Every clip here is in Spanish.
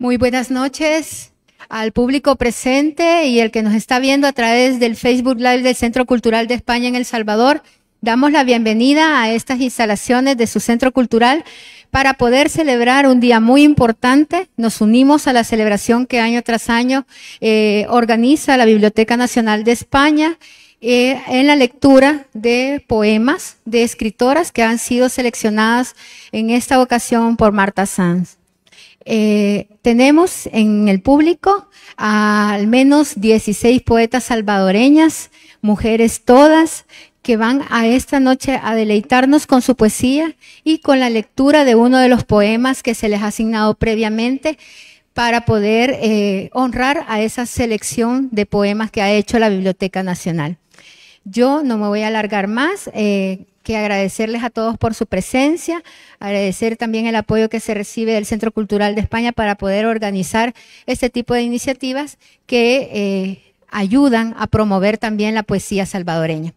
Muy buenas noches al público presente y el que nos está viendo a través del Facebook Live del Centro Cultural de España en El Salvador. Damos la bienvenida a estas instalaciones de su Centro Cultural para poder celebrar un día muy importante. Nos unimos a la celebración que año tras año eh, organiza la Biblioteca Nacional de España eh, en la lectura de poemas de escritoras que han sido seleccionadas en esta ocasión por Marta Sanz. Eh, tenemos en el público al menos 16 poetas salvadoreñas, mujeres todas, que van a esta noche a deleitarnos con su poesía y con la lectura de uno de los poemas que se les ha asignado previamente para poder eh, honrar a esa selección de poemas que ha hecho la Biblioteca Nacional. Yo no me voy a alargar más. Eh, que agradecerles a todos por su presencia, agradecer también el apoyo que se recibe del Centro Cultural de España para poder organizar este tipo de iniciativas que eh, ayudan a promover también la poesía salvadoreña.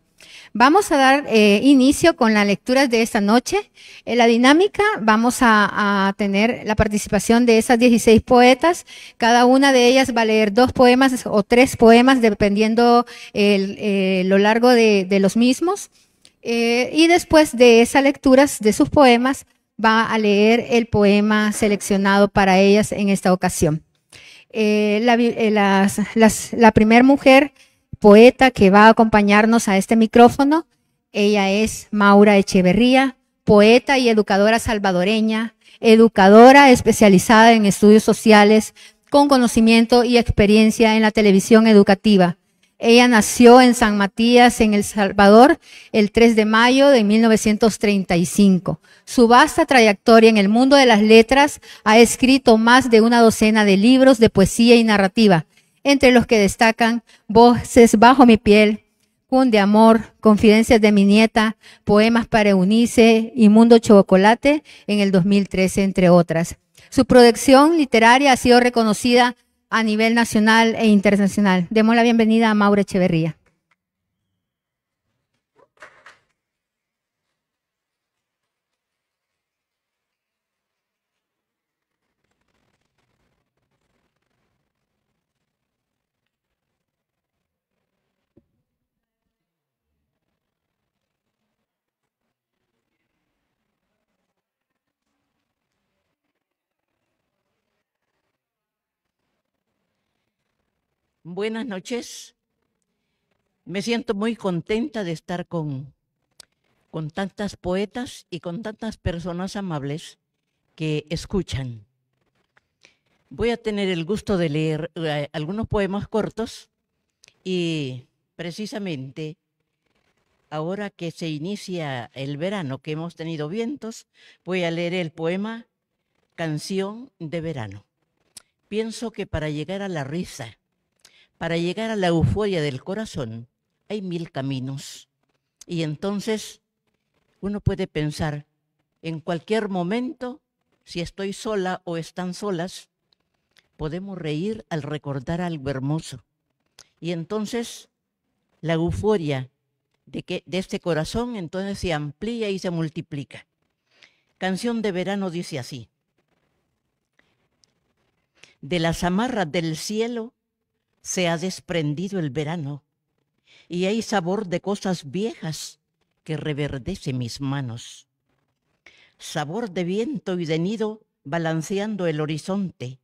Vamos a dar eh, inicio con las lecturas de esta noche. En la dinámica vamos a, tener la participación de esas 16 poetas. Cada una de ellas va a leer dos poemas o tres poemas, dependiendo eh, lo largo de los mismos. Eh, y después de esas lecturas de sus poemas, va a leer el poema seleccionado para ellas en esta ocasión. Eh, la, eh, la primera mujer poeta que va a acompañarnos a este micrófono, ella es Maura Echeverría, poeta y educadora salvadoreña, educadora especializada en estudios sociales, con conocimiento y experiencia en la televisión educativa. Ella nació en San Matías, en El Salvador, el 3 de mayo de 1935. Su vasta trayectoria en el mundo de las letras ha escrito más de una docena de libros de poesía y narrativa, entre los que destacan Voces bajo mi piel, Un de amor, Confidencias de mi nieta, Poemas para Eunice y Mundo Chocolate en el 2013, entre otras. Su producción literaria ha sido reconocida a nivel nacional e internacional. Demos la bienvenida a Mauro Echeverría. Buenas noches. Me siento muy contenta de estar con, con tantas poetas y con tantas personas amables que escuchan. Voy a tener el gusto de leer eh, algunos poemas cortos y precisamente ahora que se inicia el verano, que hemos tenido vientos, voy a leer el poema Canción de Verano. Pienso que para llegar a la risa, para llegar a la euforia del corazón hay mil caminos. Y entonces uno puede pensar, en cualquier momento, si estoy sola o están solas, podemos reír al recordar algo hermoso. Y entonces la euforia de, que, de este corazón entonces se amplía y se multiplica. Canción de verano dice así, de las amarras del cielo se ha desprendido el verano y hay sabor de cosas viejas que reverdece mis manos. Sabor de viento y de nido balanceando el horizonte.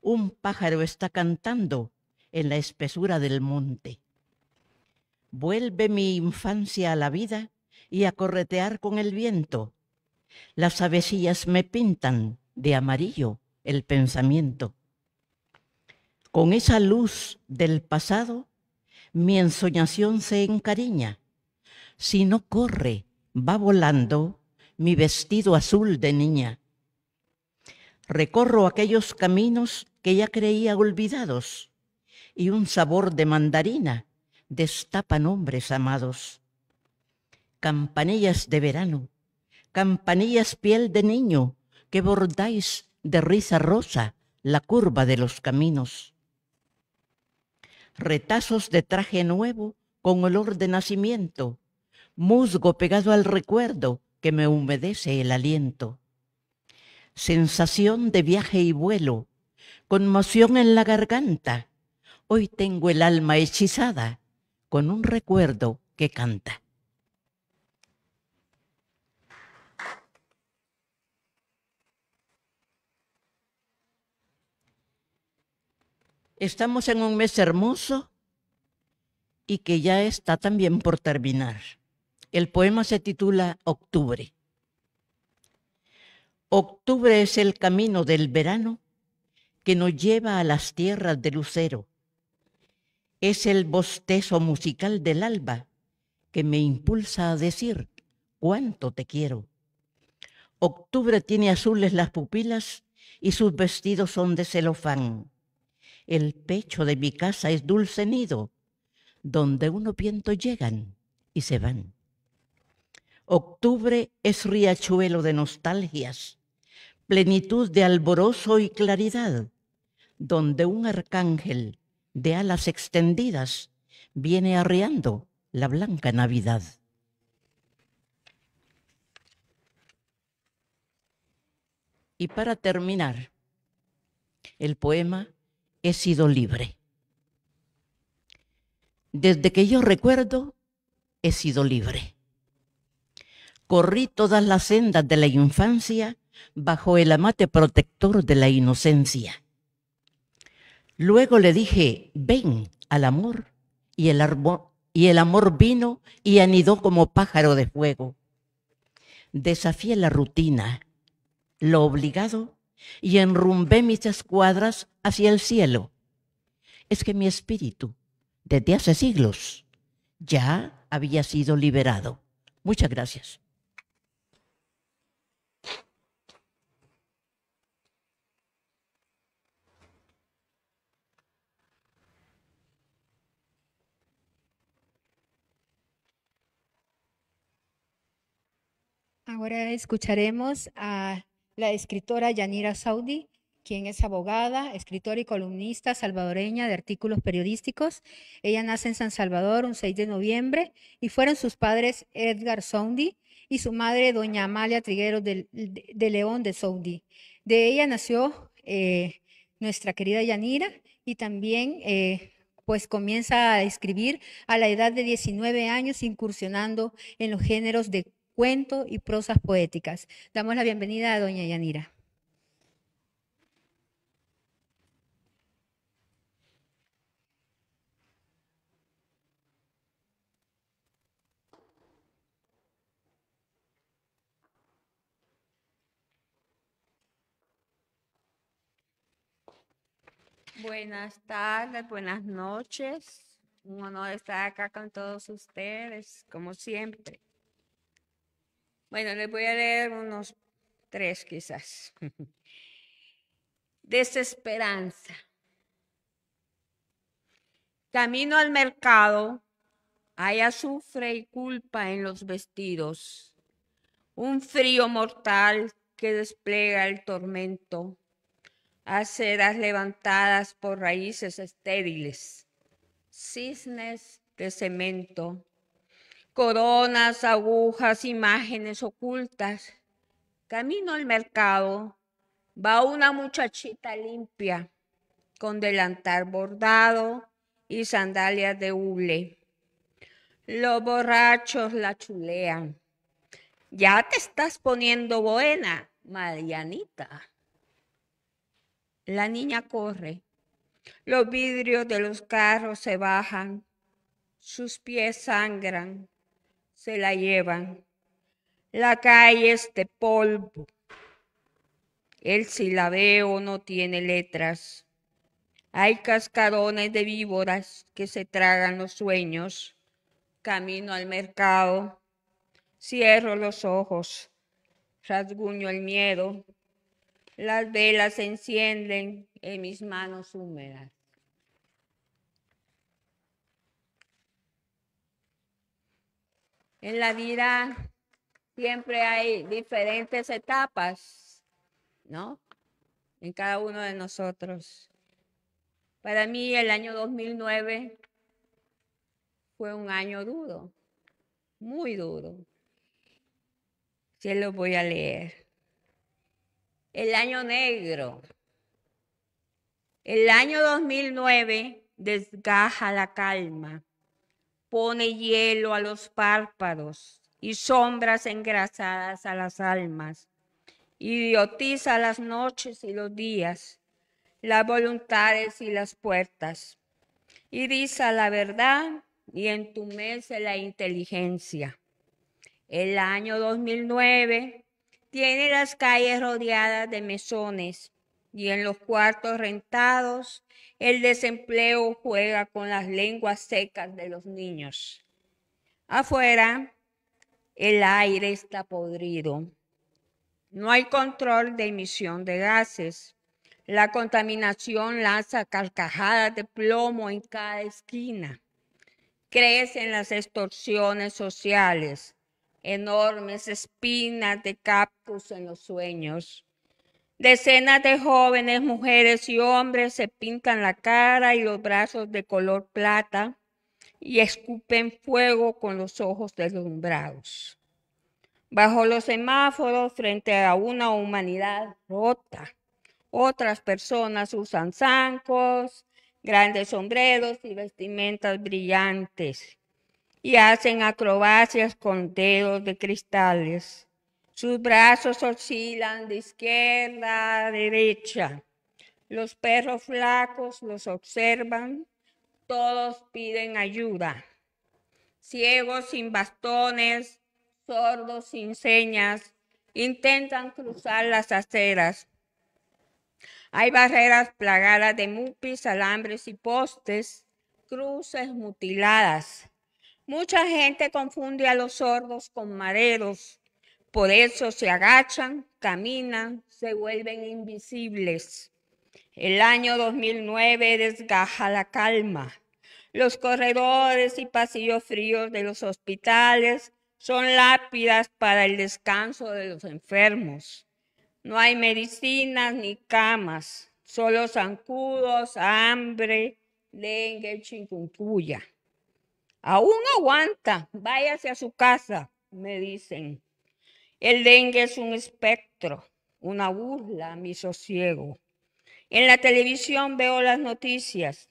Un pájaro está cantando en la espesura del monte. Vuelve mi infancia a la vida y a corretear con el viento. Las avecillas me pintan de amarillo el pensamiento. Con esa luz del pasado, mi ensoñación se encariña. Si no corre, va volando mi vestido azul de niña. Recorro aquellos caminos que ya creía olvidados y un sabor de mandarina destapa nombres amados. Campanillas de verano, campanillas piel de niño que bordáis de risa rosa la curva de los caminos retazos de traje nuevo con olor de nacimiento, musgo pegado al recuerdo que me humedece el aliento. Sensación de viaje y vuelo, conmoción en la garganta. Hoy tengo el alma hechizada con un recuerdo que canta. Estamos en un mes hermoso y que ya está también por terminar. El poema se titula Octubre. Octubre es el camino del verano que nos lleva a las tierras de Lucero. Es el bostezo musical del alba que me impulsa a decir cuánto te quiero. Octubre tiene azules las pupilas y sus vestidos son de celofán. El pecho de mi casa es dulce nido, donde unos vientos llegan y se van. Octubre es riachuelo de nostalgias, plenitud de alborozo y claridad, donde un arcángel de alas extendidas viene arreando la blanca Navidad. Y para terminar, el poema he sido libre. Desde que yo recuerdo, he sido libre. Corrí todas las sendas de la infancia bajo el amate protector de la inocencia. Luego le dije, ven al amor, y el, y el amor vino y anidó como pájaro de fuego. Desafié la rutina, lo obligado y enrumbé mis escuadras hacia el cielo. Es que mi espíritu, desde hace siglos, ya había sido liberado. Muchas gracias. Ahora escucharemos a la escritora Yanira Saudi, quien es abogada, escritora y columnista salvadoreña de artículos periodísticos. Ella nace en San Salvador un 6 de noviembre y fueron sus padres Edgar Saudi y su madre doña Amalia Triguero de, León de Saudi. De ella nació eh, nuestra querida Yanira y también eh, pues comienza a escribir a la edad de 19 años incursionando en los géneros de cuento y prosas poéticas. Damos la bienvenida a doña Yanira. Buenas tardes, buenas noches. Un honor estar acá con todos ustedes, como siempre. Bueno, les voy a leer unos tres quizás. Desesperanza. Camino al mercado, hay azufre y culpa en los vestidos, un frío mortal que despliega el tormento, aceras levantadas por raíces estériles, cisnes de cemento, coronas, agujas, imágenes ocultas. Camino al mercado, va una muchachita limpia, con delantal bordado y sandalias de hule. Los borrachos la chulean. Ya te estás poniendo buena, Marianita. La niña corre. Los vidrios de los carros se bajan. Sus pies sangran se la llevan. La calle es de polvo. El silabeo no tiene letras. Hay cascarones de víboras que se tragan los sueños. Camino al mercado. Cierro los ojos. Rasguño el miedo. Las velas se encienden en mis manos húmedas. En la vida siempre hay diferentes etapas, ¿no? En cada uno de nosotros. Para mí el año 2009 fue un año duro, muy duro. Se lo voy a leer. El año negro. El año 2009 desgaja la calma pone hielo a los párpados y sombras engrasadas a las almas. Idiotiza las noches y los días, las voluntades y las puertas. Iriza la verdad y entumece la inteligencia. El año 2009 tiene las calles rodeadas de mesones y en los cuartos rentados, el desempleo juega con las lenguas secas de los niños. Afuera, el aire está podrido. No hay control de emisión de gases. La contaminación lanza carcajadas de plomo en cada esquina. Crecen las extorsiones sociales, enormes espinas de cactus en los sueños. Decenas de jóvenes, mujeres y hombres se pintan la cara y los brazos de color plata y escupen fuego con los ojos deslumbrados. Bajo los semáforos, frente a una humanidad rota, otras personas usan zancos, grandes sombreros y vestimentas brillantes y hacen acrobacias con dedos de cristales sus brazos oscilan de izquierda a derecha. Los perros flacos los observan. Todos piden ayuda. Ciegos sin bastones, sordos sin señas, intentan cruzar las aceras. Hay barreras plagadas de mupis, alambres y postes, cruces mutiladas. Mucha gente confunde a los sordos con mareros por eso se agachan, caminan, se vuelven invisibles. El año 2009 desgaja la calma. Los corredores y pasillos fríos de los hospitales son lápidas para el descanso de los enfermos. No hay medicinas ni camas, solo zancudos, hambre, dengue, chikungunya. Aún aguanta, váyase a su casa, me dicen. El dengue es un espectro, una burla mi sosiego. En la televisión veo las noticias.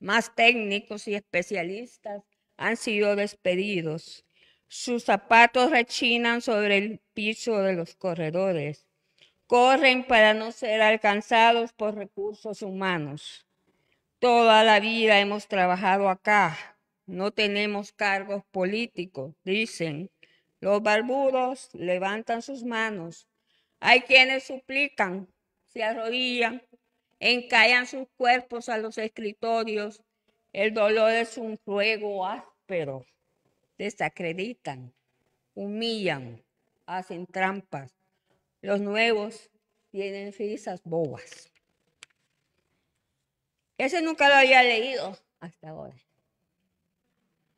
Más técnicos y especialistas han sido despedidos. Sus zapatos rechinan sobre el piso de los corredores. Corren para no ser alcanzados por recursos humanos. Toda la vida hemos trabajado acá. No tenemos cargos políticos, dicen. Los barbudos levantan sus manos. Hay quienes suplican, se arrodillan, encallan sus cuerpos a los escritorios. El dolor es un ruego áspero. Desacreditan, humillan, hacen trampas. Los nuevos tienen risas bobas. Ese nunca lo había leído hasta ahora.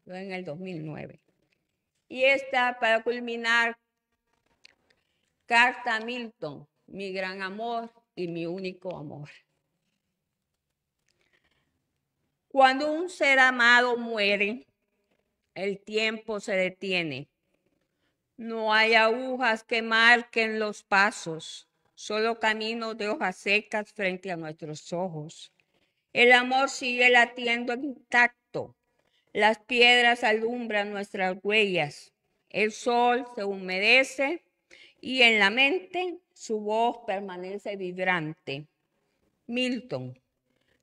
Lo en el 2009. Y esta, para culminar, carta a Milton, mi gran amor y mi único amor. Cuando un ser amado muere, el tiempo se detiene. No hay agujas que marquen los pasos, solo caminos de hojas secas frente a nuestros ojos. El amor sigue latiendo intacto las piedras alumbran nuestras huellas, el sol se humedece y en la mente su voz permanece vibrante. Milton,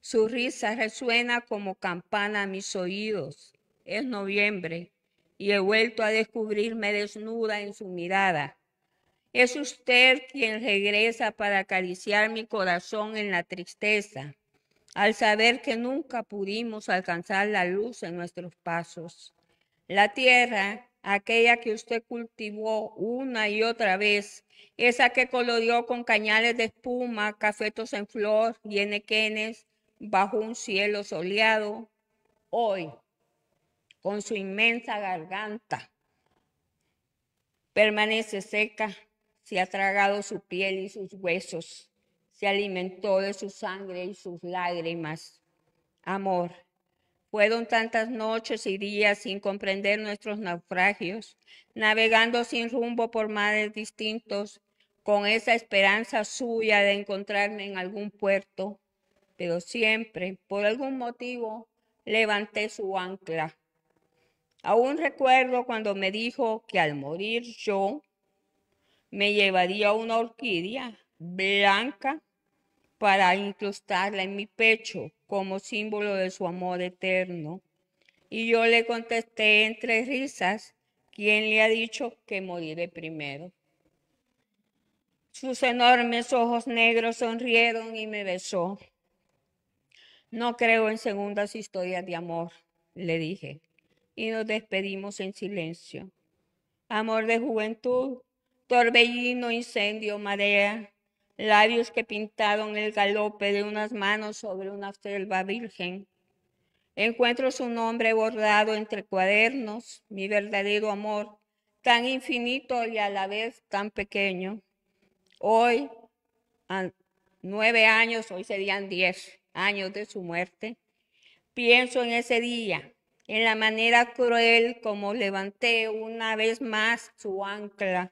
su risa resuena como campana a mis oídos. Es noviembre y he vuelto a descubrirme desnuda en su mirada. Es usted quien regresa para acariciar mi corazón en la tristeza al saber que nunca pudimos alcanzar la luz en nuestros pasos. La tierra, aquella que usted cultivó una y otra vez, esa que coloreó con cañales de espuma, cafetos en flor y enequenes bajo un cielo soleado, hoy, con su inmensa garganta, permanece seca, se ha tragado su piel y sus huesos se alimentó de su sangre y sus lágrimas. Amor, fueron tantas noches y días sin comprender nuestros naufragios, navegando sin rumbo por mares distintos, con esa esperanza suya de encontrarme en algún puerto, pero siempre, por algún motivo, levanté su ancla. Aún recuerdo cuando me dijo que al morir yo me llevaría una orquídea blanca para incrustarla en mi pecho como símbolo de su amor eterno. Y yo le contesté entre risas, ¿quién le ha dicho que moriré primero? Sus enormes ojos negros sonrieron y me besó. No creo en segundas historias de amor, le dije, y nos despedimos en silencio. Amor de juventud, torbellino, incendio, marea, labios que pintaron el galope de unas manos sobre una selva virgen. Encuentro su nombre bordado entre cuadernos, mi verdadero amor, tan infinito y a la vez tan pequeño. Hoy, a nueve años, hoy serían diez años de su muerte, pienso en ese día, en la manera cruel como levanté una vez más su ancla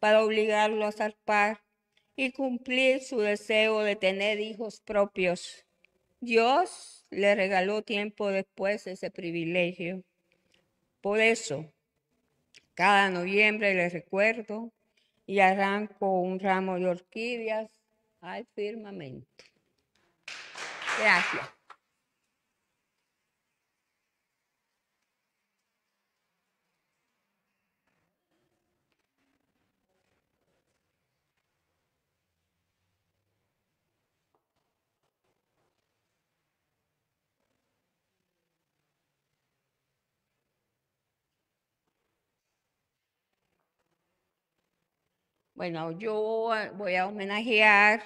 para obligarlo a zarpar y cumplir su deseo de tener hijos propios. Dios le regaló tiempo después ese privilegio. Por eso, cada noviembre le recuerdo y arranco un ramo de orquídeas al firmamento. Gracias. Bueno, yo ah, voy a homenajear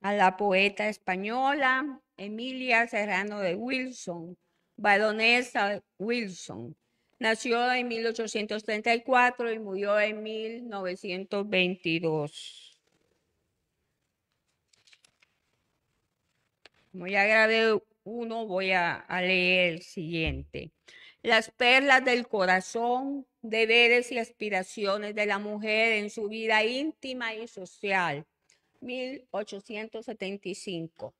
a la poeta española Emilia Serrano de Wilson, baronesa Wilson. Nació en 1834 y murió en 1922. Como ya grabé uno, voy a leer el siguiente. Las perlas del corazón deberes y aspiraciones de la mujer en su vida íntima y social, 1875.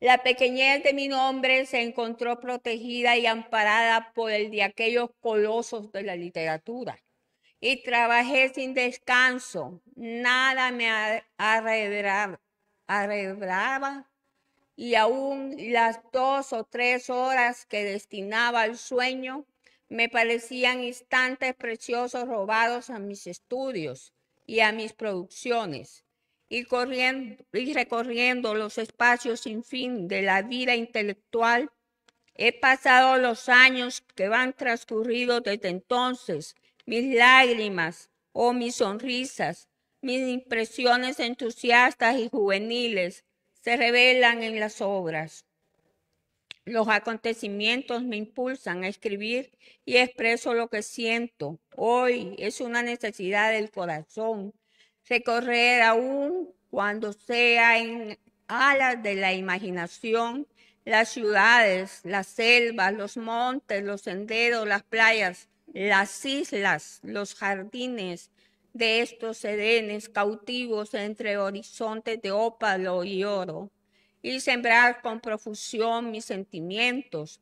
La pequeñez de mi nombre se encontró protegida y amparada por el de aquellos colosos de la literatura. Y trabajé sin descanso, nada me arrebraba, y aún las dos o tres horas que destinaba al sueño me parecían instantes preciosos robados a mis estudios y a mis producciones, y, y recorriendo los espacios sin fin de la vida intelectual, he pasado los años que van transcurridos desde entonces, mis lágrimas o oh, mis sonrisas, mis impresiones entusiastas y juveniles se revelan en las obras. Los acontecimientos me impulsan a escribir y expreso lo que siento. Hoy es una necesidad del corazón recorrer aún cuando sea en alas de la imaginación las ciudades, las selvas, los montes, los senderos, las playas, las islas, los jardines de estos serenes cautivos entre horizontes de ópalo y oro y sembrar con profusión mis sentimientos.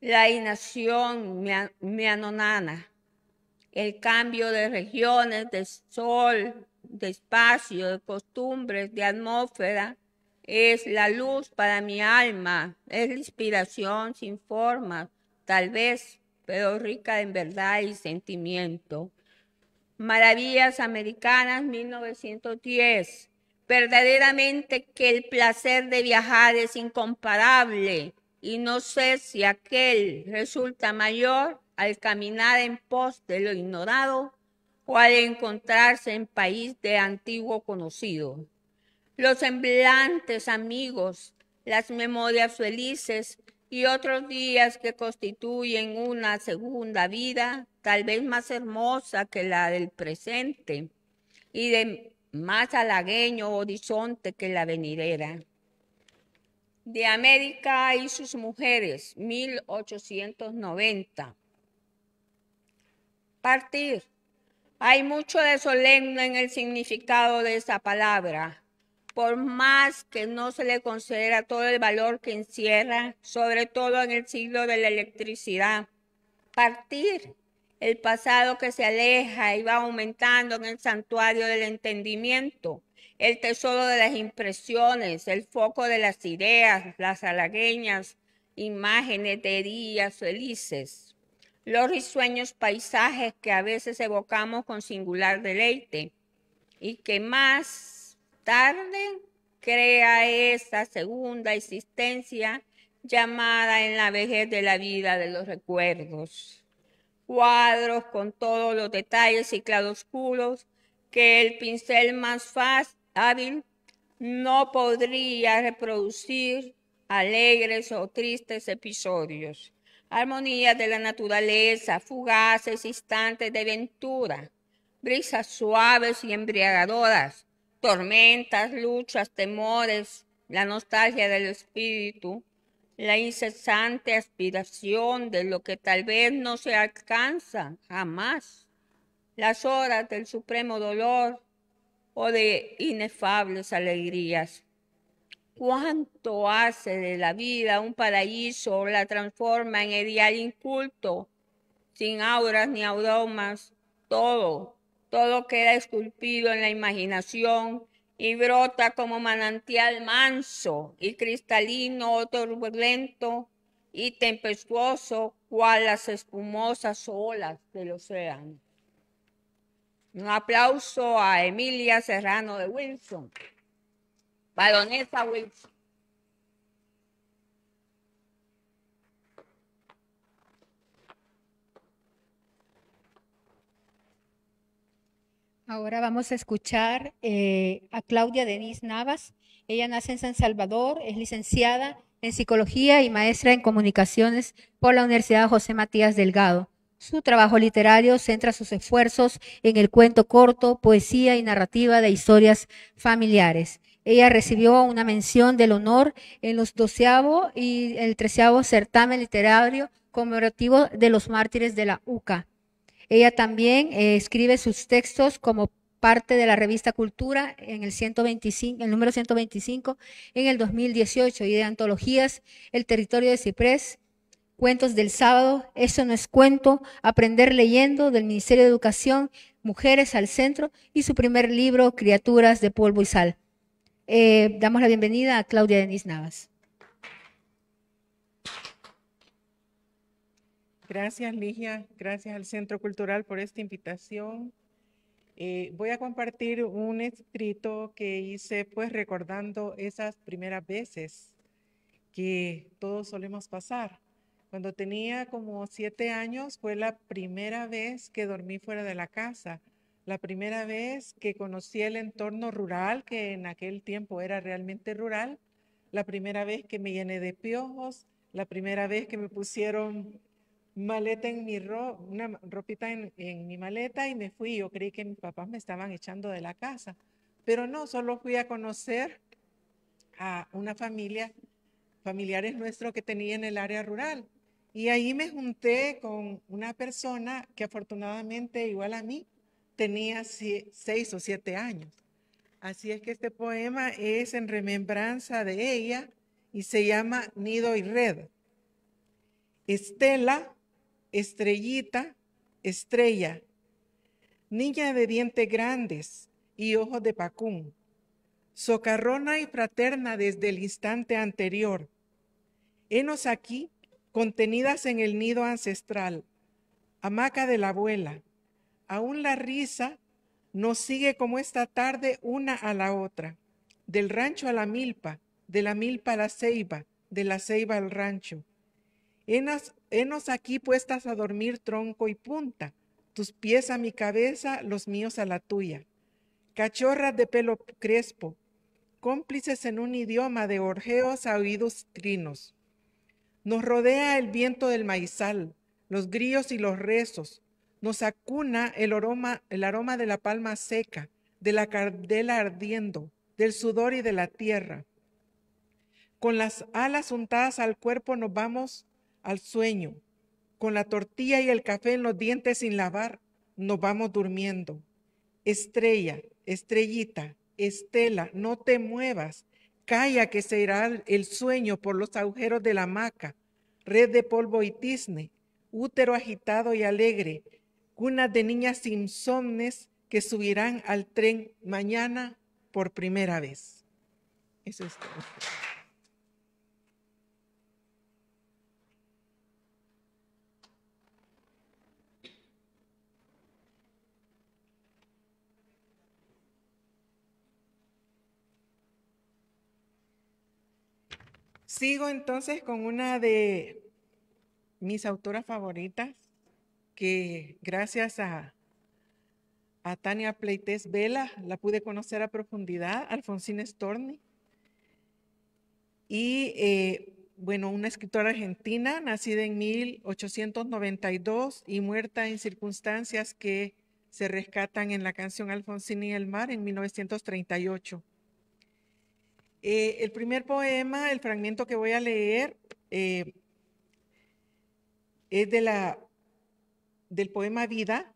La inacción me, anonana. El cambio de regiones, de sol, de espacio, de costumbres, de atmósfera, es la luz para mi alma, es la inspiración sin forma, tal vez, pero rica en verdad y sentimiento. Maravillas Americanas 1910. Verdaderamente que el placer de viajar es incomparable y no sé si aquel resulta mayor al caminar en pos de lo ignorado o al encontrarse en país de antiguo conocido. Los semblantes amigos, las memorias felices y otros días que constituyen una segunda vida, tal vez más hermosa que la del presente y de más halagueño horizonte que la venidera. De América y sus mujeres, 1890. Partir. Hay mucho de solemne en el significado de esa palabra, por más que no se le considera todo el valor que encierra, sobre todo en el siglo de la electricidad. Partir el pasado que se aleja y va aumentando en el santuario del entendimiento, el tesoro de las impresiones, el foco de las ideas, las halagueñas imágenes de días felices, los risueños paisajes que a veces evocamos con singular deleite y que más tarde crea esa segunda existencia llamada en la vejez de la vida de los recuerdos cuadros con todos los detalles y claroscuros que el pincel más fácil, hábil no podría reproducir alegres o tristes episodios, armonías de la naturaleza, fugaces instantes de ventura, brisas suaves y embriagadoras, tormentas, luchas, temores, la nostalgia del espíritu, la incesante aspiración de lo que tal vez no se alcanza jamás, las horas del supremo dolor o de inefables alegrías. ¿Cuánto hace de la vida un paraíso o la transforma en el ideal inculto, sin auras ni aromas? Todo, todo queda esculpido en la imaginación y brota como manantial manso y cristalino, turbulento y tempestuoso, cual las espumosas olas del océano. Un aplauso a Emilia Serrano de Wilson, baronesa Wilson. Ahora vamos a escuchar eh, a Claudia Denise Navas. Ella nace en San Salvador, es licenciada en psicología y maestra en comunicaciones por la Universidad José Matías Delgado. Su trabajo literario centra sus esfuerzos en el cuento corto, poesía y narrativa de historias familiares. Ella recibió una mención del honor en los doceavo y el treceavo certamen literario conmemorativo de los mártires de la UCA. Ella también eh, escribe sus textos como parte de la revista Cultura en el, número 125 en el 2018 y de antologías El territorio de Ciprés, Cuentos del Sábado, Eso no es cuento, Aprender leyendo del Ministerio de Educación, Mujeres al Centro y su primer libro, Criaturas de Polvo y Sal. Eh, damos la bienvenida a Claudia Denis Navas. Gracias, Ligia. Gracias al Centro Cultural por esta invitación. Eh, voy a compartir un escrito que hice pues recordando esas primeras veces que todos solemos pasar. Cuando tenía como siete años fue la primera vez que dormí fuera de la casa, la primera vez que conocí el entorno rural, que en aquel tiempo era realmente rural, la primera vez que me llené de piojos, la primera vez que me pusieron maleta en mi ropa, una ropita en, en, mi maleta y me fui. Yo creí que mis papás me estaban echando de la casa, pero no, solo fui a conocer a una familia, familiares nuestros que tenía en el área rural. Y ahí me junté con una persona que afortunadamente, igual a mí, tenía seis o siete años. Así es que este poema es en remembranza de ella y se llama Nido y Red. Estela estrellita, estrella, niña de dientes grandes y ojos de pacún, socarrona y fraterna desde el instante anterior. Henos aquí, contenidas en el nido ancestral, hamaca de la abuela. Aún la risa nos sigue como esta tarde una a la otra, del rancho a la milpa, de la milpa a la ceiba, de la ceiba al rancho. Enas Hemos aquí puestas a dormir tronco y punta, tus pies a mi cabeza, los míos a la tuya. Cachorras de pelo crespo, cómplices en un idioma de orgeos a oídos crinos. Nos rodea el viento del maizal, los grillos y los rezos. Nos acuna el aroma, el aroma de la palma seca, de la cardela ardiendo, del sudor y de la tierra. Con las alas untadas al cuerpo nos vamos al sueño, con la tortilla y el café en los dientes sin lavar, nos vamos durmiendo. Estrella, estrellita, estela, no te muevas. Calla que se irá el sueño por los agujeros de la hamaca, red de polvo y tizne, útero agitado y alegre, cunas de niñas insomnes que subirán al tren mañana por primera vez. Eso es todo. Sigo entonces con una de mis autoras favoritas, que gracias a, a Tania Pleites Vela la pude conocer a profundidad, Alfonsina Storni. Y eh, bueno, una escritora argentina, nacida en 1892 y muerta en circunstancias que se rescatan en la canción Alfonsina y el mar en 1938. Eh, el primer poema, el fragmento que voy a leer, eh, es de la, del poema Vida,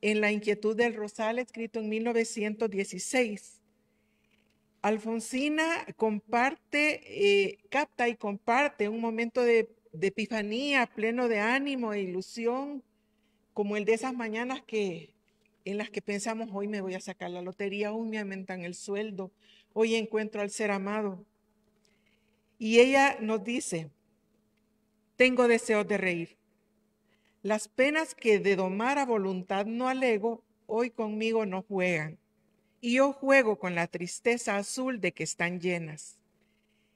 en la inquietud del Rosal, escrito en 1916. Alfonsina comparte, eh, capta y comparte un momento de, epifanía, pleno de ánimo e ilusión, como el de esas mañanas que en las que pensamos hoy me voy a sacar la lotería, hoy me aumentan el sueldo, hoy encuentro al ser amado. Y ella nos dice, tengo deseos de reír. Las penas que de domar a voluntad no alego, hoy conmigo no juegan. Y yo juego con la tristeza azul de que están llenas.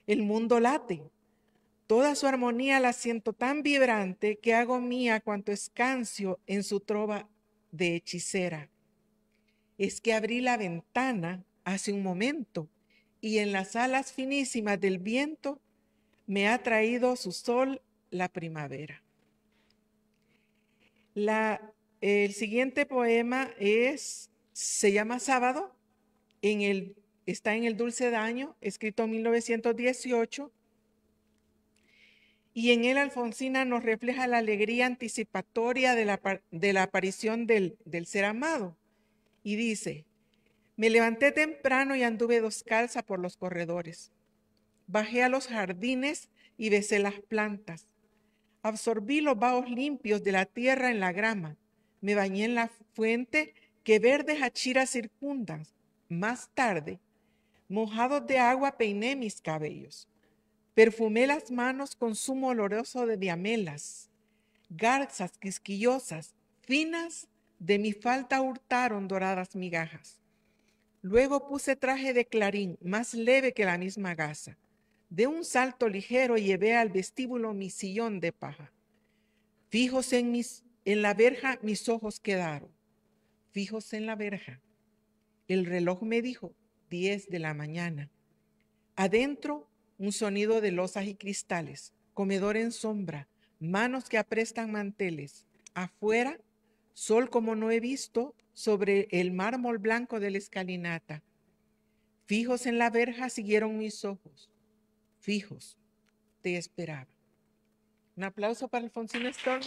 El mundo late. Toda su armonía la siento tan vibrante que hago mía cuanto escancio en su trova de hechicera. Es que abrí la ventana hace un momento, y en las alas finísimas del viento me ha traído su sol la primavera. el siguiente poema es, se llama Sábado, está en el Dulce Daño, escrito en 1918, y en él Alfonsina nos refleja la alegría anticipatoria de la, aparición del, del ser amado, y dice, me levanté temprano y anduve descalza por los corredores. Bajé a los jardines y besé las plantas. Absorbí los vaos limpios de la tierra en la grama. Me bañé en la fuente que verdes achiras circundan. Más tarde, mojados de agua, peiné mis cabellos. Perfumé las manos con zumo oloroso de diamelas. Garzas quisquillosas, finas, de mi falta hurtaron doradas migajas. Luego puse traje de clarín, más leve que la misma gasa. De un salto ligero llevé al vestíbulo mi sillón de paja. Fijos en, en la verja mis ojos quedaron. Fijos en la verja. El reloj me dijo, 10 de la mañana. Adentro, un sonido de losas y cristales, comedor en sombra, manos que aprestan manteles. Afuera, sol como no he visto, sobre el mármol blanco de la escalinata. Fijos en la verja siguieron mis ojos. Fijos, te esperaba. Un aplauso para Alfonsina Storm.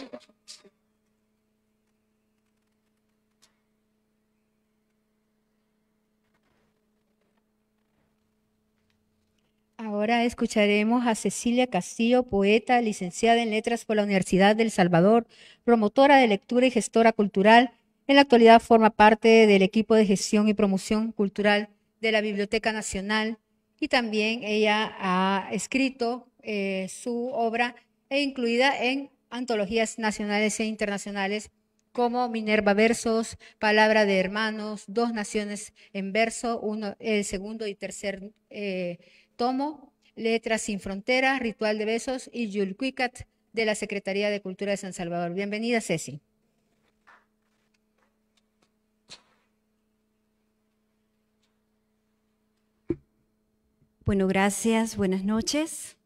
Ahora escucharemos a Cecilia Castillo, poeta, licenciada en Letras por la Universidad del Salvador, promotora de lectura y gestora cultural, en la actualidad forma parte del equipo de gestión y promoción cultural de la Biblioteca Nacional y también ella ha escrito eh, su obra e incluida en antologías nacionales e internacionales como Minerva Versos, Palabra de Hermanos, Dos Naciones en Verso, uno, el segundo y tercer eh, tomo, Letras sin Fronteras, Ritual de Besos y Yulquicat de la Secretaría de Cultura de San Salvador. Bienvenida, Ceci. Bueno, gracias, buenas noches.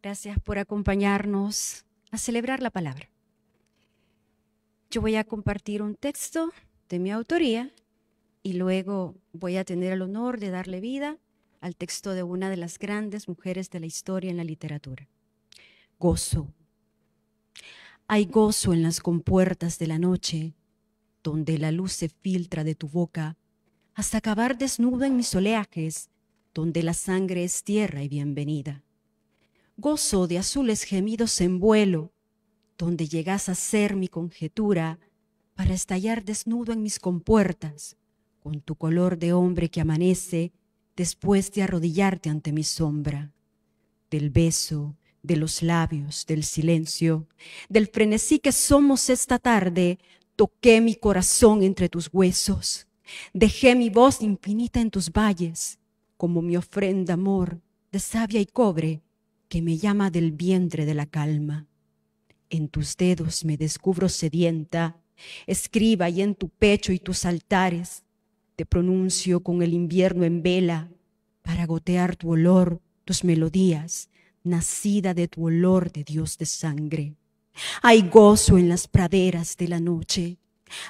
Gracias por acompañarnos a celebrar la palabra. Yo voy a compartir un texto de mi autoría y luego voy a tener el honor de darle vida al texto de una de las grandes mujeres de la historia en la literatura. Gozo. Hay gozo en las compuertas de la noche, donde la luz se filtra de tu boca hasta acabar desnudo en mis oleajes donde la sangre es tierra y bienvenida. Gozo de azules gemidos en vuelo, donde llegas a ser mi conjetura para estallar desnudo en mis compuertas, con tu color de hombre que amanece después de arrodillarte ante mi sombra. Del beso, de los labios, del silencio, del frenesí que somos esta tarde, toqué mi corazón entre tus huesos, dejé mi voz infinita en tus valles, como mi ofrenda amor de savia y cobre que me llama del vientre de la calma. En tus dedos me descubro sedienta, escriba y en tu pecho y tus altares te pronuncio con el invierno en vela para gotear tu olor, tus melodías, nacida de tu olor de Dios de sangre. Hay gozo en las praderas de la noche,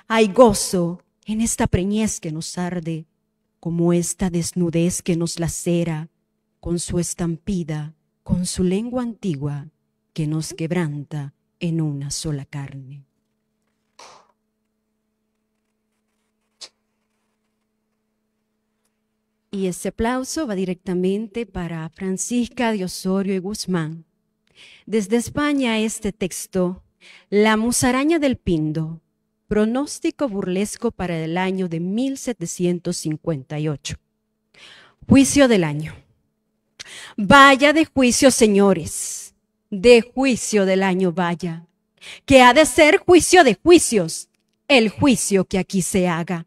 hay gozo en esta preñez que nos arde, como esta desnudez que nos lacera, con su estampida, con su lengua antigua, que nos quebranta en una sola carne. Y ese aplauso va directamente para Francisca de Osorio y Guzmán. Desde España este texto, La musaraña del Pindo, Pronóstico burlesco para el año de 1758. Juicio del año. Vaya de juicio, señores. De juicio del año, vaya. Que ha de ser juicio de juicios, el juicio que aquí se haga.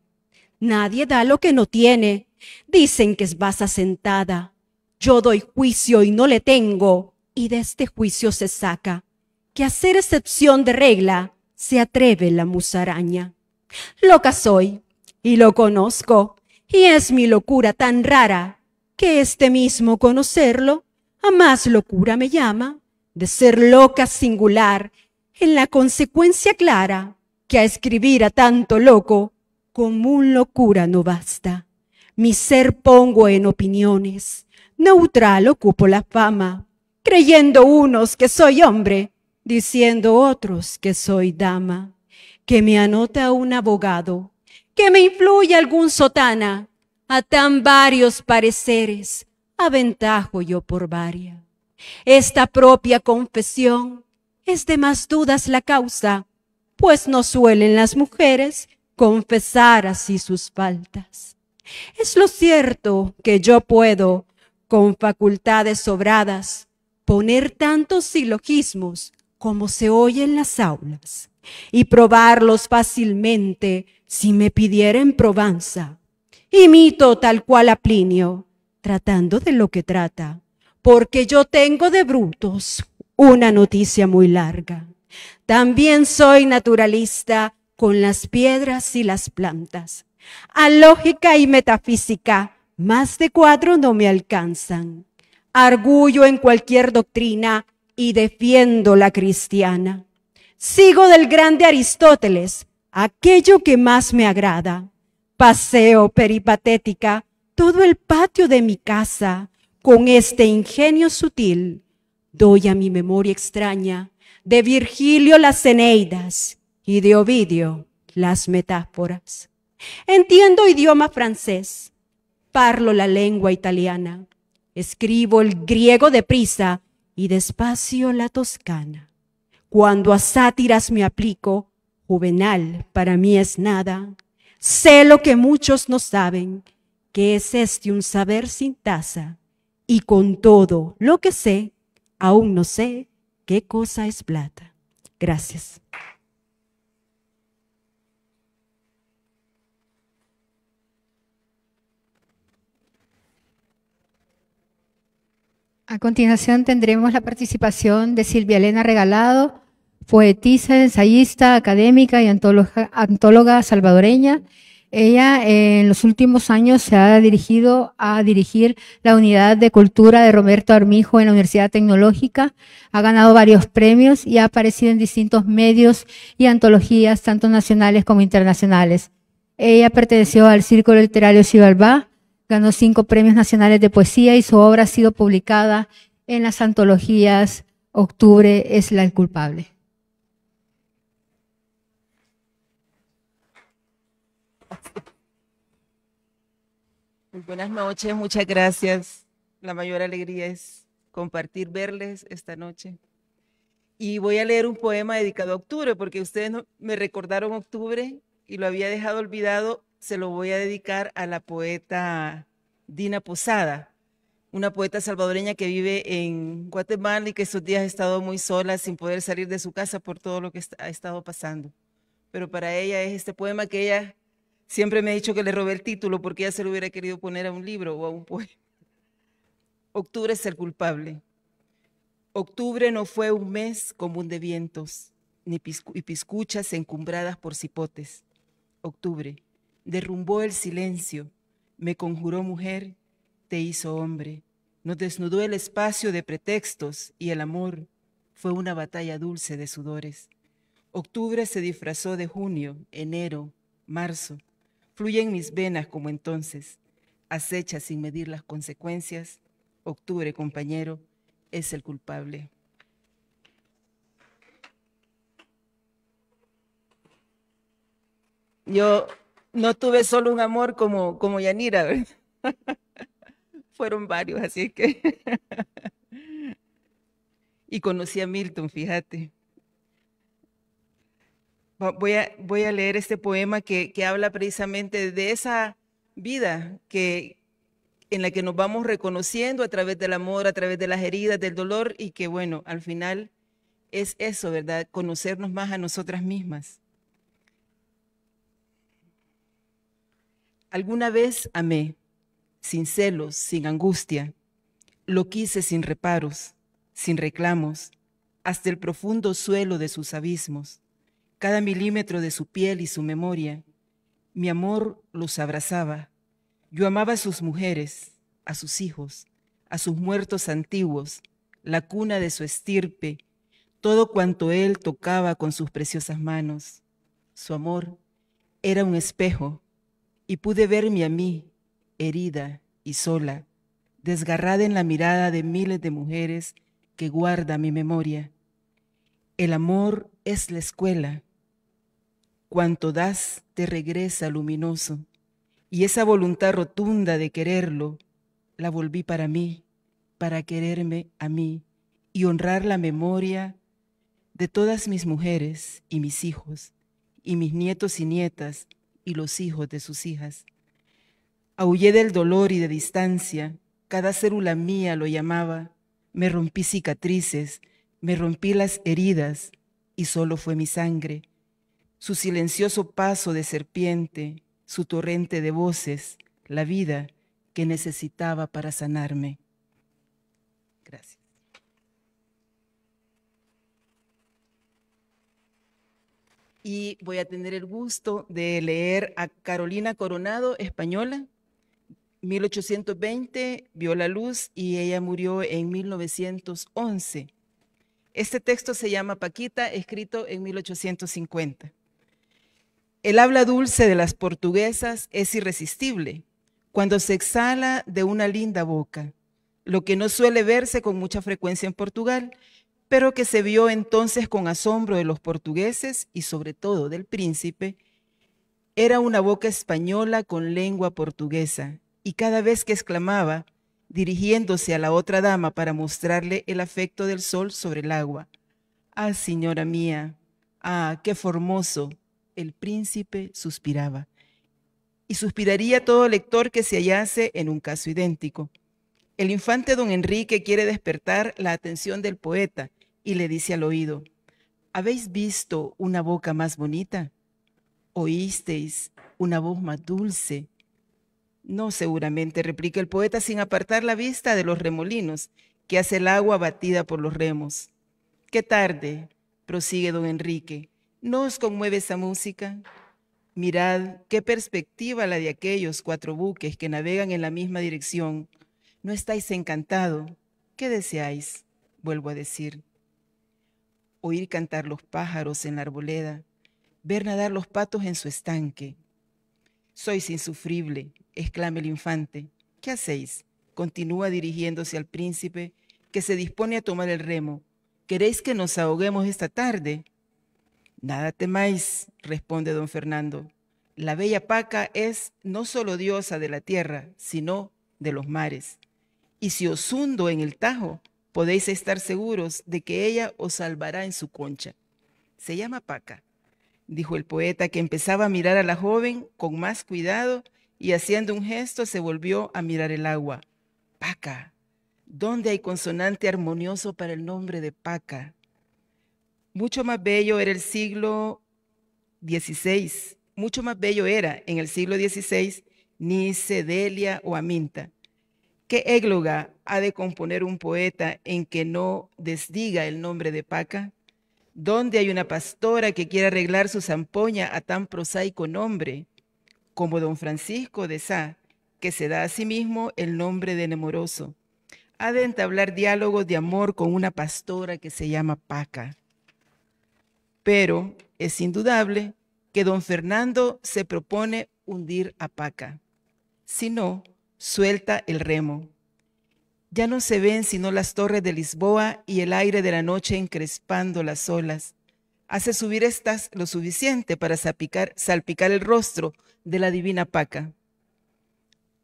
Nadie da lo que no tiene. Dicen que es vas sentada. Yo doy juicio y no le tengo. Y de este juicio se saca que hacer excepción de regla se atreve la musaraña. Loca soy, y lo conozco, y es mi locura tan rara, que este mismo conocerlo a más locura me llama, de ser loca singular, en la consecuencia clara, que a escribir a tanto loco, común locura no basta. Mi ser pongo en opiniones, neutral ocupo la fama, creyendo unos que soy hombre, diciendo otros que soy dama, que me anota un abogado, que me influye algún sotana, a tan varios pareceres, aventajo yo por varia. Esta propia confesión es de más dudas la causa, pues no suelen las mujeres confesar así sus faltas. Es lo cierto que yo puedo, con facultades sobradas, poner tantos silogismos como se oye en las aulas, y probarlos fácilmente si me pidieren probanza. Imito tal cual a Plinio, tratando de lo que trata, porque yo tengo de brutos una noticia muy larga. También soy naturalista con las piedras y las plantas. A lógica y metafísica, más de cuatro no me alcanzan. Argullo en cualquier doctrina y defiendo la cristiana. Sigo del grande Aristóteles aquello que más me agrada. Paseo peripatética todo el patio de mi casa con este ingenio sutil. Doy a mi memoria extraña de Virgilio las Eneidas y de Ovidio las metáforas. Entiendo idioma francés, parlo la lengua italiana, escribo el griego deprisa y despacio la toscana. Cuando a sátiras me aplico, juvenal para mí es nada. Sé lo que muchos no saben, que es este un saber sin tasa. Y con todo lo que sé, aún no sé qué cosa es plata. Gracias. A continuación tendremos la participación de Silvia Elena Regalado, poetisa, ensayista, académica y antóloga, salvadoreña. Ella en los últimos años se ha dirigido a dirigir la unidad de cultura de Roberto Armijo en la Universidad Tecnológica. Ha ganado varios premios y ha aparecido en distintos medios y antologías, tanto nacionales como internacionales. Ella perteneció al Círculo Literario Cibalbá, ganó cinco premios nacionales de poesía y su obra ha sido publicada en las antologías Octubre es la el culpable. Buenas noches, muchas gracias. La mayor alegría es compartir, verles esta noche. Y voy a leer un poema dedicado a octubre, porque ustedes me recordaron octubre y lo había dejado olvidado se lo voy a dedicar a la poeta Dina Posada, una poeta salvadoreña que vive en Guatemala y que estos días ha estado muy sola sin poder salir de su casa por todo lo que ha estado pasando. Pero para ella es este poema que ella siempre me ha dicho que le robé el título porque ella se lo hubiera querido poner a un libro o a un poema. Octubre es el culpable. Octubre no fue un mes común de vientos ni y piscuchas encumbradas por cipotes. Octubre derrumbó el silencio, me conjuró mujer, te hizo hombre, nos desnudó el espacio de pretextos y el amor fue una batalla dulce de sudores. Octubre se disfrazó de junio, enero, marzo. Fluye en mis venas como entonces. Acecha sin medir las consecuencias. Octubre, compañero, es el culpable. Yo no tuve solo un amor como, como Yanira, Fueron varios, así que. y conocí a Milton, fíjate. Voy a, leer este poema que, que habla precisamente de esa vida que, en la que nos vamos reconociendo a través del amor, a través de las heridas, del dolor, y que bueno, al final es eso, ¿verdad? Conocernos más a nosotras mismas. Alguna vez amé, sin celos, sin angustia. Lo quise sin reparos, sin reclamos, hasta el profundo suelo de sus abismos, cada milímetro de su piel y su memoria. Mi amor los abrazaba. Yo amaba a sus mujeres, a sus hijos, a sus muertos antiguos, la cuna de su estirpe, todo cuanto él tocaba con sus preciosas manos. Su amor era un espejo y pude verme a mí, herida y sola, desgarrada en la mirada de miles de mujeres que guarda mi memoria. El amor es la escuela. Cuanto das te regresa luminoso, y esa voluntad rotunda de quererlo la volví para mí, para quererme a mí y honrar la memoria de todas mis mujeres y mis hijos y mis nietos y nietas y los hijos de sus hijas. Aullé del dolor y de distancia, cada célula mía lo llamaba, me rompí cicatrices, me rompí las heridas y solo fue mi sangre. Su silencioso paso de serpiente, su torrente de voces, la vida que necesitaba para sanarme. y voy a tener el gusto de leer a Carolina Coronado, española. 1820 vio la luz y ella murió en 1911. Este texto se llama Paquita, escrito en 1850. El habla dulce de las portuguesas es irresistible cuando se exhala de una linda boca, lo que no suele verse con mucha frecuencia en Portugal pero que se vio entonces con asombro de los portugueses y sobre todo del príncipe, era una boca española con lengua portuguesa, y cada vez que exclamaba, dirigiéndose a la otra dama para mostrarle el afecto del sol sobre el agua, Ah, señora mía, ah, qué formoso, el príncipe suspiraba. Y suspiraría todo lector que se hallase en un caso idéntico. El infante don Enrique quiere despertar la atención del poeta, y le dice al oído, ¿habéis visto una boca más bonita? ¿Oísteis una voz más dulce? No, seguramente, replica el poeta sin apartar la vista de los remolinos que hace el agua batida por los remos. Qué tarde, prosigue don Enrique, ¿no os conmueve esa música? Mirad qué perspectiva la de aquellos cuatro buques que navegan en la misma dirección. ¿No estáis encantado? ¿Qué deseáis? Vuelvo a decir oír cantar los pájaros en la arboleda, ver nadar los patos en su estanque. Sois insufrible, exclama el infante. ¿Qué hacéis? Continúa dirigiéndose al príncipe, que se dispone a tomar el remo. ¿Queréis que nos ahoguemos esta tarde? Nada temáis, responde don Fernando. La bella Paca es no solo diosa de la tierra, sino de los mares. Y si os hundo en el Tajo, podéis estar seguros de que ella os salvará en su concha. Se llama Paca, dijo el poeta, que empezaba a mirar a la joven con más cuidado y haciendo un gesto se volvió a mirar el agua. Paca, ¿dónde hay consonante armonioso para el nombre de Paca? Mucho más bello era el siglo XVI, mucho más bello era en el siglo XVI Nice, Delia o Aminta. ¿Qué égloga ha de componer un poeta en que no desdiga el nombre de Paca? ¿Dónde hay una pastora que quiera arreglar su zampoña a tan prosaico nombre? Como don Francisco de Sá, que se da a sí mismo el nombre de Nemoroso. Ha de entablar diálogos de amor con una pastora que se llama Paca. Pero es indudable que don Fernando se propone hundir a Paca. Si no, suelta el remo. Ya no se ven sino las torres de Lisboa y el aire de la noche encrespando las olas. Hace subir estas lo suficiente para salpicar, salpicar el rostro de la divina paca.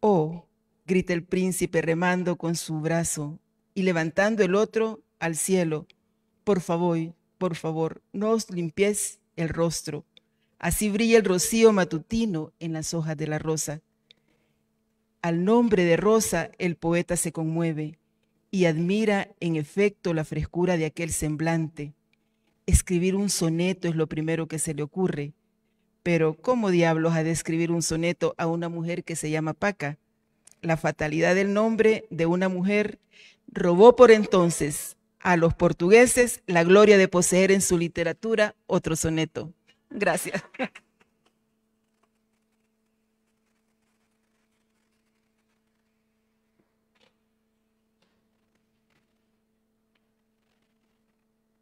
Oh, grita el príncipe remando con su brazo y levantando el otro al cielo. Por favor, por favor, no os limpiéis el rostro. Así brilla el rocío matutino en las hojas de la rosa. Al nombre de Rosa el poeta se conmueve y admira en efecto la frescura de aquel semblante. Escribir un soneto es lo primero que se le ocurre, pero ¿cómo diablos ha de escribir un soneto a una mujer que se llama Paca? La fatalidad del nombre de una mujer robó por entonces a los portugueses la gloria de poseer en su literatura otro soneto. Gracias.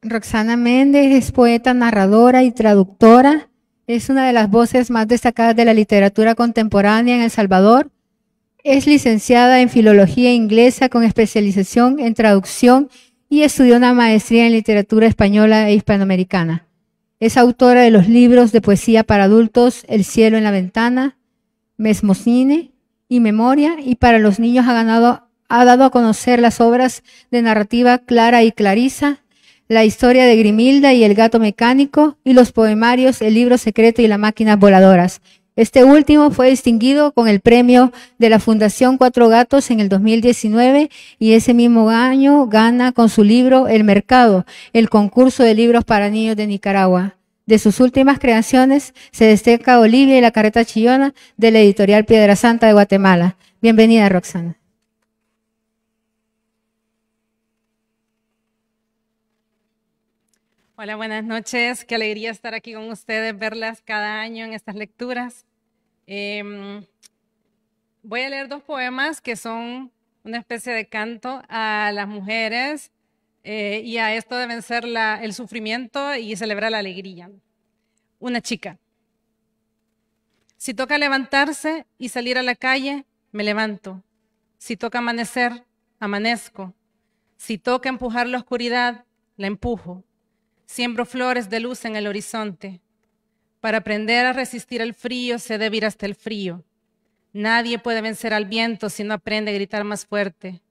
Roxana Méndez es poeta, narradora y traductora. Es una de las voces más destacadas de la literatura contemporánea en El Salvador. Es licenciada en Filología Inglesa con especialización en traducción y estudió una maestría en literatura española e hispanoamericana. Es autora de los libros de poesía para adultos El cielo en la ventana, Mesmosine y Memoria, y para los niños ha, ganado, ha dado a conocer las obras de narrativa Clara y Clarisa, la historia de Grimilda y el gato mecánico y los poemarios El libro secreto y las máquinas voladoras. Este último fue distinguido con el premio de la Fundación Cuatro Gatos en el 2019 y ese mismo año gana con su libro El Mercado, el concurso de libros para niños de Nicaragua. De sus últimas creaciones se destaca Olivia y la carreta chillona de la editorial Piedra Santa de Guatemala. Bienvenida, Roxana. Hola, buenas noches. Qué alegría estar aquí con ustedes, verlas cada año en estas lecturas. Em, voy a leer dos poemas que son una especie de canto a las mujeres eh, y a esto de vencer el sufrimiento y celebrar la alegría. Una chica. Si toca levantarse y salir a la calle, me levanto. Si toca amanecer, amanezco. Si toca empujar la oscuridad, la empujo. Siembro flores de luz en el horizonte. Para aprender a resistir el frío se debe ir hasta el frío. Nadie puede vencer al viento si no aprende a gritar más fuerte.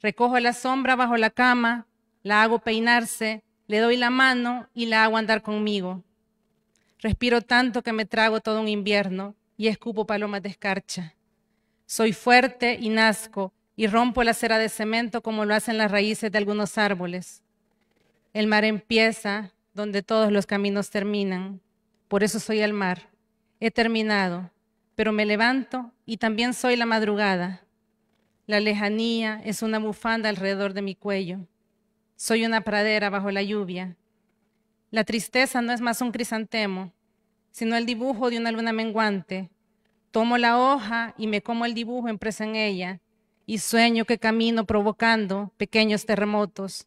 Recojo la sombra bajo la cama, la hago peinarse, le doy la mano y la hago andar conmigo. Respiro tanto que me trago todo un invierno y escupo palomas de escarcha. Soy fuerte y nazco y rompo la cera de cemento como lo hacen las raíces de algunos árboles. El mar empieza donde todos los caminos terminan. Por eso soy el mar. He terminado, pero me levanto y también soy la madrugada. La lejanía es una bufanda alrededor de mi cuello. Soy una pradera bajo la lluvia. La tristeza no es más un crisantemo, sino el dibujo de una luna menguante. Tomo la hoja y me como el dibujo empresa en ella, y sueño que camino provocando pequeños terremotos.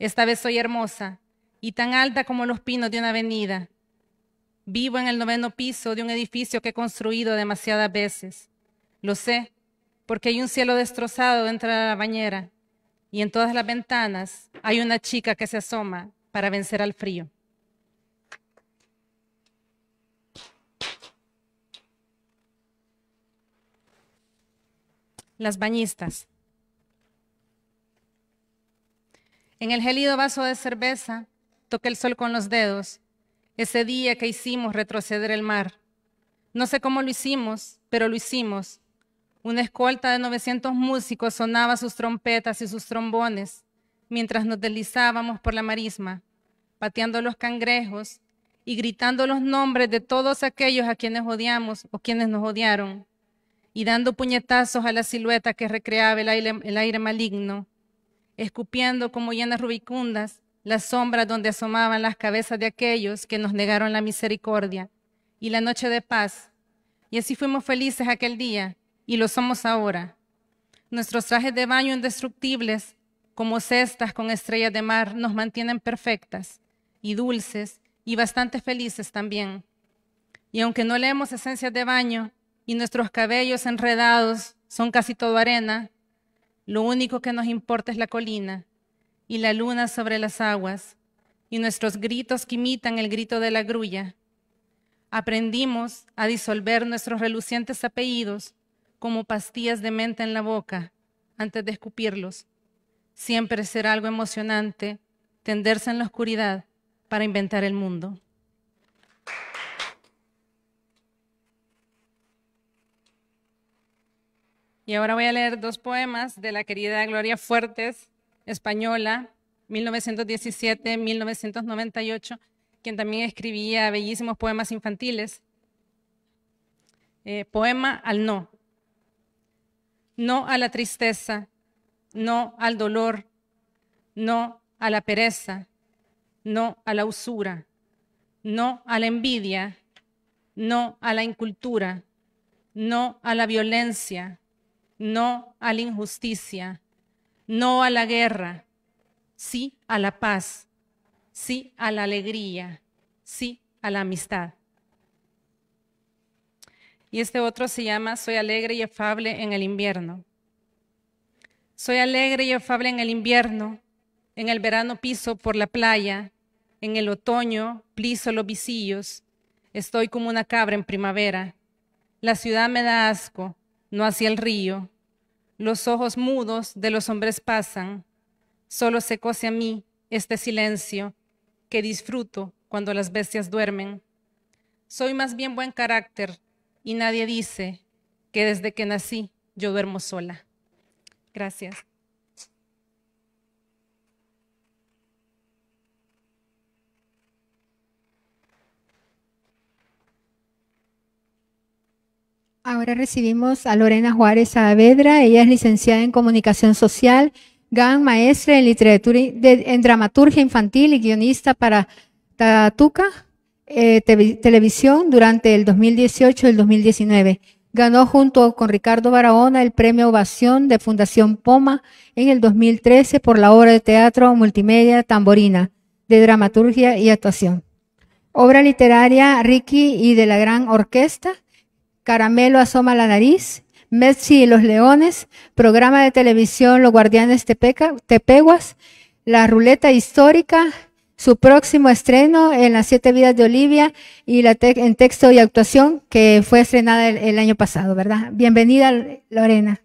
Esta vez soy hermosa y tan alta como los pinos de una avenida. Vivo en el noveno piso de un edificio que he construido demasiadas veces. Lo sé, porque hay un cielo destrozado dentro de la bañera y en todas las ventanas hay una chica que se asoma para vencer al frío. Las bañistas. En el gelido vaso de cerveza toqué el sol con los dedos, ese día que hicimos retroceder el mar. No sé cómo lo hicimos, pero lo hicimos. Una escolta de 900 músicos sonaba sus trompetas y sus trombones mientras nos deslizábamos por la marisma, pateando los cangrejos y gritando los nombres de todos aquellos a quienes odiamos o quienes nos odiaron, y dando puñetazos a la silueta que recreaba el aire maligno escupiendo como llenas rubicundas las sombras donde asomaban las cabezas de aquellos que nos negaron la misericordia y la noche de paz. Y así fuimos felices aquel día y lo somos ahora. Nuestros trajes de baño indestructibles, como cestas con estrellas de mar, nos mantienen perfectas y dulces y bastante felices también. Y aunque no leemos esencias de baño y nuestros cabellos enredados son casi todo arena, lo único que nos importa es la colina y la luna sobre las aguas y nuestros gritos que imitan el grito de la grulla. Aprendimos a disolver nuestros relucientes apellidos como pastillas de menta en la boca antes de escupirlos. Siempre será algo emocionante tenderse en la oscuridad para inventar el mundo. Y ahora voy a leer dos poemas de la querida Gloria Fuertes, española, 1917-1998, quien también escribía bellísimos poemas infantiles. Eh, poema al no. No a la tristeza, no al dolor, no a la pereza, no a la usura, no a la envidia, no a la incultura, no a la violencia, no a la injusticia, no a la guerra, sí a la paz, sí a la alegría, sí a la amistad. Y este otro se llama Soy alegre y afable en el invierno. Soy alegre y afable en el invierno, en el verano piso por la playa, en el otoño plizo los visillos, estoy como una cabra en primavera. La ciudad me da asco, no hacia el río. Los ojos mudos de los hombres pasan, solo se cose a mí este silencio que disfruto cuando las bestias duermen. Soy más bien buen carácter y nadie dice que desde que nací yo duermo sola. Gracias. Ahora recibimos a Lorena Juárez Saavedra. Ella es licenciada en Comunicación Social, GAN, maestra en literatura en dramaturgia infantil y guionista para Tatuca eh, Televisión durante el 2018 y el 2019. Ganó junto con Ricardo Barahona el premio Ovación de Fundación Poma en el 2013 por la obra de teatro multimedia Tamborina de dramaturgia y actuación. Obra literaria Ricky y de la Gran Orquesta Caramelo asoma la nariz, Messi y los leones, programa de televisión Los Guardianes Tepeca, Tepeguas, La Ruleta Histórica, su próximo estreno en Las Siete Vidas de Olivia y la en texto y actuación que fue estrenada el año pasado, ¿verdad? Bienvenida, Lorena.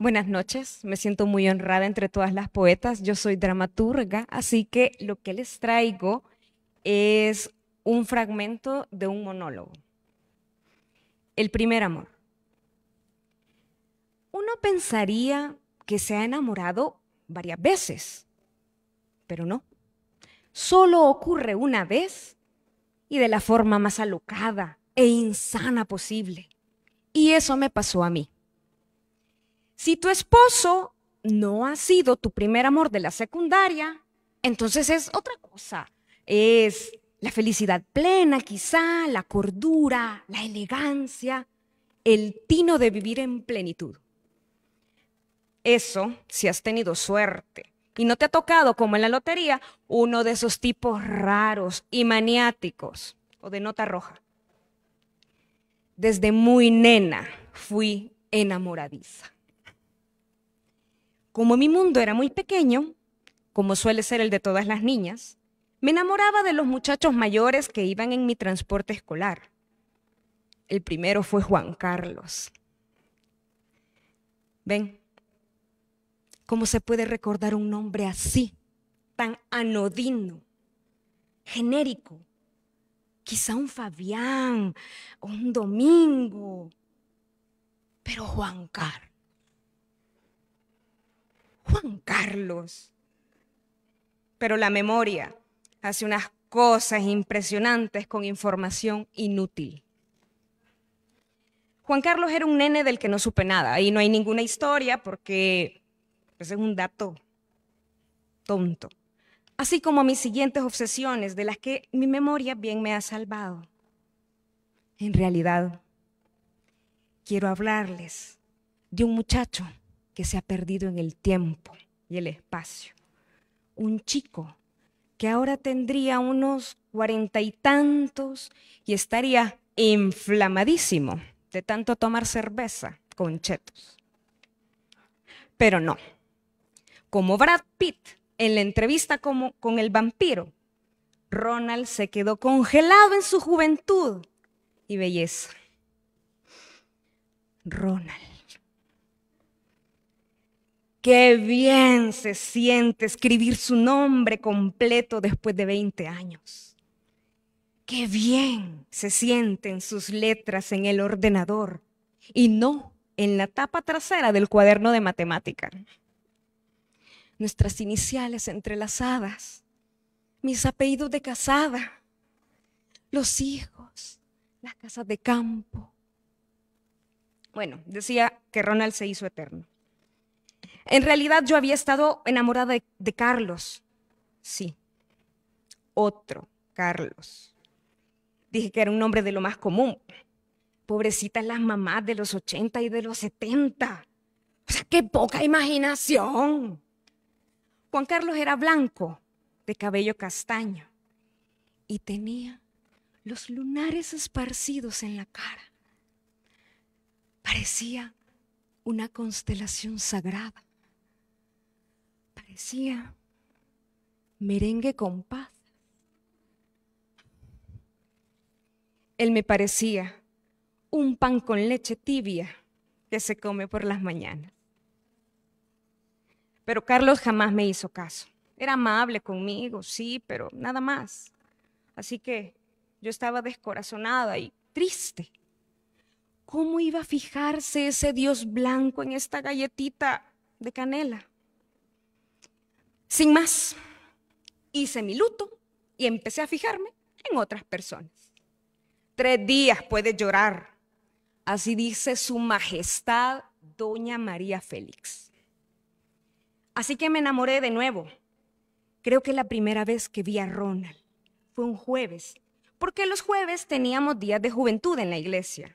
Buenas noches, me siento muy honrada entre todas las poetas. Yo soy dramaturga, así que lo que les traigo es un fragmento de un monólogo. El primer amor. Uno pensaría que se ha enamorado varias veces, pero no. Solo ocurre una vez y de la forma más alocada e insana posible. Y eso me pasó a mí. Si tu esposo no ha sido tu primer amor de la secundaria, entonces es otra cosa. Es la felicidad plena, quizá, la cordura, la elegancia, el tino de vivir en plenitud. Eso si has tenido suerte y no te ha tocado, como en la lotería, uno de esos tipos raros y maniáticos o de nota roja. Desde muy nena fui enamoradiza. Como mi mundo era muy pequeño, como suele ser el de todas las niñas, me enamoraba de los muchachos mayores que iban en mi transporte escolar. El primero fue Juan Carlos. Ven, ¿cómo se puede recordar un nombre así, tan anodino, genérico? Quizá un Fabián o un Domingo, pero Juan Carlos. Juan Carlos. Pero la memoria hace unas cosas impresionantes con información inútil. Juan Carlos era un nene del que no supe nada. Ahí no hay ninguna historia porque ese pues, es un dato tonto. Así como mis siguientes obsesiones de las que mi memoria bien me ha salvado. En realidad, quiero hablarles de un muchacho que se ha perdido en el tiempo y el espacio. Un chico que ahora tendría unos cuarenta y tantos y estaría inflamadísimo de tanto tomar cerveza con chetos. Pero no. Como Brad Pitt en la entrevista como, con el vampiro, Ronald se quedó congelado en su juventud y belleza. Ronald Qué bien se siente escribir su nombre completo después de 20 años. Qué bien se sienten sus letras en el ordenador y no en la tapa trasera del cuaderno de matemática. Nuestras iniciales entrelazadas, mis apellidos de casada, los hijos, las casas de campo. Bueno, decía que Ronald se hizo eterno. En realidad yo había estado enamorada de, Carlos. Sí, otro Carlos. Dije que era un nombre de lo más común. Pobrecitas las mamás de los 80 y de los 70. O sea, qué poca imaginación. Juan Carlos era blanco, de cabello castaño, y tenía los lunares esparcidos en la cara. Parecía una constelación sagrada. Decía, merengue con paz. Él me parecía un pan con leche tibia que se come por las mañanas. Pero Carlos jamás me hizo caso. Era amable conmigo, sí, pero nada más. Así que yo estaba descorazonada y triste. ¿Cómo iba a fijarse ese Dios blanco en esta galletita de canela? Sin más, hice mi luto y empecé a fijarme en otras personas. Tres días puede llorar, así dice su majestad Doña María Félix. Así que me enamoré de nuevo. Creo que la primera vez que vi a Ronald fue un jueves, porque los jueves teníamos días de juventud en la iglesia.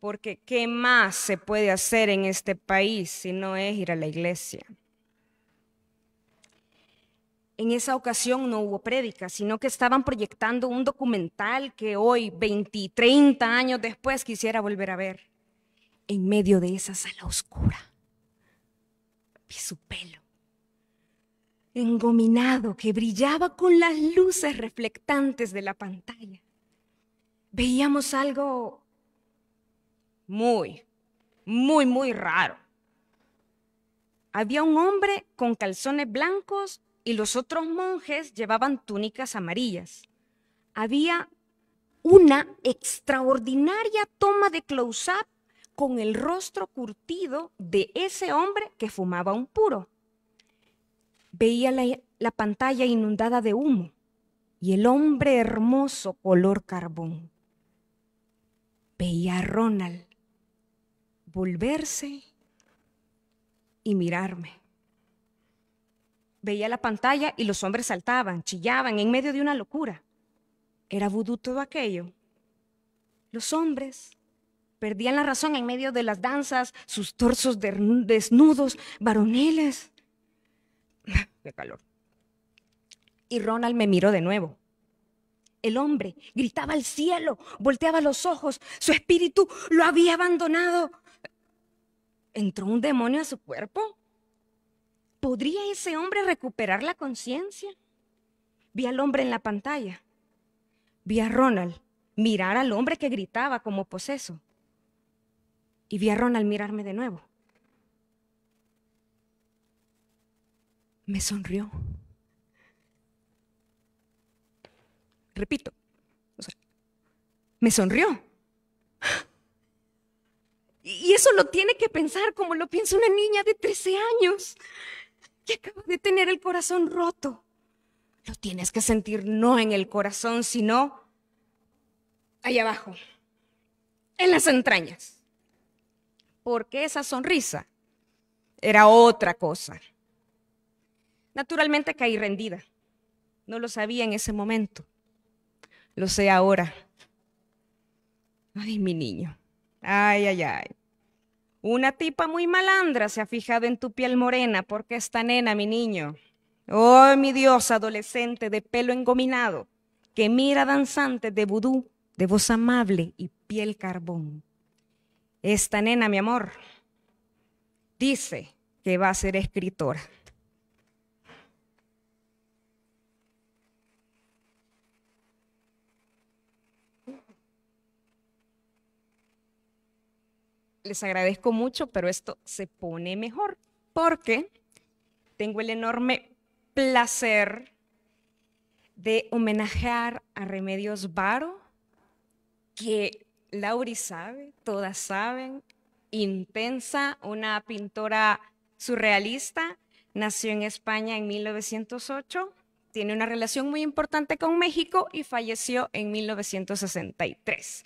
Porque ¿qué más se puede hacer en este país si no es ir a la iglesia? En esa ocasión no hubo prédica, sino que estaban proyectando un documental que hoy, 20, 30 años después, quisiera volver a ver. En medio de esa sala oscura, vi su pelo, engominado, que brillaba con las luces reflectantes de la pantalla. Veíamos algo muy, muy, muy raro había un hombre con calzones blancos y los otros monjes llevaban túnicas amarillas. Había una extraordinaria toma de close-up con el rostro curtido de ese hombre que fumaba un puro. Veía la, pantalla inundada de humo y el hombre hermoso color carbón. Veía a Ronald volverse y mirarme veía la pantalla y los hombres saltaban, chillaban en medio de una locura. Era vudú todo aquello. Los hombres perdían la razón en medio de las danzas, sus torsos desnudos, varoniles. ¡Qué calor! Y Ronald me miró de nuevo. El hombre gritaba al cielo, volteaba los ojos, su espíritu lo había abandonado. ¿Entró un demonio a su cuerpo? ¿Podría ese hombre recuperar la conciencia? Vi al hombre en la pantalla. Vi a Ronald mirar al hombre que gritaba como poseso. Y vi a Ronald mirarme de nuevo. Me sonrió. Repito, me sonrió. Y eso lo tiene que pensar como lo piensa una niña de 13 años que acaba de tener el corazón roto. Lo tienes que sentir no en el corazón, sino ahí abajo, en las entrañas. Porque esa sonrisa era otra cosa. Naturalmente caí rendida. No lo sabía en ese momento. Lo sé ahora. Ay, mi niño. Ay, ay, ay. Una tipa muy malandra se ha fijado en tu piel morena porque esta nena, mi niño. Oh, mi Dios, adolescente de pelo engominado, que mira danzante de vudú, de voz amable y piel carbón. Esta nena, mi amor, dice que va a ser escritora. les agradezco mucho, pero esto se pone mejor porque tengo el enorme placer de homenajear a Remedios Varo, que Lauri sabe, todas saben, intensa, una pintora surrealista, nació en España en 1908, tiene una relación muy importante con México y falleció en 1963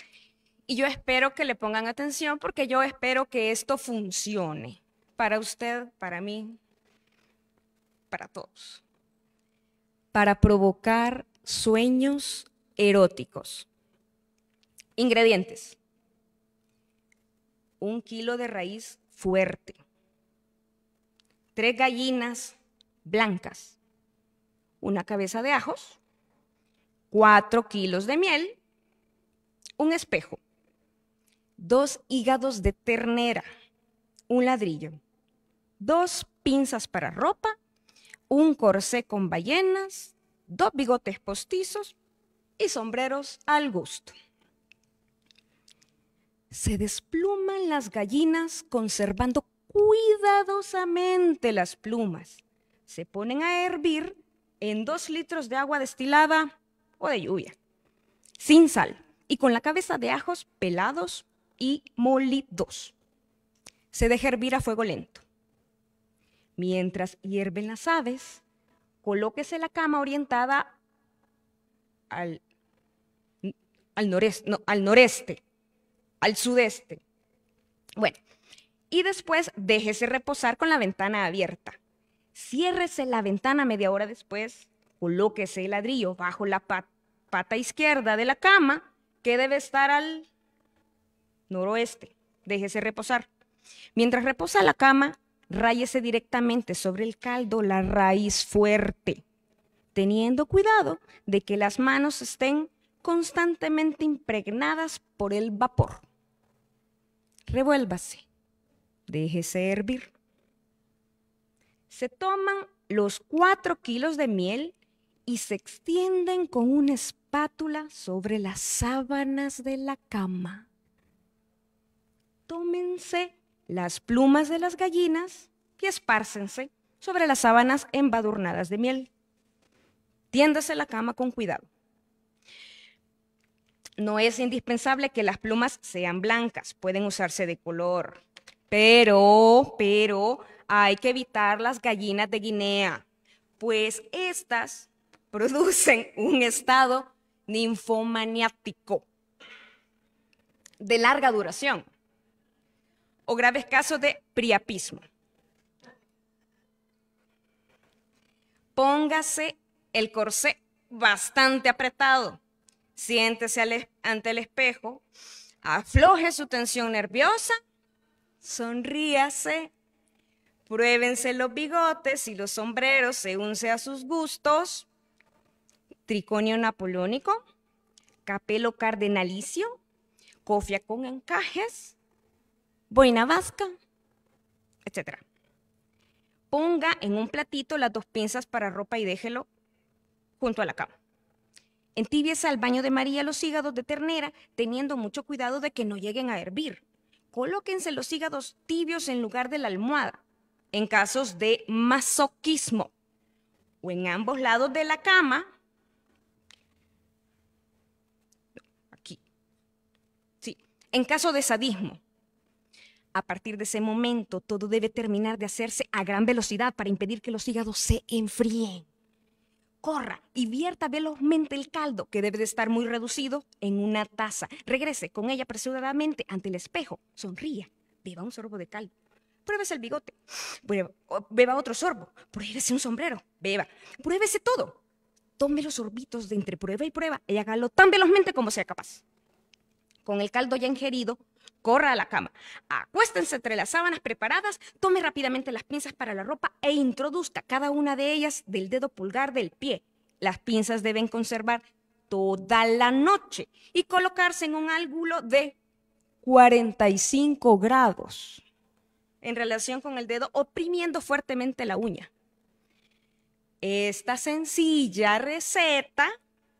y yo espero que le pongan atención porque yo espero que esto funcione para usted, para mí, para todos. Para provocar sueños eróticos. Ingredientes. Un kilo de raíz fuerte. Tres gallinas blancas. Una cabeza de ajos. Cuatro kilos de miel. Un espejo dos hígados de ternera, un ladrillo, dos pinzas para ropa, un corsé con ballenas, dos bigotes postizos y sombreros al gusto. Se despluman las gallinas conservando cuidadosamente las plumas. Se ponen a hervir en dos litros de agua destilada o de lluvia, sin sal y con la cabeza de ajos pelados y 2 Se deja hervir a fuego lento. Mientras hierven las aves, colóquese la cama orientada al, noreste, al noreste, al sudeste. Bueno, y después déjese reposar con la ventana abierta. Ciérrese la ventana media hora después, colóquese el ladrillo bajo la pata izquierda de la cama, que debe estar al noroeste. Déjese reposar. Mientras reposa la cama, ráyese directamente sobre el caldo la raíz fuerte, teniendo cuidado de que las manos estén constantemente impregnadas por el vapor. Revuélvase. Déjese hervir. Se toman los cuatro kilos de miel y se extienden con una espátula sobre las sábanas de la cama tómense las plumas de las gallinas y espárcense sobre las sábanas embadurnadas de miel. Tiéndase la cama con cuidado. No es indispensable que las plumas sean blancas, pueden usarse de color, pero, pero hay que evitar las gallinas de Guinea, pues estas producen un estado ninfomaniático de larga duración o graves casos de priapismo. Póngase el corsé bastante apretado. Siéntese ante el espejo, afloje su tensión nerviosa, sonríase, pruébense los bigotes y los sombreros se según a sus gustos, triconio napoleónico. capelo cardenalicio, cofia con encajes, Buena vasca, etc. Ponga en un platito las dos pinzas para ropa y déjelo junto a la cama. Entibieza al baño de María los hígados de ternera, teniendo mucho cuidado de que no lleguen a hervir. Colóquense los hígados tibios en lugar de la almohada, en casos de masoquismo, o en ambos lados de la cama. Aquí. Sí, en caso de sadismo a partir de ese momento, todo debe terminar de hacerse a gran velocidad para impedir que los hígados se enfríen. Corra y vierta velozmente el caldo, que debe de estar muy reducido, en una taza. Regrese con ella apresuradamente ante el espejo. Sonría. Beba un sorbo de caldo. Pruébese el bigote. Oh, beba, otro sorbo. Pruébese un sombrero. Beba. Pruébese todo. Tome los sorbitos de entre prueba y prueba y hágalo tan velozmente como sea capaz. Con el caldo ya ingerido, corra a la cama. Acuéstense entre las sábanas preparadas, tome rápidamente las pinzas para la ropa e introduzca cada una de ellas del dedo pulgar del pie. Las pinzas deben conservar toda la noche y colocarse en un ángulo de 45 grados en relación con el dedo, oprimiendo fuertemente la uña. Esta sencilla receta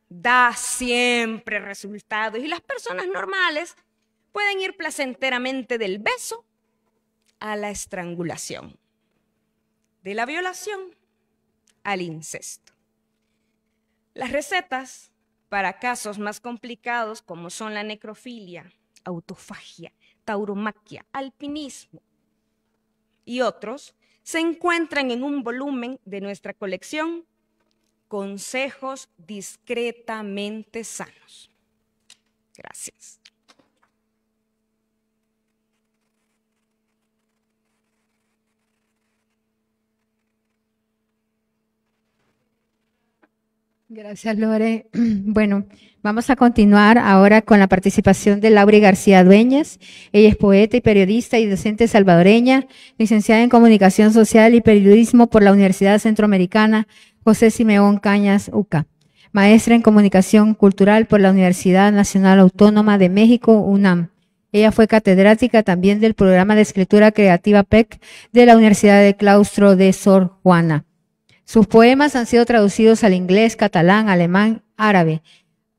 da siempre resultados y las personas normales pueden ir placenteramente del beso a la estrangulación, de la violación al incesto. Las recetas para casos más complicados como son la necrofilia, autofagia, tauromaquia, alpinismo y otros, se encuentran en un volumen de nuestra colección Consejos discretamente sanos. Gracias. Gracias, Lore. Bueno, vamos a continuar ahora con la participación de Laura García Dueñas. Ella es poeta y periodista y docente salvadoreña, licenciada en Comunicación Social y Periodismo por la Universidad Centroamericana José Simeón Cañas, UCA. Maestra en Comunicación Cultural por la Universidad Nacional Autónoma de México, UNAM. Ella fue catedrática también del programa de escritura creativa PEC de la Universidad de Claustro de Sor Juana. Sus poemas han sido traducidos al inglés, catalán, alemán, árabe.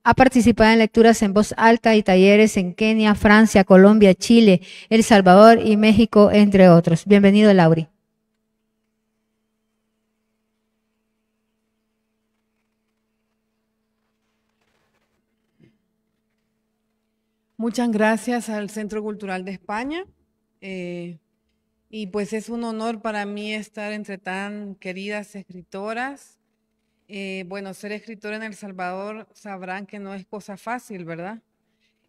Ha participado en lecturas en voz alta y talleres en Kenia, Francia, Colombia, Chile, El Salvador y México, entre otros. Bienvenido, Lauri. Muchas gracias al Centro Cultural de España. Eh, y pues es un honor para mí estar entre tan queridas escritoras. Eh, bueno, ser escritora en El Salvador sabrán que no es cosa fácil, ¿verdad?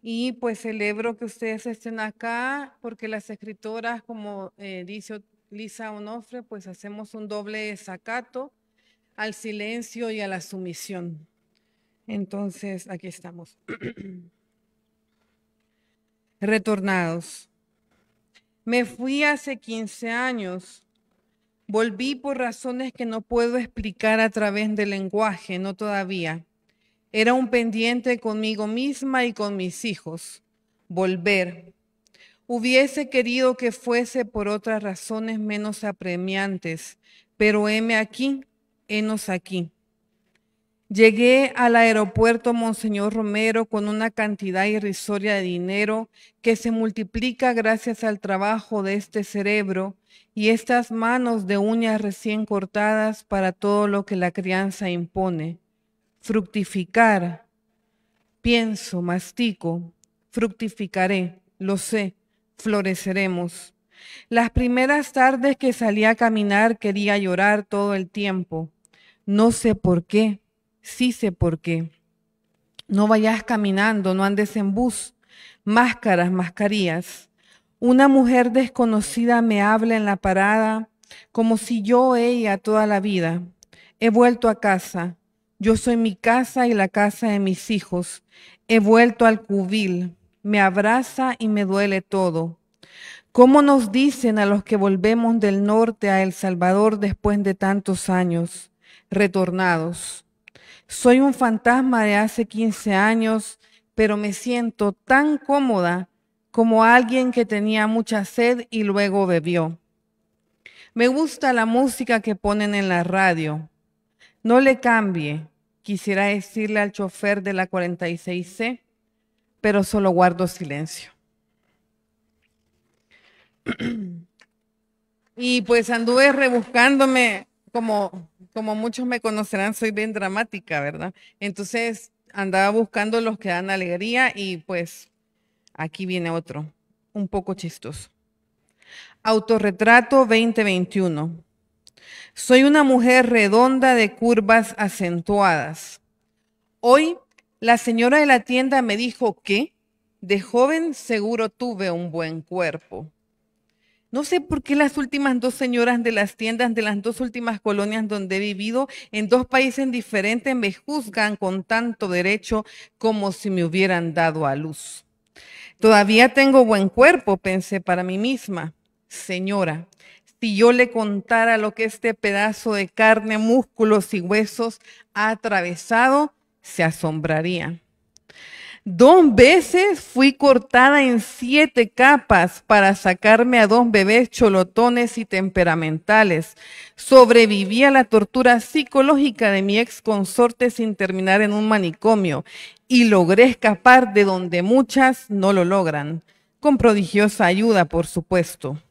Y pues celebro que ustedes estén acá porque las escritoras, como eh, dice Lisa Onofre, pues hacemos un doble sacato al silencio y a la sumisión. Entonces, aquí estamos. Retornados. Me fui hace 15 años. Volví por razones que no puedo explicar a través del lenguaje, no todavía. Era un pendiente conmigo misma y con mis hijos. Volver. Hubiese querido que fuese por otras razones menos apremiantes, pero heme aquí, henos aquí. Llegué al aeropuerto Monseñor Romero con una cantidad irrisoria de dinero que se multiplica gracias al trabajo de este cerebro y estas manos de uñas recién cortadas para todo lo que la crianza impone. Fructificar. Pienso, mastico, fructificaré, lo sé, floreceremos. Las primeras tardes que salí a caminar quería llorar todo el tiempo. No sé por qué Sí sé por qué. No vayas caminando, no andes en bus. Máscaras, mascarillas. Una mujer desconocida me habla en la parada como si yo ella toda la vida. He vuelto a casa. Yo soy mi casa y la casa de mis hijos. He vuelto al cubil. Me abraza y me duele todo. ¿Cómo nos dicen a los que volvemos del norte a El Salvador después de tantos años, retornados? Soy un fantasma de hace 15 años, pero me siento tan cómoda como alguien que tenía mucha sed y luego bebió. Me gusta la música que ponen en la radio. No le cambie, quisiera decirle al chofer de la 46C, pero solo guardo silencio. y pues anduve rebuscándome como como muchos me conocerán, soy bien dramática, ¿verdad? Entonces andaba buscando los que dan alegría y pues aquí viene otro, un poco chistoso. Autorretrato 2021. Soy una mujer redonda de curvas acentuadas. Hoy la señora de la tienda me dijo que de joven seguro tuve un buen cuerpo. No sé por qué las últimas dos señoras de las tiendas de las dos últimas colonias donde he vivido en dos países diferentes me juzgan con tanto derecho como si me hubieran dado a luz. Todavía tengo buen cuerpo, pensé para mí misma. Señora, si yo le contara lo que este pedazo de carne, músculos y huesos ha atravesado, se asombraría. Dos veces fui cortada en siete capas para sacarme a dos bebés cholotones y temperamentales. Sobreviví a la tortura psicológica de mi ex consorte sin terminar en un manicomio y logré escapar de donde muchas no lo logran, con prodigiosa ayuda, por supuesto.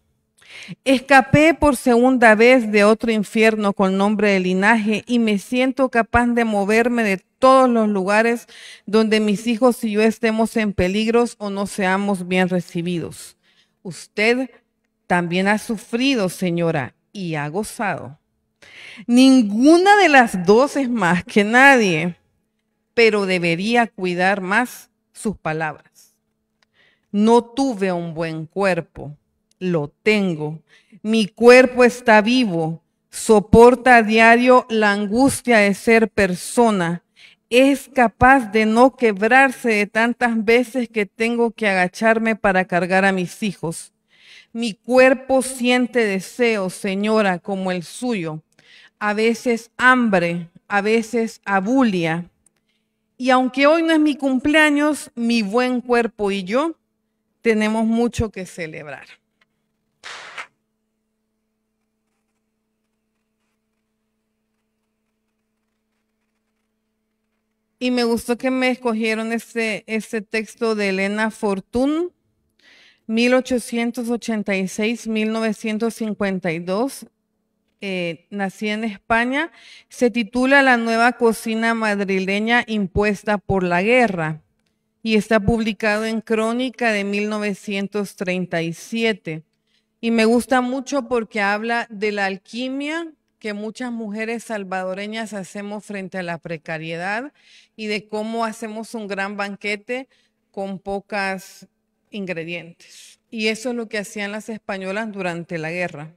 Escapé por segunda vez de otro infierno con nombre de linaje y me siento capaz de moverme de todos los lugares donde mis hijos y yo estemos en peligros o no seamos bien recibidos. Usted también ha sufrido, señora, y ha gozado. Ninguna de las dos es más que nadie, pero debería cuidar más sus palabras. No tuve un buen cuerpo, lo tengo. Mi cuerpo está vivo, soporta a diario la angustia de ser persona es capaz de no quebrarse de tantas veces que tengo que agacharme para cargar a mis hijos. Mi cuerpo siente deseos, señora, como el suyo, a veces hambre, a veces abulia. Y aunque hoy no es mi cumpleaños, mi buen cuerpo y yo tenemos mucho que celebrar. Y me gustó que me escogieron este, este texto de Elena Fortún, 1886-1952. Eh, nací en España, se titula La nueva cocina madrileña impuesta por la guerra y está publicado en Crónica de 1937. Y me gusta mucho porque habla de la alquimia que muchas mujeres salvadoreñas hacemos frente a la precariedad y de cómo hacemos un gran banquete con pocas ingredientes. Y eso es lo que hacían las españolas durante la guerra.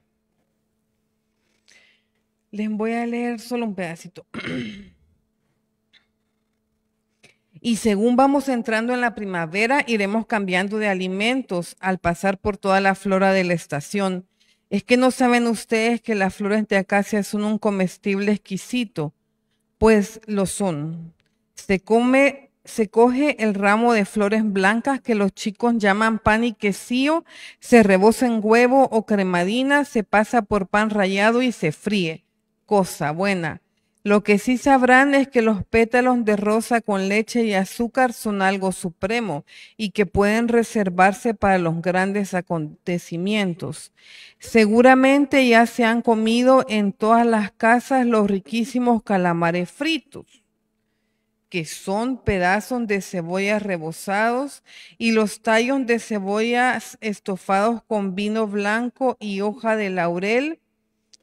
Les voy a leer solo un pedacito. Y según vamos entrando en la primavera, iremos cambiando de alimentos al pasar por toda la flora de la estación es que no saben ustedes que las flores de acacia son un comestible exquisito, pues lo son. Se come, se coge el ramo de flores blancas que los chicos llaman pan y quesillo, se reboza en huevo o cremadina, se pasa por pan rallado y se fríe. Cosa buena. Lo que sí sabrán es que los pétalos de rosa con leche y azúcar son algo supremo y que pueden reservarse para los grandes acontecimientos. Seguramente ya se han comido en todas las casas los riquísimos calamares fritos, que son pedazos de cebolla rebozados y los tallos de cebollas estofados con vino blanco y hoja de laurel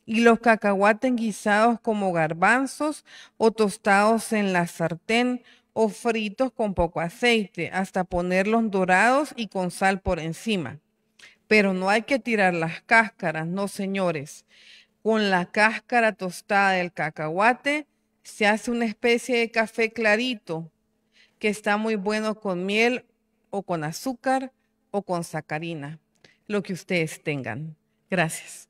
y los cacahuates guisados como garbanzos o tostados en la sartén o fritos con poco aceite hasta ponerlos dorados y con sal por encima. Pero no hay que tirar las cáscaras, no señores. Con la cáscara tostada del cacahuate se hace una especie de café clarito que está muy bueno con miel o con azúcar o con sacarina, lo que ustedes tengan. Gracias.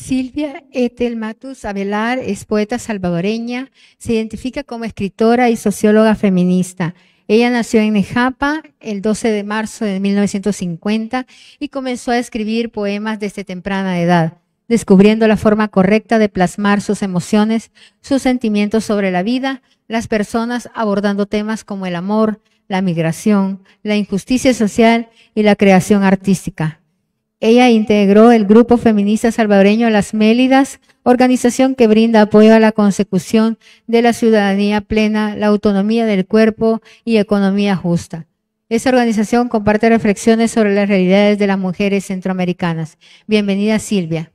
Silvia Etel Matus Abelar es poeta salvadoreña, se identifica como escritora y socióloga feminista. Ella nació en Nejapa el 12 de marzo de 1950 y comenzó a escribir poemas desde temprana edad, descubriendo la forma correcta de plasmar sus emociones, sus sentimientos sobre la vida, las personas abordando temas como el amor, la migración, la injusticia social y la creación artística. Ella integró el grupo feminista salvadoreño Las Mélidas, organización que brinda apoyo a la consecución de la ciudadanía plena, la autonomía del cuerpo y economía justa. Esta organización comparte reflexiones sobre las realidades de las mujeres centroamericanas. Bienvenida Silvia.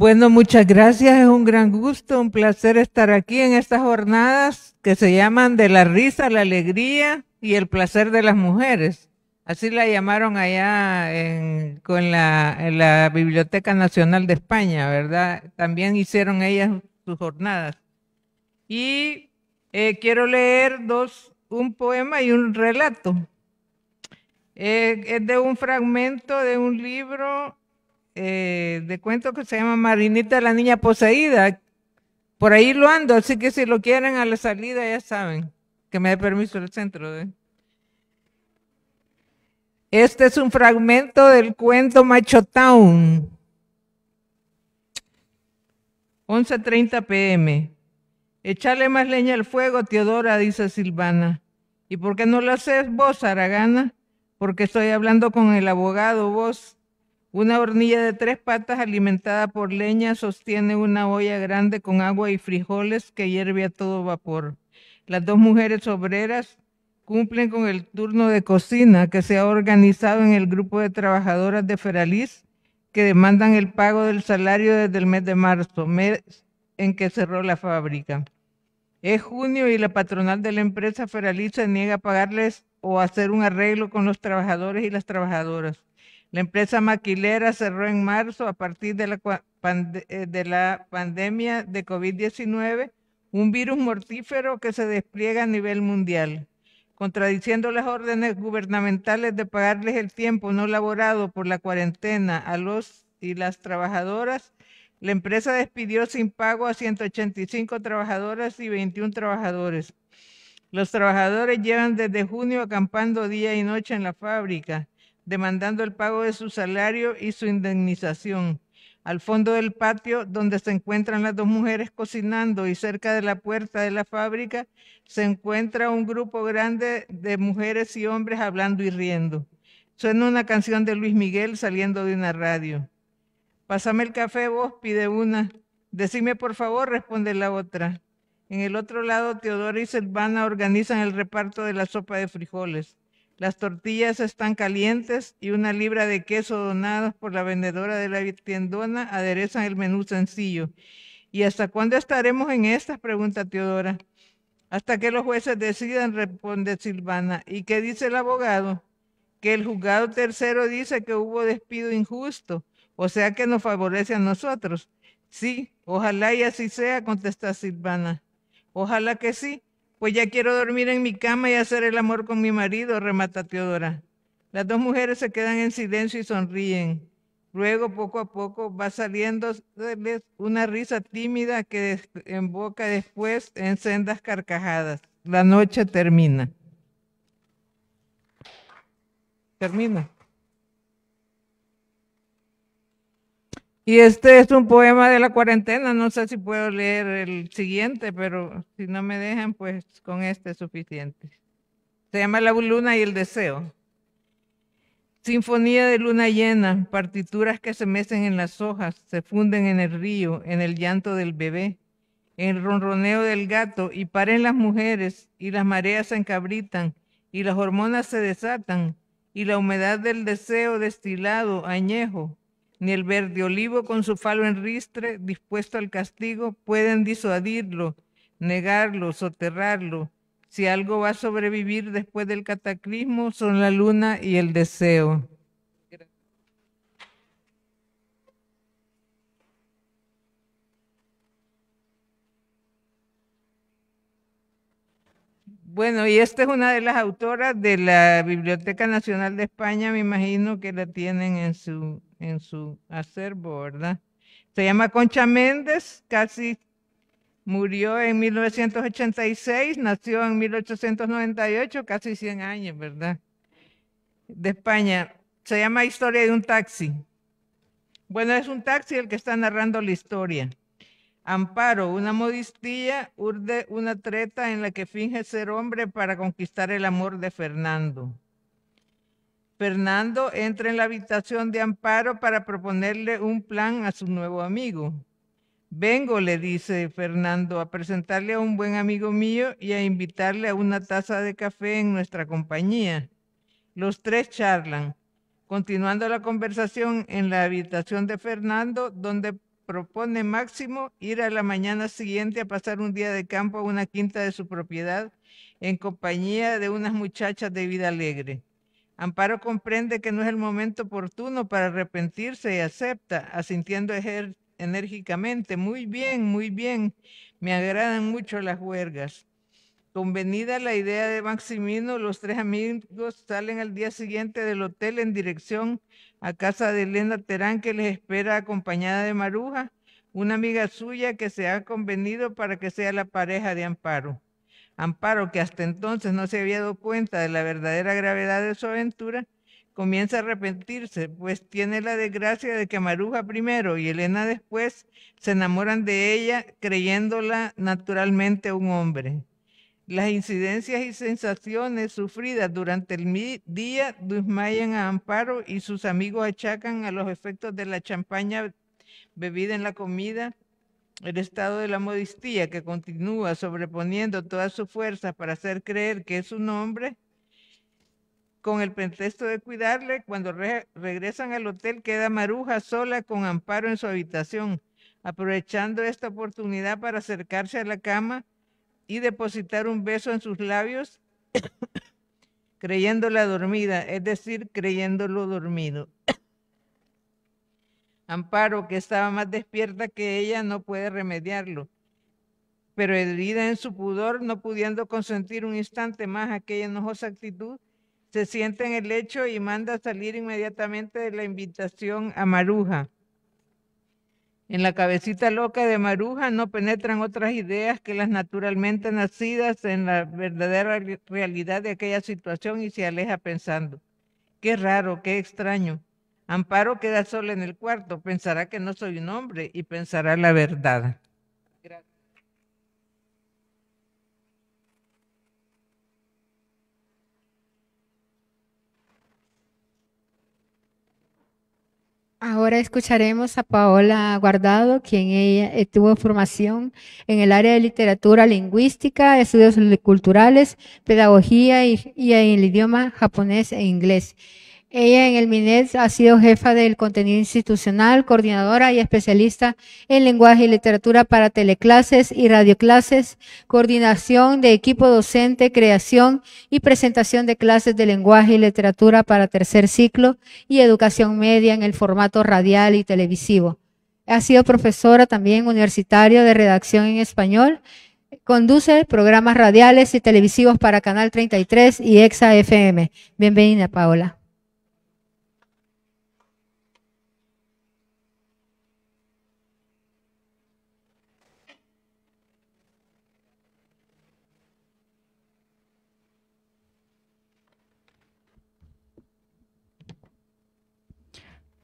Bueno, muchas gracias. Es un gran gusto, un placer estar aquí en estas jornadas que se llaman de la risa, la alegría y el placer de las mujeres. Así la llamaron allá en, con la, Biblioteca Nacional de España, ¿verdad? También hicieron ellas sus jornadas. Y eh, quiero leer dos, un poema y un relato. Eh, es de un fragmento de un libro eh, de cuento que se llama Marinita la Niña Poseída. Por ahí lo ando, así que si lo quieren a la salida ya saben que me dé permiso el centro. Este es un fragmento del cuento Macho Town. 11.30 pm. Echale más leña al fuego, Teodora, dice Silvana. ¿Y por qué no lo haces vos, Aragana? Porque estoy hablando con el abogado, vos. Una hornilla de tres patas alimentada por leña sostiene una olla grande con agua y frijoles que hierve a todo vapor. Las dos mujeres obreras cumplen con el turno de cocina que se ha organizado en el grupo de trabajadoras de Feraliz que demandan el pago del salario desde el mes de marzo, mes en que cerró la fábrica. Es junio y la patronal de la empresa Feraliz se niega a pagarles o hacer un arreglo con los trabajadores y las trabajadoras. La empresa maquilera cerró en marzo a partir de la, eh, pandemia de COVID-19, un virus mortífero que se despliega a nivel mundial. Contradiciendo las órdenes gubernamentales de pagarles el tiempo no laborado por la cuarentena a los y las trabajadoras, la empresa despidió sin pago a 185 trabajadoras y 21 trabajadores. Los trabajadores llevan desde junio acampando día y noche en la fábrica demandando el pago de su salario y su indemnización. Al fondo del patio, donde se encuentran las dos mujeres cocinando y cerca de la puerta de la fábrica, se encuentra un grupo grande de mujeres y hombres hablando y riendo. Suena una canción de Luis Miguel saliendo de una radio. Pásame el café vos, pide una. Decime por favor, responde la otra. En el otro lado, Teodoro y Silvana organizan el reparto de la sopa de frijoles. Las tortillas están calientes y una libra de queso donado por la vendedora de la tiendona aderezan el menú sencillo. ¿Y hasta cuándo estaremos en estas? Pregunta Teodora. Hasta que los jueces decidan, responde Silvana. ¿Y qué dice el abogado? Que el juzgado tercero dice que hubo despido injusto, o sea que nos favorece a nosotros. Sí, ojalá y así sea, contesta Silvana. Ojalá que sí, pues ya quiero dormir en mi cama y hacer el amor con mi marido, remata Teodora. Las dos mujeres se quedan en silencio y sonríen. Luego, poco a poco, va saliendo una risa tímida que desemboca después en sendas carcajadas. La noche termina. Termina. Y este es un poema de la cuarentena, no sé si puedo leer el siguiente, pero si no me dejan, pues con este es suficiente. Se llama La luna y el deseo. Sinfonía de luna llena, partituras que se mecen en las hojas, se funden en el río, en el llanto del bebé, en el ronroneo del gato, y paren las mujeres, y las mareas se encabritan, y las hormonas se desatan, y la humedad del deseo destilado, añejo, ni el verde olivo con su falo en ristre, dispuesto al castigo, pueden disuadirlo, negarlo, soterrarlo. Si algo va a sobrevivir después del cataclismo, son la luna y el deseo. Bueno, y esta es una de las autoras de la Biblioteca Nacional de España, me imagino que la tienen en su en su acervo, ¿verdad? Se llama Concha Méndez, casi murió en 1986, nació en 1898, casi 100 años, ¿verdad? De España. Se llama Historia de un taxi. Bueno, es un taxi el que está narrando la historia. Amparo, una modistilla, urde una treta en la que finge ser hombre para conquistar el amor de Fernando. Fernando entra en la habitación de Amparo para proponerle un plan a su nuevo amigo. Vengo, le dice Fernando, a presentarle a un buen amigo mío y a invitarle a una taza de café en nuestra compañía. Los tres charlan, continuando la conversación en la habitación de Fernando, donde propone Máximo ir a la mañana siguiente a pasar un día de campo a una quinta de su propiedad en compañía de unas muchachas de vida alegre. Amparo comprende que no es el momento oportuno para arrepentirse y acepta, asintiendo enérgicamente. Muy bien, muy bien. Me agradan mucho las huergas. Convenida la idea de Maximino, los tres amigos salen al día siguiente del hotel en dirección a casa de Elena Terán, que les espera acompañada de Maruja, una amiga suya que se ha convenido para que sea la pareja de Amparo. Amparo, que hasta entonces no se había dado cuenta de la verdadera gravedad de su aventura, comienza a arrepentirse, pues tiene la desgracia de que Maruja primero y Elena después se enamoran de ella creyéndola naturalmente un hombre. Las incidencias y sensaciones sufridas durante el día desmayan a Amparo y sus amigos achacan a los efectos de la champaña bebida en la comida, el estado de la modestia que continúa sobreponiendo toda su fuerza para hacer creer que es un hombre, con el pretexto de cuidarle, cuando regresan al hotel queda Maruja sola con Amparo en su habitación, aprovechando esta oportunidad para acercarse a la cama y depositar un beso en sus labios, creyéndola dormida, es decir, creyéndolo dormido. Amparo, que estaba más despierta que ella, no puede remediarlo. Pero herida en su pudor, no pudiendo consentir un instante más aquella enojosa actitud, se siente en el lecho y manda salir inmediatamente de la invitación a Maruja. En la cabecita loca de Maruja no penetran otras ideas que las naturalmente nacidas en la verdadera realidad de aquella situación y se aleja pensando. Qué raro, qué extraño. Amparo queda solo en el cuarto, pensará que no soy un hombre y pensará la verdad. Ahora escucharemos a Paola Guardado, quien ella eh, tuvo formación en el área de literatura lingüística, estudios culturales, pedagogía y en el idioma japonés e inglés. Ella en el MINET ha sido jefa del contenido institucional, coordinadora y especialista en lenguaje y literatura para teleclases y radioclases, coordinación de equipo docente, creación y presentación de clases de lenguaje y literatura para tercer ciclo y educación media en el formato radial y televisivo. Ha sido profesora también universitaria de redacción en español. Conduce programas radiales y televisivos para Canal 33 y Exa FM. Bienvenida, Paola.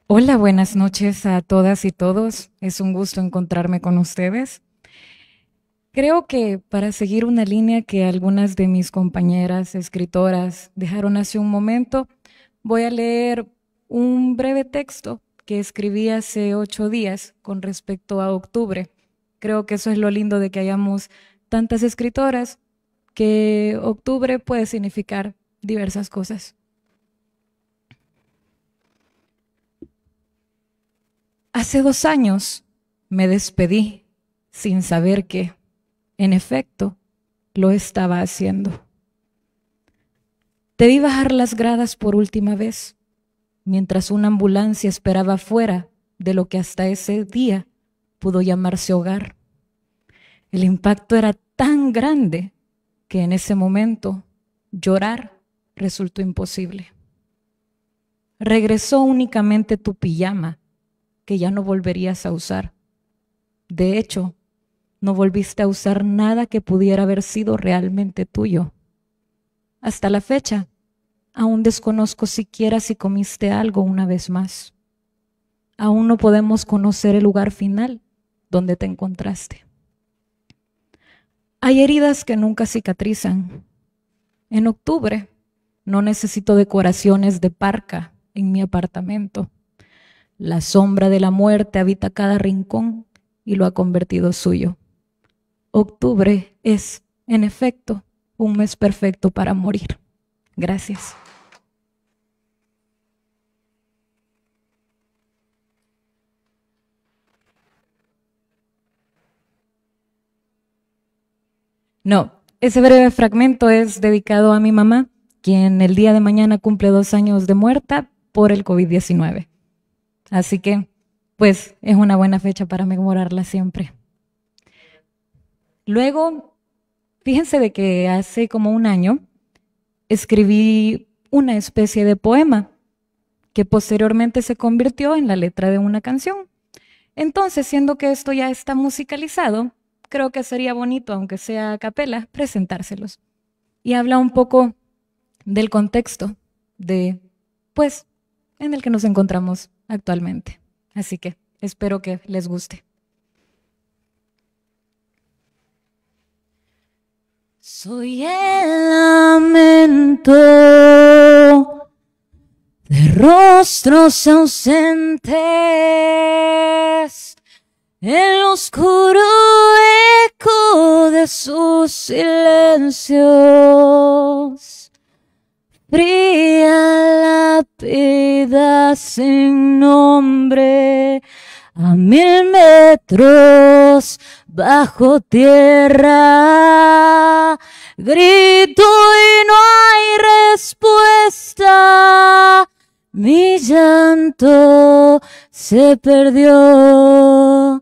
Hola, buenas noches a todas y todos. Es un gusto encontrarme con ustedes. Creo que para seguir una línea que algunas de mis compañeras escritoras dejaron hace un momento, voy a leer un breve texto que escribí hace ocho días con respecto a octubre. Creo que eso es lo lindo de que hayamos tantas escritoras, que octubre puede significar diversas cosas. Hace dos años me despedí sin saber que, en efecto, lo estaba haciendo. Te vi bajar las gradas por última vez, mientras una ambulancia esperaba fuera de lo que hasta ese día pudo llamarse hogar. El impacto era tan grande que en ese momento llorar resultó imposible. Regresó únicamente tu pijama que ya no volverías a usar. De hecho, no volviste a usar nada que pudiera haber sido realmente tuyo. Hasta la fecha, aún desconozco siquiera si comiste algo una vez más. Aún no podemos conocer el lugar final donde te encontraste. Hay heridas que nunca cicatrizan. En octubre no necesito decoraciones de parca en mi apartamento. La sombra de la muerte habita cada rincón y lo ha convertido suyo. Octubre es, en efecto, un mes perfecto para morir. Gracias. No, ese breve fragmento es dedicado a mi mamá, quien el día de mañana cumple dos años de muerta por el COVID-19. Así que, pues, es una buena fecha para memorarla siempre. Luego, fíjense de que hace como un año escribí una especie de poema que posteriormente se convirtió en la letra de una canción. Entonces, siendo que esto ya está musicalizado, creo que sería bonito, aunque sea a capela, presentárselos. Y habla un poco del contexto de, pues, en el que nos encontramos actualmente. Así que espero que les guste. Soy el lamento de rostros ausentes, el oscuro eco de sus silencios la lápida sin nombre a mil metros bajo tierra. Grito y no hay respuesta. Mi llanto se perdió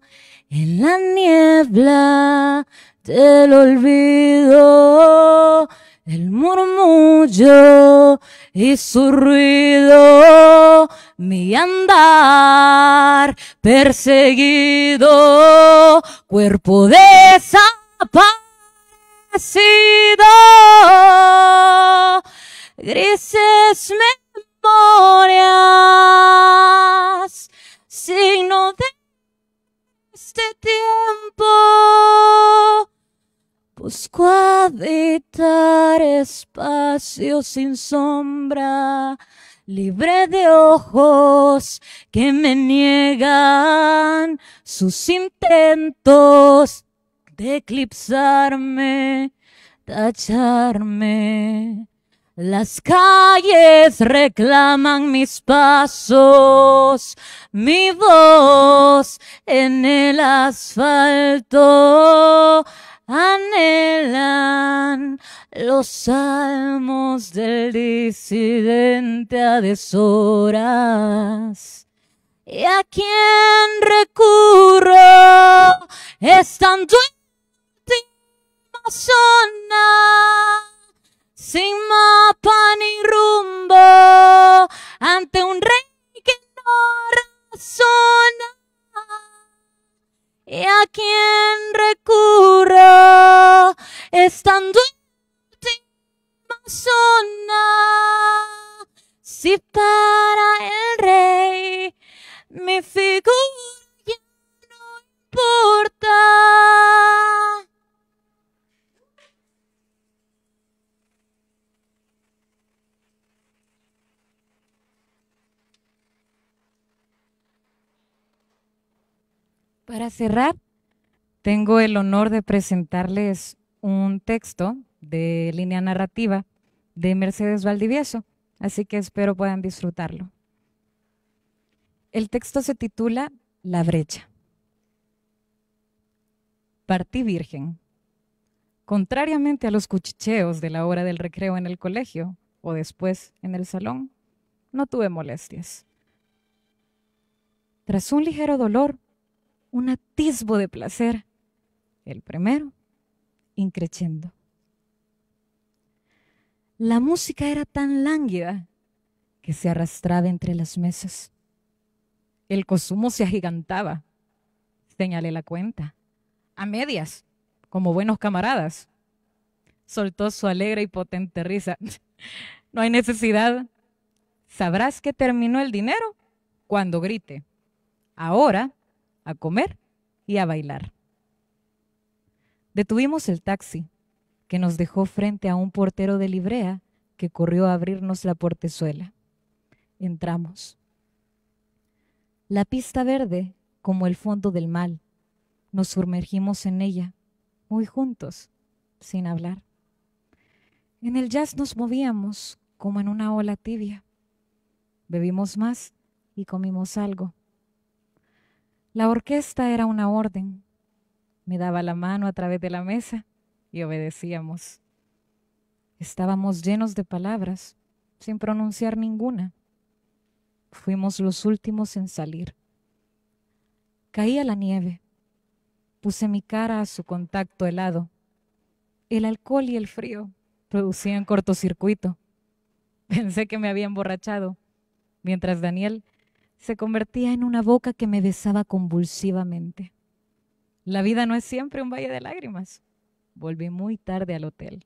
en la niebla del olvido el murmullo y su ruido, mi andar perseguido, cuerpo desaparecido, grises memorias, signo de este tiempo Busco habitar espacio sin sombra, libre de ojos que me niegan sus intentos de eclipsarme, tacharme. Las calles reclaman mis pasos, mi voz en el asfalto anhelan los salmos del disidente a deshoras. ¿Y a quien recurro estando en zona? Sin mapa ni rumbo, ante un rey que no razona. ¿Y a quien recurro estando en última zona? Si para el rey mi figura ya no importa. Para cerrar, tengo el honor de presentarles un texto de línea narrativa de Mercedes Valdivieso, así que espero puedan disfrutarlo. El texto se titula La brecha. Partí virgen. Contrariamente a los cuchicheos de la hora del recreo en el colegio o después en el salón, no tuve molestias. Tras un ligero dolor, un atisbo de placer. El primero, increciendo. La música era tan lánguida que se arrastraba entre las mesas. El consumo se agigantaba. Señalé la cuenta. A medias, como buenos camaradas. Soltó su alegre y potente risa. no hay necesidad. Sabrás que terminó el dinero cuando grite. Ahora a comer y a bailar. Detuvimos el taxi, que nos dejó frente a un portero de librea que corrió a abrirnos la portezuela. Entramos. La pista verde, como el fondo del mal, nos sumergimos en ella, muy juntos, sin hablar. En el jazz nos movíamos como en una ola tibia. Bebimos más y comimos algo. La orquesta era una orden. Me daba la mano a través de la mesa y obedecíamos. Estábamos llenos de palabras, sin pronunciar ninguna. Fuimos los últimos en salir. Caía la nieve. Puse mi cara a su contacto helado. El alcohol y el frío producían cortocircuito. Pensé que me había emborrachado, mientras Daniel se convertía en una boca que me besaba convulsivamente. La vida no es siempre un valle de lágrimas. Volví muy tarde al hotel.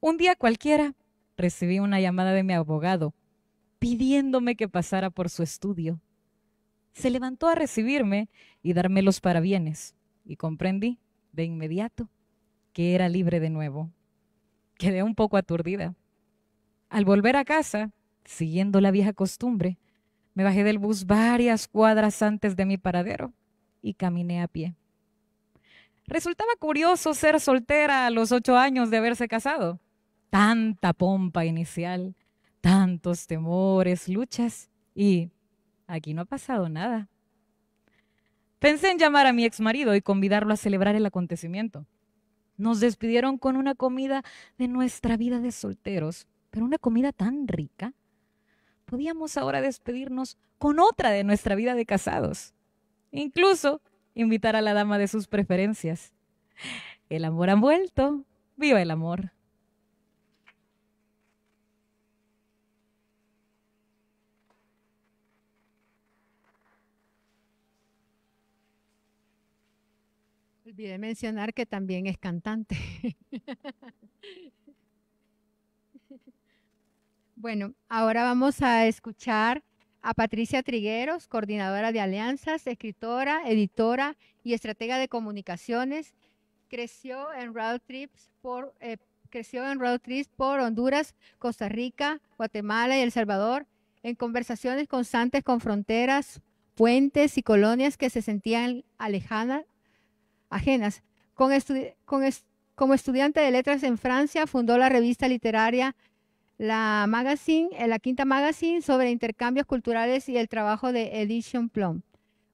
Un día cualquiera recibí una llamada de mi abogado pidiéndome que pasara por su estudio. Se levantó a recibirme y darme los parabienes y comprendí de inmediato que era libre de nuevo. Quedé un poco aturdida. Al volver a casa, siguiendo la vieja costumbre, me bajé del bus varias cuadras antes de mi paradero y caminé a pie. Resultaba curioso ser soltera a los ocho años de haberse casado. Tanta pompa inicial, tantos temores, luchas y aquí no ha pasado nada. Pensé en llamar a mi ex marido y convidarlo a celebrar el acontecimiento. Nos despidieron con una comida de nuestra vida de solteros, pero una comida tan rica podíamos ahora despedirnos con otra de nuestra vida de casados. Incluso invitar a la dama de sus preferencias. El amor ha vuelto. Viva el amor. Olvidé mencionar que también es cantante. Bueno, ahora vamos a escuchar a Patricia Trigueros, coordinadora de alianzas, escritora, editora y estratega de comunicaciones. Creció en road trips por, eh, creció en road por Honduras, Costa Rica, Guatemala y El Salvador, en conversaciones constantes con fronteras, puentes y colonias que se sentían alejadas, ajenas. como estudiante de letras en Francia, fundó la revista literaria la magazine, eh, la quinta magazine sobre intercambios culturales y el trabajo de Edition Plum.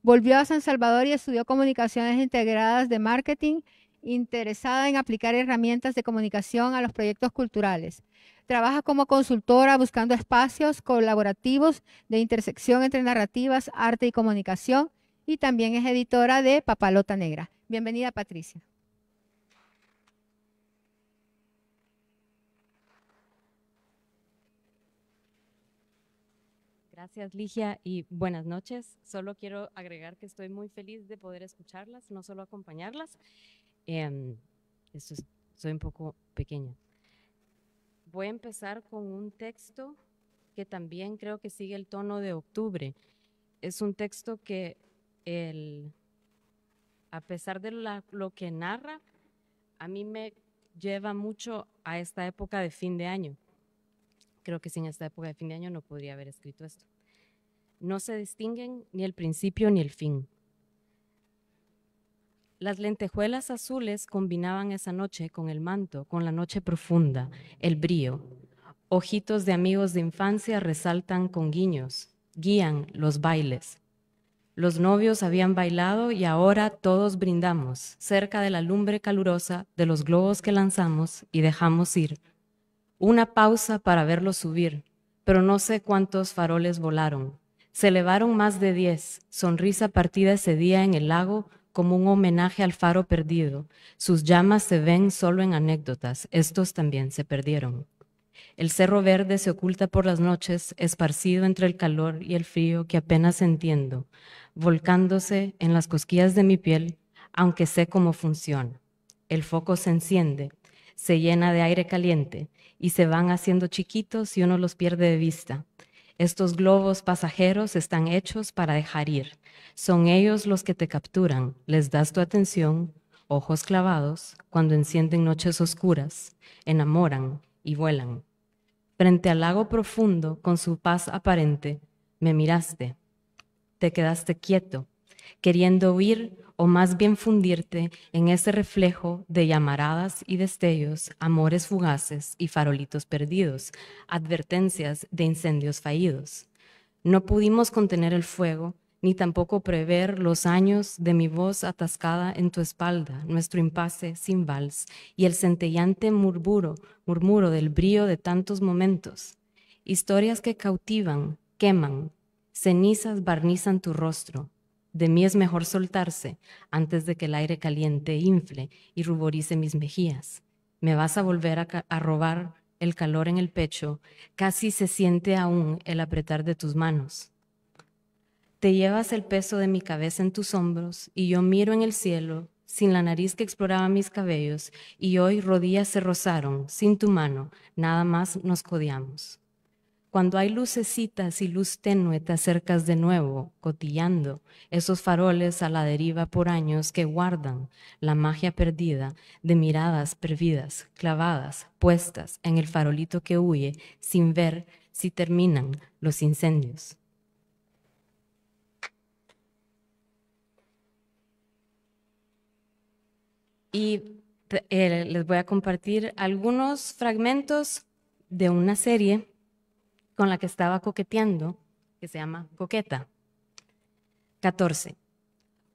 Volvió a San Salvador y estudió comunicaciones integradas de marketing, interesada en aplicar herramientas de comunicación a los proyectos culturales. Trabaja como consultora buscando espacios colaborativos de intersección entre narrativas, arte y comunicación y también es editora de Papalota Negra. Bienvenida, Patricia. Gracias, Ligia, y buenas noches. Solo quiero agregar que estoy muy feliz de poder escucharlas, no solo acompañarlas. Em, esto soy un poco pequeña. Voy a empezar con un texto que también creo que sigue el tono de octubre. Es un texto que, el, a pesar de lo que narra, a mí me lleva mucho a esta época de fin de año creo que sin esta época de fin de año no podría haber escrito esto. No se distinguen ni el principio ni el fin. Las lentejuelas azules combinaban esa noche con el manto, con la noche profunda, el brío. Ojitos de amigos de infancia resaltan con guiños, guían los bailes. Los novios habían bailado y ahora todos brindamos, cerca de la lumbre calurosa, de los globos que lanzamos y dejamos ir. Una pausa para verlos subir, pero no sé cuántos faroles volaron, se elevaron más de diez, sonrisa partida ese día en el lago como un homenaje al faro perdido. Sus llamas se ven solo en anécdotas, estos también se perdieron. El cerro verde se oculta por las noches, esparcido entre el calor y el frío que apenas entiendo, volcándose en las cosquillas de mi piel, aunque sé cómo funciona. El foco se enciende, se llena de aire caliente y se van haciendo chiquitos y uno los pierde de vista. Estos globos pasajeros están hechos para dejar ir. Son ellos los que te capturan. Les das tu atención, ojos clavados, cuando encienden noches oscuras, enamoran y vuelan. Frente al lago profundo, con su paz aparente, me miraste. Te quedaste quieto, queriendo huir o más bien fundirte en ese reflejo de llamaradas y destellos, amores fugaces y farolitos perdidos, advertencias de incendios fallidos. No pudimos contener el fuego, ni tampoco prever los años de mi voz atascada en tu espalda, nuestro impasse sin vals y el centellante murmuro, murmuro del brío de tantos momentos. Historias que cautivan, queman, cenizas barnizan tu rostro, de mí es mejor soltarse antes de que el aire caliente infle y ruborice mis mejillas. Me vas a volver a, a robar el calor en el pecho, casi se siente aún el apretar de tus manos. Te llevas el peso de mi cabeza en tus hombros y yo miro en el cielo sin la nariz que exploraba mis cabellos, y hoy rodillas se rozaron, sin tu mano, nada más nos codiamos. Cuando hay lucecitas y luz tenue, te acercas de nuevo, cotillando esos faroles a la deriva por años que guardan la magia perdida de miradas perdidas, clavadas, puestas en el farolito que huye sin ver si terminan los incendios. Y eh, les voy a compartir algunos fragmentos de una serie con la que estaba coqueteando, que se llama coqueta. 14.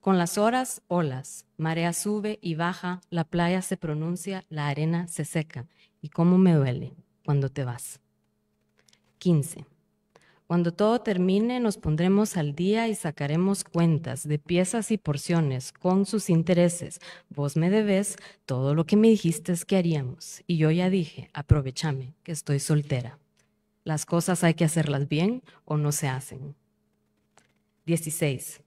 Con las horas, olas, marea sube y baja, la playa se pronuncia, la arena se seca. ¿Y cómo me duele cuando te vas? 15. Cuando todo termine, nos pondremos al día y sacaremos cuentas de piezas y porciones con sus intereses. Vos me debes todo lo que me dijiste que haríamos. Y yo ya dije, aprovechame, que estoy soltera. Las cosas hay que hacerlas bien o no se hacen. 16.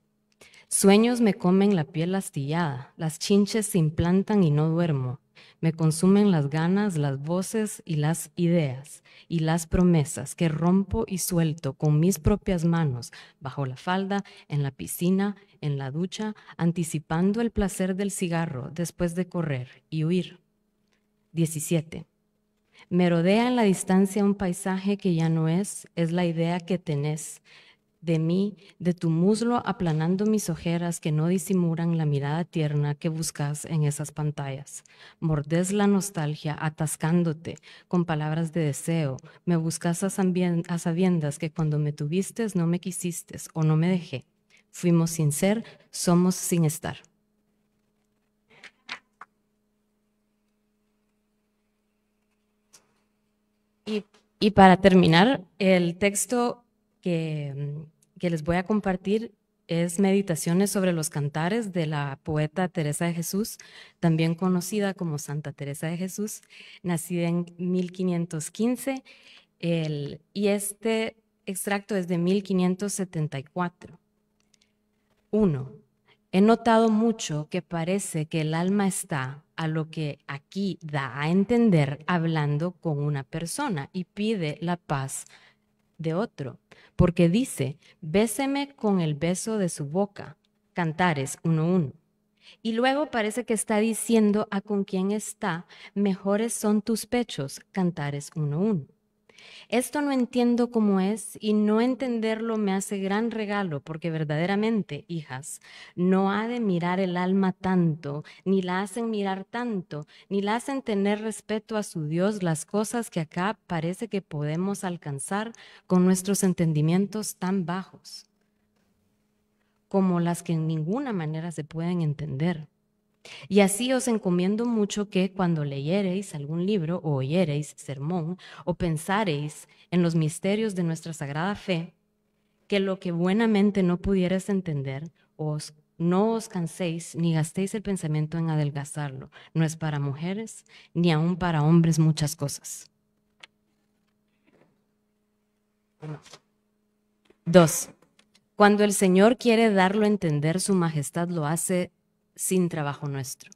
Sueños me comen la piel astillada, las chinches se implantan y no duermo. Me consumen las ganas, las voces y las ideas y las promesas que rompo y suelto con mis propias manos, bajo la falda, en la piscina, en la ducha, anticipando el placer del cigarro después de correr y huir. 17. Merodea en la distancia un paisaje que ya no es, es la idea que tenés de mí, de tu muslo aplanando mis ojeras que no disimulan la mirada tierna que buscas en esas pantallas. Mordes la nostalgia atascándote con palabras de deseo. Me buscas a, sabiendas que cuando me tuviste no me quisiste o no me dejé. Fuimos sin ser, somos sin estar. Y, para terminar, el texto que, les voy a compartir es Meditaciones sobre los Cantares de la poeta Teresa de Jesús, también conocida como Santa Teresa de Jesús, nacida en 1515, y este extracto es de 1574. 1. He notado mucho que parece que el alma está a lo que aquí da a entender hablando con una persona y pide la paz de otro, porque dice, béseme con el beso de su boca, Cantares 1.1. Y luego parece que está diciendo a con quien está, mejores son tus pechos, Cantares uno. Esto no entiendo cómo es y no entenderlo me hace gran regalo porque verdaderamente, hijas, no ha de mirar el alma tanto, ni la hacen mirar tanto, ni la hacen tener respeto a su Dios las cosas que acá parece que podemos alcanzar con nuestros entendimientos tan bajos como las que en ninguna manera se pueden entender. Y así os encomiendo mucho que cuando leyereis algún libro o oyereis sermón o pensareis en los misterios de nuestra sagrada fe, que lo que buenamente no pudieras entender, os no os canséis ni gastéis el pensamiento en adelgazarlo. No es para mujeres ni aun para hombres muchas cosas. Uno. Dos. Cuando el Señor quiere darlo a entender, su majestad lo hace sin trabajo nuestro.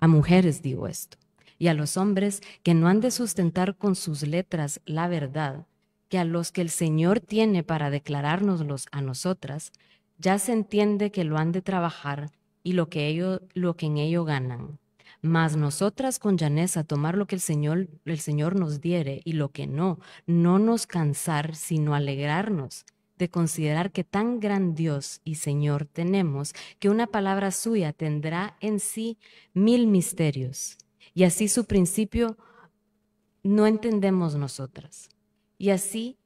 A mujeres digo esto, y a los hombres que no han de sustentar con sus letras la verdad, que a los que el Señor tiene para declarárnoslos a nosotras, ya se entiende que lo han de trabajar y lo que, lo que en ello ganan. Mas nosotras con llaneza tomar lo que el Señor, el Señor nos diere y lo que no, no nos cansar, sino alegrarnos de considerar que tan gran Dios y Señor tenemos, que una palabra suya tendrá en sí mil misterios, y así su principio no entendemos nosotras. Y así,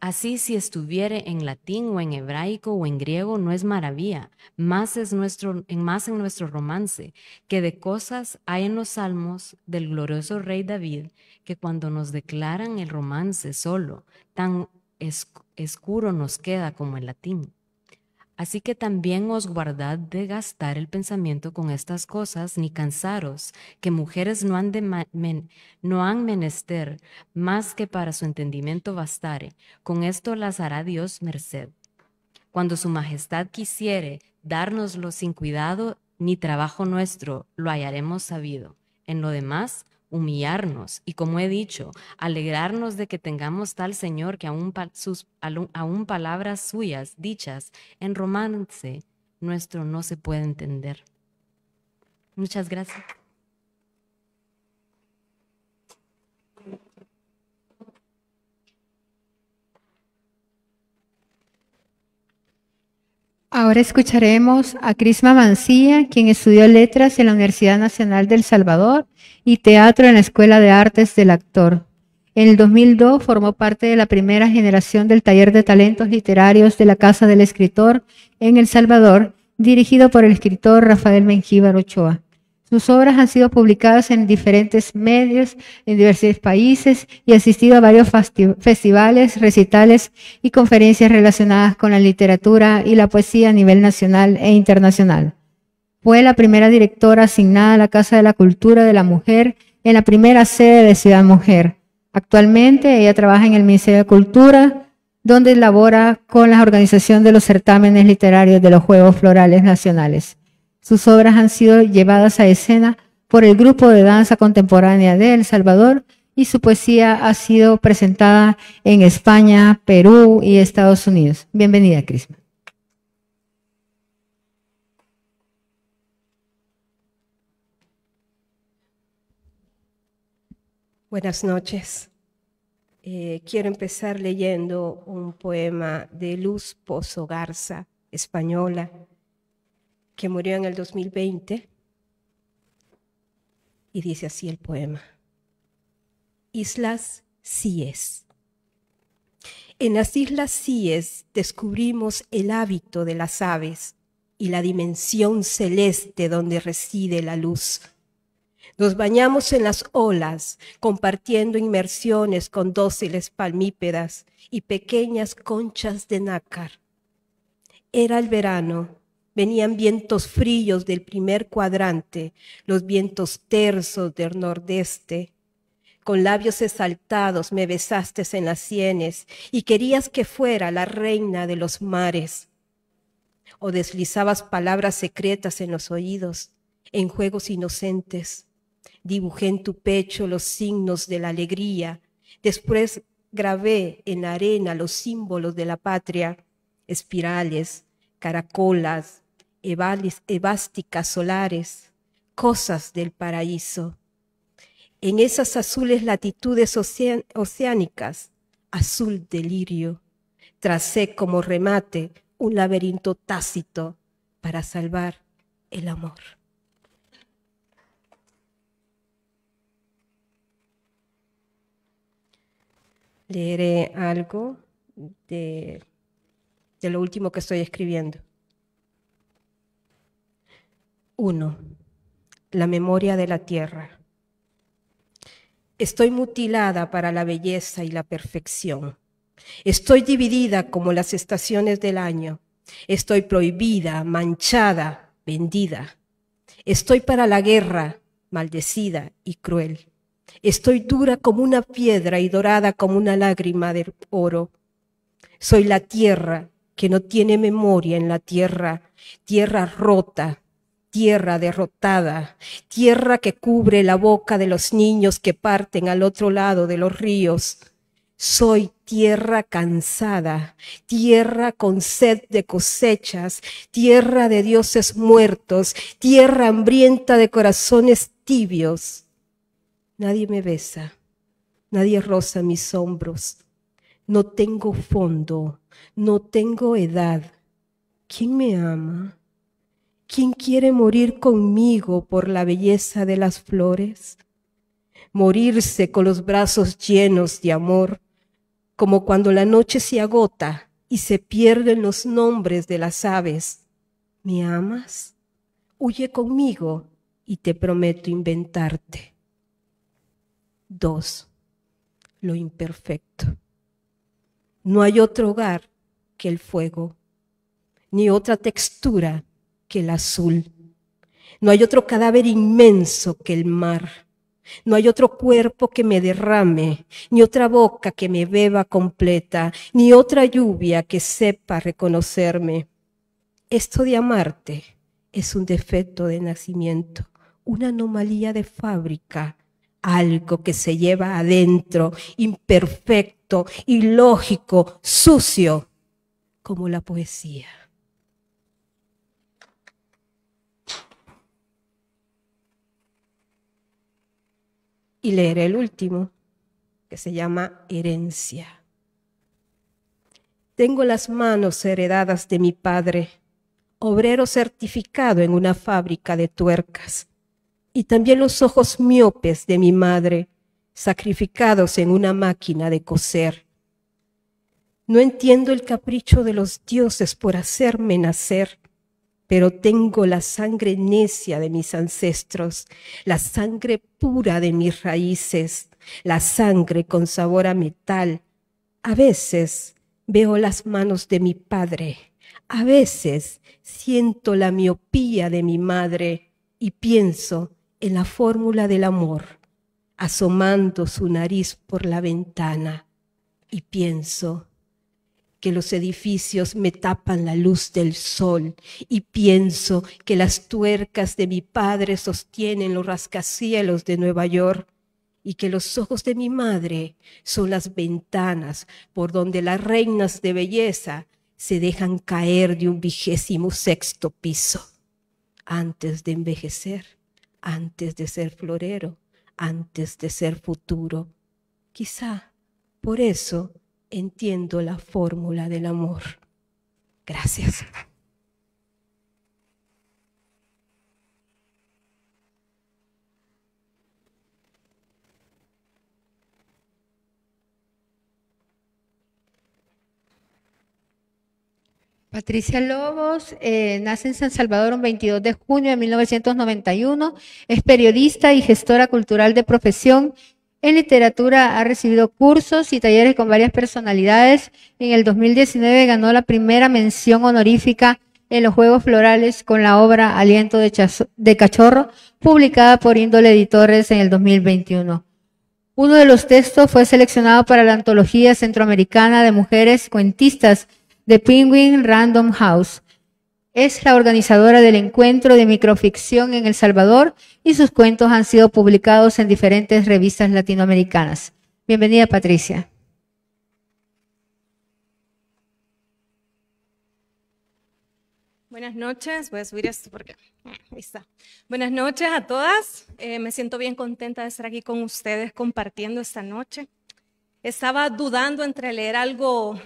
así si estuviere en latín o en hebraico o en griego, no es maravilla, más, es nuestro, más en nuestro romance, que de cosas hay en los salmos del glorioso rey David, que cuando nos declaran el romance solo, tan escuro nos queda como el latín. Así que también os guardad de gastar el pensamiento con estas cosas, ni cansaros, que mujeres no han, de no han menester, más que para su entendimiento bastare. Con esto las hará Dios merced. Cuando su majestad quisiere dárnoslo sin cuidado, ni trabajo nuestro, lo hallaremos sabido. En lo demás, humillarnos y, como he dicho, alegrarnos de que tengamos tal Señor que aún, sus, palabras suyas dichas en romance nuestro no se puede entender. Muchas gracias. Ahora escucharemos a Crisma Mancía, quien estudió letras en la Universidad Nacional del Salvador y teatro en la Escuela de Artes del Actor. En el 2002 formó parte de la primera generación del Taller de Talentos Literarios de la Casa del Escritor en El Salvador, dirigido por el escritor Rafael Mengíbar Ochoa. Sus obras han sido publicadas en diferentes medios, en diversos países y asistido a varios festivales, recitales y conferencias relacionadas con la literatura y la poesía a nivel nacional e internacional. Fue la primera directora asignada a la Casa de la Cultura de la Mujer en la primera sede de Ciudad Mujer. Actualmente ella trabaja en el Ministerio de Cultura, donde labora con la organización de los certámenes literarios de los Juegos Florales Nacionales. Sus obras han sido llevadas a escena por el grupo de danza contemporánea de El Salvador y su poesía ha sido presentada en España, Perú y Estados Unidos. Bienvenida, Crisma. Buenas noches. Eh, quiero empezar leyendo un poema de Luz Pozo Garza, española, que murió en el 2020. Y dice así el poema. Islas Cíes. En las Islas Cíes descubrimos el hábito de las aves y la dimensión celeste donde reside la luz. Nos bañamos en las olas, compartiendo inmersiones con dóciles palmípedas y pequeñas conchas de nácar. Era el verano Venían vientos fríos del primer cuadrante, los vientos tersos del nordeste. Con labios exaltados me besaste en las sienes y querías que fuera la reina de los mares. O deslizabas palabras secretas en los oídos, en juegos inocentes. Dibujé en tu pecho los signos de la alegría. Después grabé en arena los símbolos de la patria, espirales, caracolas, evásticas solares, cosas del paraíso. En esas azules latitudes oceánicas, azul delirio, tracé como remate un laberinto tácito para salvar el amor. Leeré algo de lo último que estoy escribiendo. 1. La memoria de la tierra. Estoy mutilada para la belleza y la perfección. Estoy dividida como las estaciones del año. Estoy prohibida, manchada, vendida. Estoy para la guerra, maldecida y cruel. Estoy dura como una piedra y dorada como una lágrima de oro. Soy la tierra que no tiene memoria en la tierra, tierra rota, tierra derrotada, tierra que cubre la boca de los niños que parten al otro lado de los ríos. Soy tierra cansada, tierra con sed de cosechas, tierra de dioses muertos, tierra hambrienta de corazones tibios. Nadie me besa, nadie roza mis hombros. No tengo fondo, no tengo edad. ¿Quién me ama? ¿Quién quiere morir conmigo por la belleza de las flores? Morirse con los brazos llenos de amor, como cuando la noche se agota y se pierden los nombres de las aves. ¿Me amas? Huye conmigo y te prometo inventarte. 2. Lo imperfecto. No hay otro hogar que el fuego, ni otra textura que el azul. No hay otro cadáver inmenso que el mar. No hay otro cuerpo que me derrame, ni otra boca que me beba completa, ni otra lluvia que sepa reconocerme. Esto de amarte es un defecto de nacimiento, una anomalía de fábrica, algo que se lleva adentro, imperfecto, ilógico, sucio, como la poesía. y leeré el último, que se llama Herencia. Tengo las manos heredadas de mi padre, obrero certificado en una fábrica de tuercas, y también los ojos miopes de mi madre, sacrificados en una máquina de coser. No entiendo el capricho de los dioses por hacerme nacer pero tengo la sangre necia de mis ancestros, la sangre pura de mis raíces, la sangre con sabor a metal. A veces veo las manos de mi padre, a veces siento la miopía de mi madre y pienso en la fórmula del amor, asomando su nariz por la ventana y pienso, que los edificios me tapan la luz del sol y pienso que las tuercas de mi padre sostienen los rascacielos de Nueva York y que los ojos de mi madre son las ventanas por donde las reinas de belleza se dejan caer de un vigésimo sexto piso antes de envejecer, antes de ser florero, antes de ser futuro. Quizá por eso entiendo la fórmula del amor. Gracias. Patricia Lobos eh, nace en San Salvador un 22 de junio de 1991, es periodista y gestora cultural de profesión en literatura ha recibido cursos y talleres con varias personalidades. En el 2019 ganó la primera mención honorífica en los Juegos Florales con la obra Aliento de, Cachorro, publicada por Índole Editores en el 2021. Uno de los textos fue seleccionado para la antología centroamericana de mujeres cuentistas de Penguin Random House. Es la organizadora del encuentro de microficción en El Salvador y sus cuentos han sido publicados en diferentes revistas latinoamericanas. Bienvenida, Patricia. Buenas noches, voy a subir esto porque ah, ahí está. Buenas noches a todas, eh, me siento bien contenta de estar aquí con ustedes compartiendo esta noche. Estaba dudando entre leer algo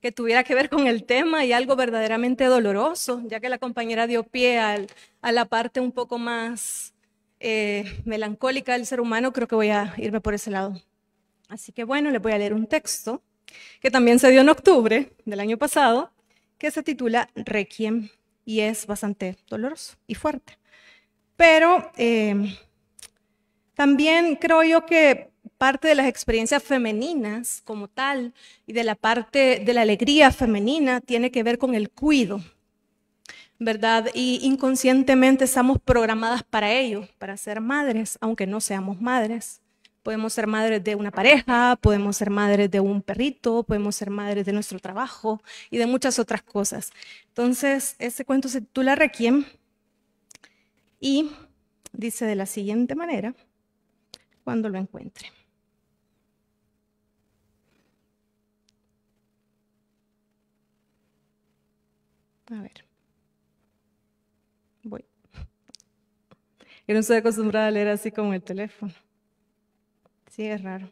que tuviera que ver con el tema y algo verdaderamente doloroso, ya que la compañera dio pie a la parte un poco más eh, melancólica del ser humano, creo que voy a irme por ese lado. Así que bueno, les voy a leer un texto que también se dio en octubre del año pasado, que se titula Requiem y es bastante doloroso y fuerte. Pero eh, también creo yo que parte de las experiencias femeninas como tal y de la parte de la alegría femenina tiene que ver con el cuido, ¿verdad? Y inconscientemente estamos programadas para ello, para ser madres, aunque no seamos madres. Podemos ser madres de una pareja, podemos ser madres de un perrito, podemos ser madres de nuestro trabajo y de muchas otras cosas. Entonces, ese cuento se titula Requiem y dice de la siguiente manera, cuando lo encuentre. A ver. Voy. Yo no estoy acostumbrada a leer así como el teléfono. Sí, es raro.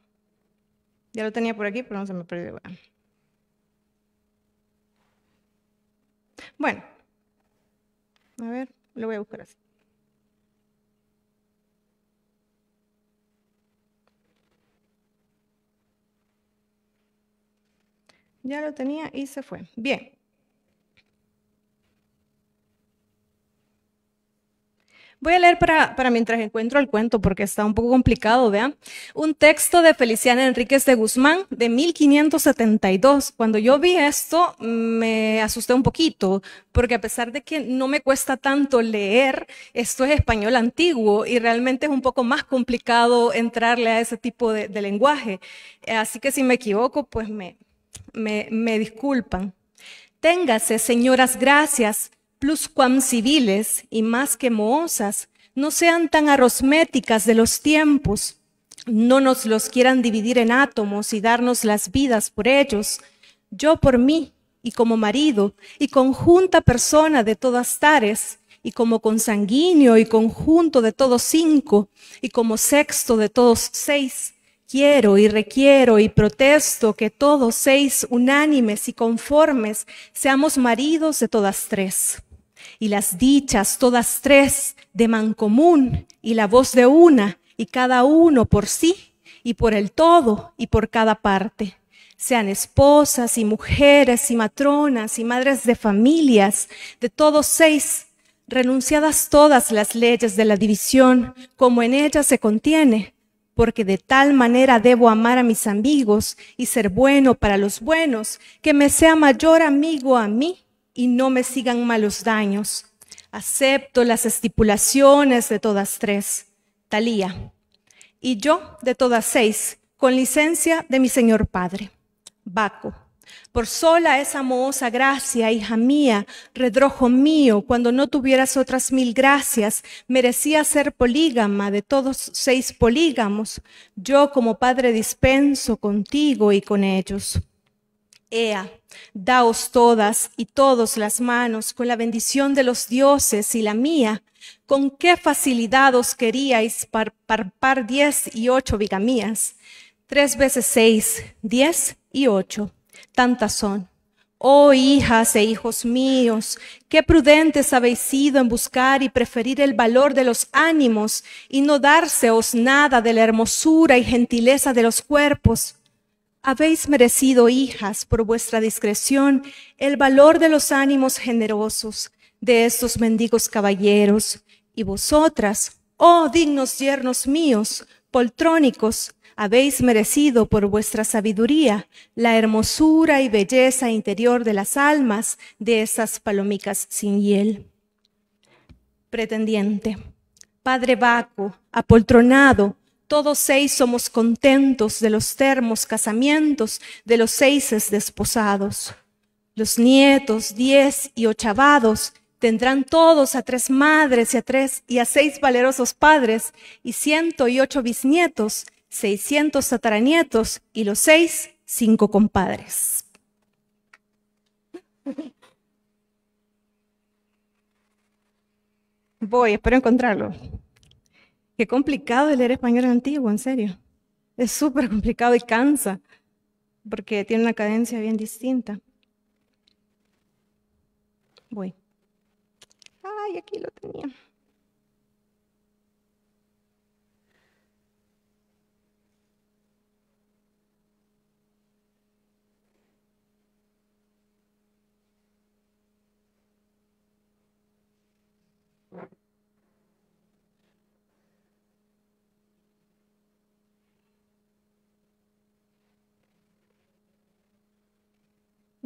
Ya lo tenía por aquí, pero no se me perdió. Bueno. A ver, lo voy a buscar así. Ya lo tenía y se fue. Bien. Voy a leer para, mientras encuentro el cuento porque está un poco complicado, vean. Un texto de Feliciana Enríquez de Guzmán de 1572. Cuando yo vi esto me asusté un poquito porque a pesar de que no me cuesta tanto leer, esto es español antiguo y realmente es un poco más complicado entrarle a ese tipo de, lenguaje. Así que si me equivoco, pues me disculpan. Téngase, señoras, gracias plus cuam civiles y más que mohosas, no sean tan arosméticas de los tiempos, no nos los quieran dividir en átomos y darnos las vidas por ellos, yo por mí y como marido y conjunta persona de todas tares, y como consanguíneo y conjunto de todos cinco, y como sexto de todos seis, quiero y requiero y protesto que todos seis unánimes y conformes seamos maridos de todas tres y las dichas todas tres de mancomún y la voz de una y cada uno por sí y por el todo y por cada parte sean esposas y mujeres y matronas y madres de familias, de todos seis, renunciadas todas las leyes de la división, como en ellas se contiene, porque de tal manera debo amar a mis amigos y ser bueno para los buenos, que me sea mayor amigo a mí y no me sigan malos daños. Acepto las estipulaciones de todas tres, Talía, y yo de todas seis, con licencia de mi señor padre, Baco. Por sola esa mohosa gracia, hija mía, redrojo mío, cuando no tuvieras otras mil gracias, merecía ser polígama de todos seis polígamos, yo como padre dispenso contigo y con ellos. Ea, daos todas y todos las manos con la bendición de los dioses y la mía, con qué facilidad os queríais parpar diez y ocho bigamías. Tres veces seis, diez y ocho, tantas son. Oh hijas e hijos míos, qué prudentes habéis sido en buscar y preferir el valor de los ánimos y no dárseos nada de la hermosura y gentileza de los cuerpos habéis merecido, hijas, por vuestra discreción, el valor de los ánimos generosos de estos mendigos caballeros, y vosotras, oh dignos yernos míos, poltrónicos, habéis merecido por vuestra sabiduría la hermosura y belleza interior de las almas de esas palomicas sin hiel. Pretendiente, padre Baco, apoltronado, todos seis somos contentos de los termos casamientos de los seises desposados. Los nietos, diez y ochavados, tendrán todos a tres madres y a tres y a seis valerosos padres y ciento y ocho bisnietos, seiscientos tataranietos y los seis, cinco compadres. Voy, espero encontrarlo. Qué complicado es leer español antiguo, en serio. Es súper complicado y cansa, porque tiene una cadencia bien distinta. Voy. Ay, aquí lo tenía.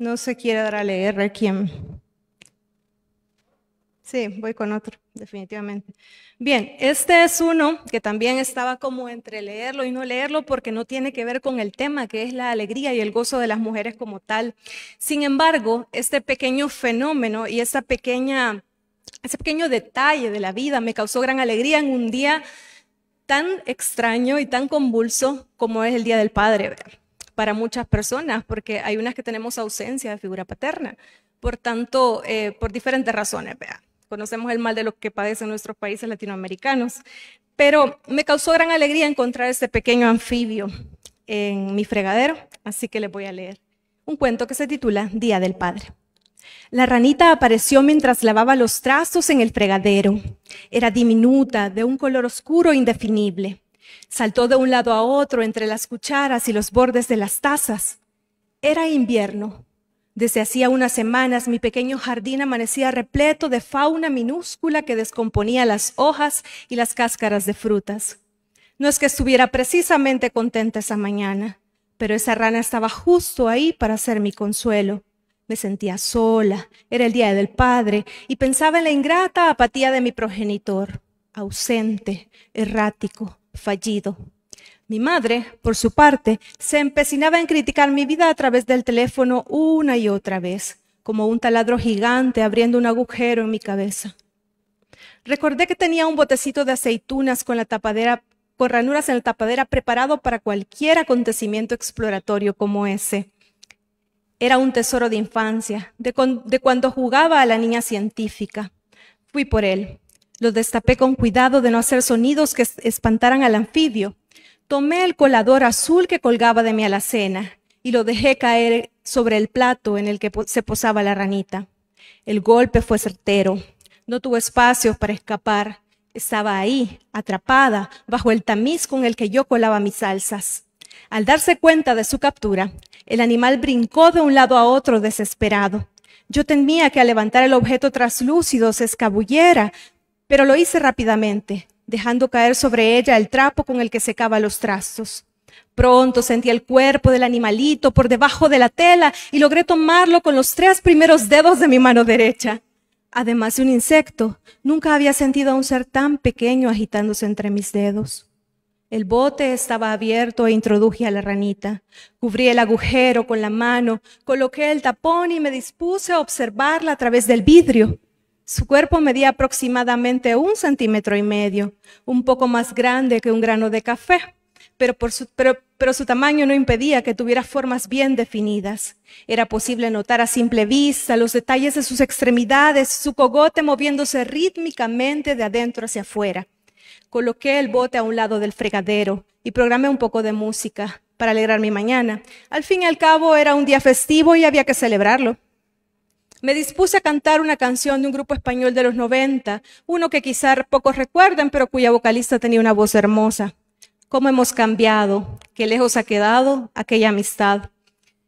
No se quiere dar a leer quién Sí, voy con otro, definitivamente. Bien, este es uno que también estaba como entre leerlo y no leerlo porque no tiene que ver con el tema, que es la alegría y el gozo de las mujeres como tal. Sin embargo, este pequeño fenómeno y pequeña, ese pequeño detalle de la vida me causó gran alegría en un día tan extraño y tan convulso como es el Día del Padre para muchas personas, porque hay unas que tenemos ausencia de figura paterna, por tanto, eh, por diferentes razones, Conocemos el mal de los que padecen nuestros países latinoamericanos, pero me causó gran alegría encontrar este pequeño anfibio en mi fregadero, así que les voy a leer un cuento que se titula Día del Padre. La ranita apareció mientras lavaba los trazos en el fregadero. Era diminuta, de un color oscuro e indefinible. Saltó de un lado a otro entre las cucharas y los bordes de las tazas. Era invierno. Desde hacía unas semanas mi pequeño jardín amanecía repleto de fauna minúscula que descomponía las hojas y las cáscaras de frutas. No es que estuviera precisamente contenta esa mañana, pero esa rana estaba justo ahí para ser mi consuelo. Me sentía sola, era el día del padre, y pensaba en la ingrata apatía de mi progenitor, ausente, errático, fallido. Mi madre, por su parte, se empecinaba en criticar mi vida a través del teléfono una y otra vez, como un taladro gigante abriendo un agujero en mi cabeza. Recordé que tenía un botecito de aceitunas con la tapadera con ranuras en la tapadera preparado para cualquier acontecimiento exploratorio como ese. Era un tesoro de infancia, de cuando jugaba a la niña científica. Fui por él. Lo destapé con cuidado de no hacer sonidos que espantaran al anfibio. Tomé el colador azul que colgaba de mi alacena y lo dejé caer sobre el plato en el que se posaba la ranita. El golpe fue certero. No tuvo espacio para escapar. Estaba ahí, atrapada, bajo el tamiz con el que yo colaba mis salsas. Al darse cuenta de su captura, el animal brincó de un lado a otro desesperado. Yo temía que al levantar el objeto traslúcido se escabullera, pero lo hice rápidamente, dejando caer sobre ella el trapo con el que secaba los trastos. Pronto sentí el cuerpo del animalito por debajo de la tela y logré tomarlo con los tres primeros dedos de mi mano derecha. Además de un insecto, nunca había sentido a un ser tan pequeño agitándose entre mis dedos. El bote estaba abierto e introduje a la ranita. Cubrí el agujero con la mano, coloqué el tapón y me dispuse a observarla a través del vidrio. Su cuerpo medía aproximadamente un centímetro y medio, un poco más grande que un grano de café, pero, pero, su tamaño no impedía que tuviera formas bien definidas. Era posible notar a simple vista los detalles de sus extremidades, su cogote moviéndose rítmicamente de adentro hacia afuera. Coloqué el bote a un lado del fregadero y programé un poco de música para alegrar mi mañana. Al fin y al cabo era un día festivo y había que celebrarlo me dispuse a cantar una canción de un grupo español de los 90, uno que quizá pocos recuerden, pero cuya vocalista tenía una voz hermosa. ¿Cómo hemos cambiado? ¿Qué lejos ha quedado aquella amistad?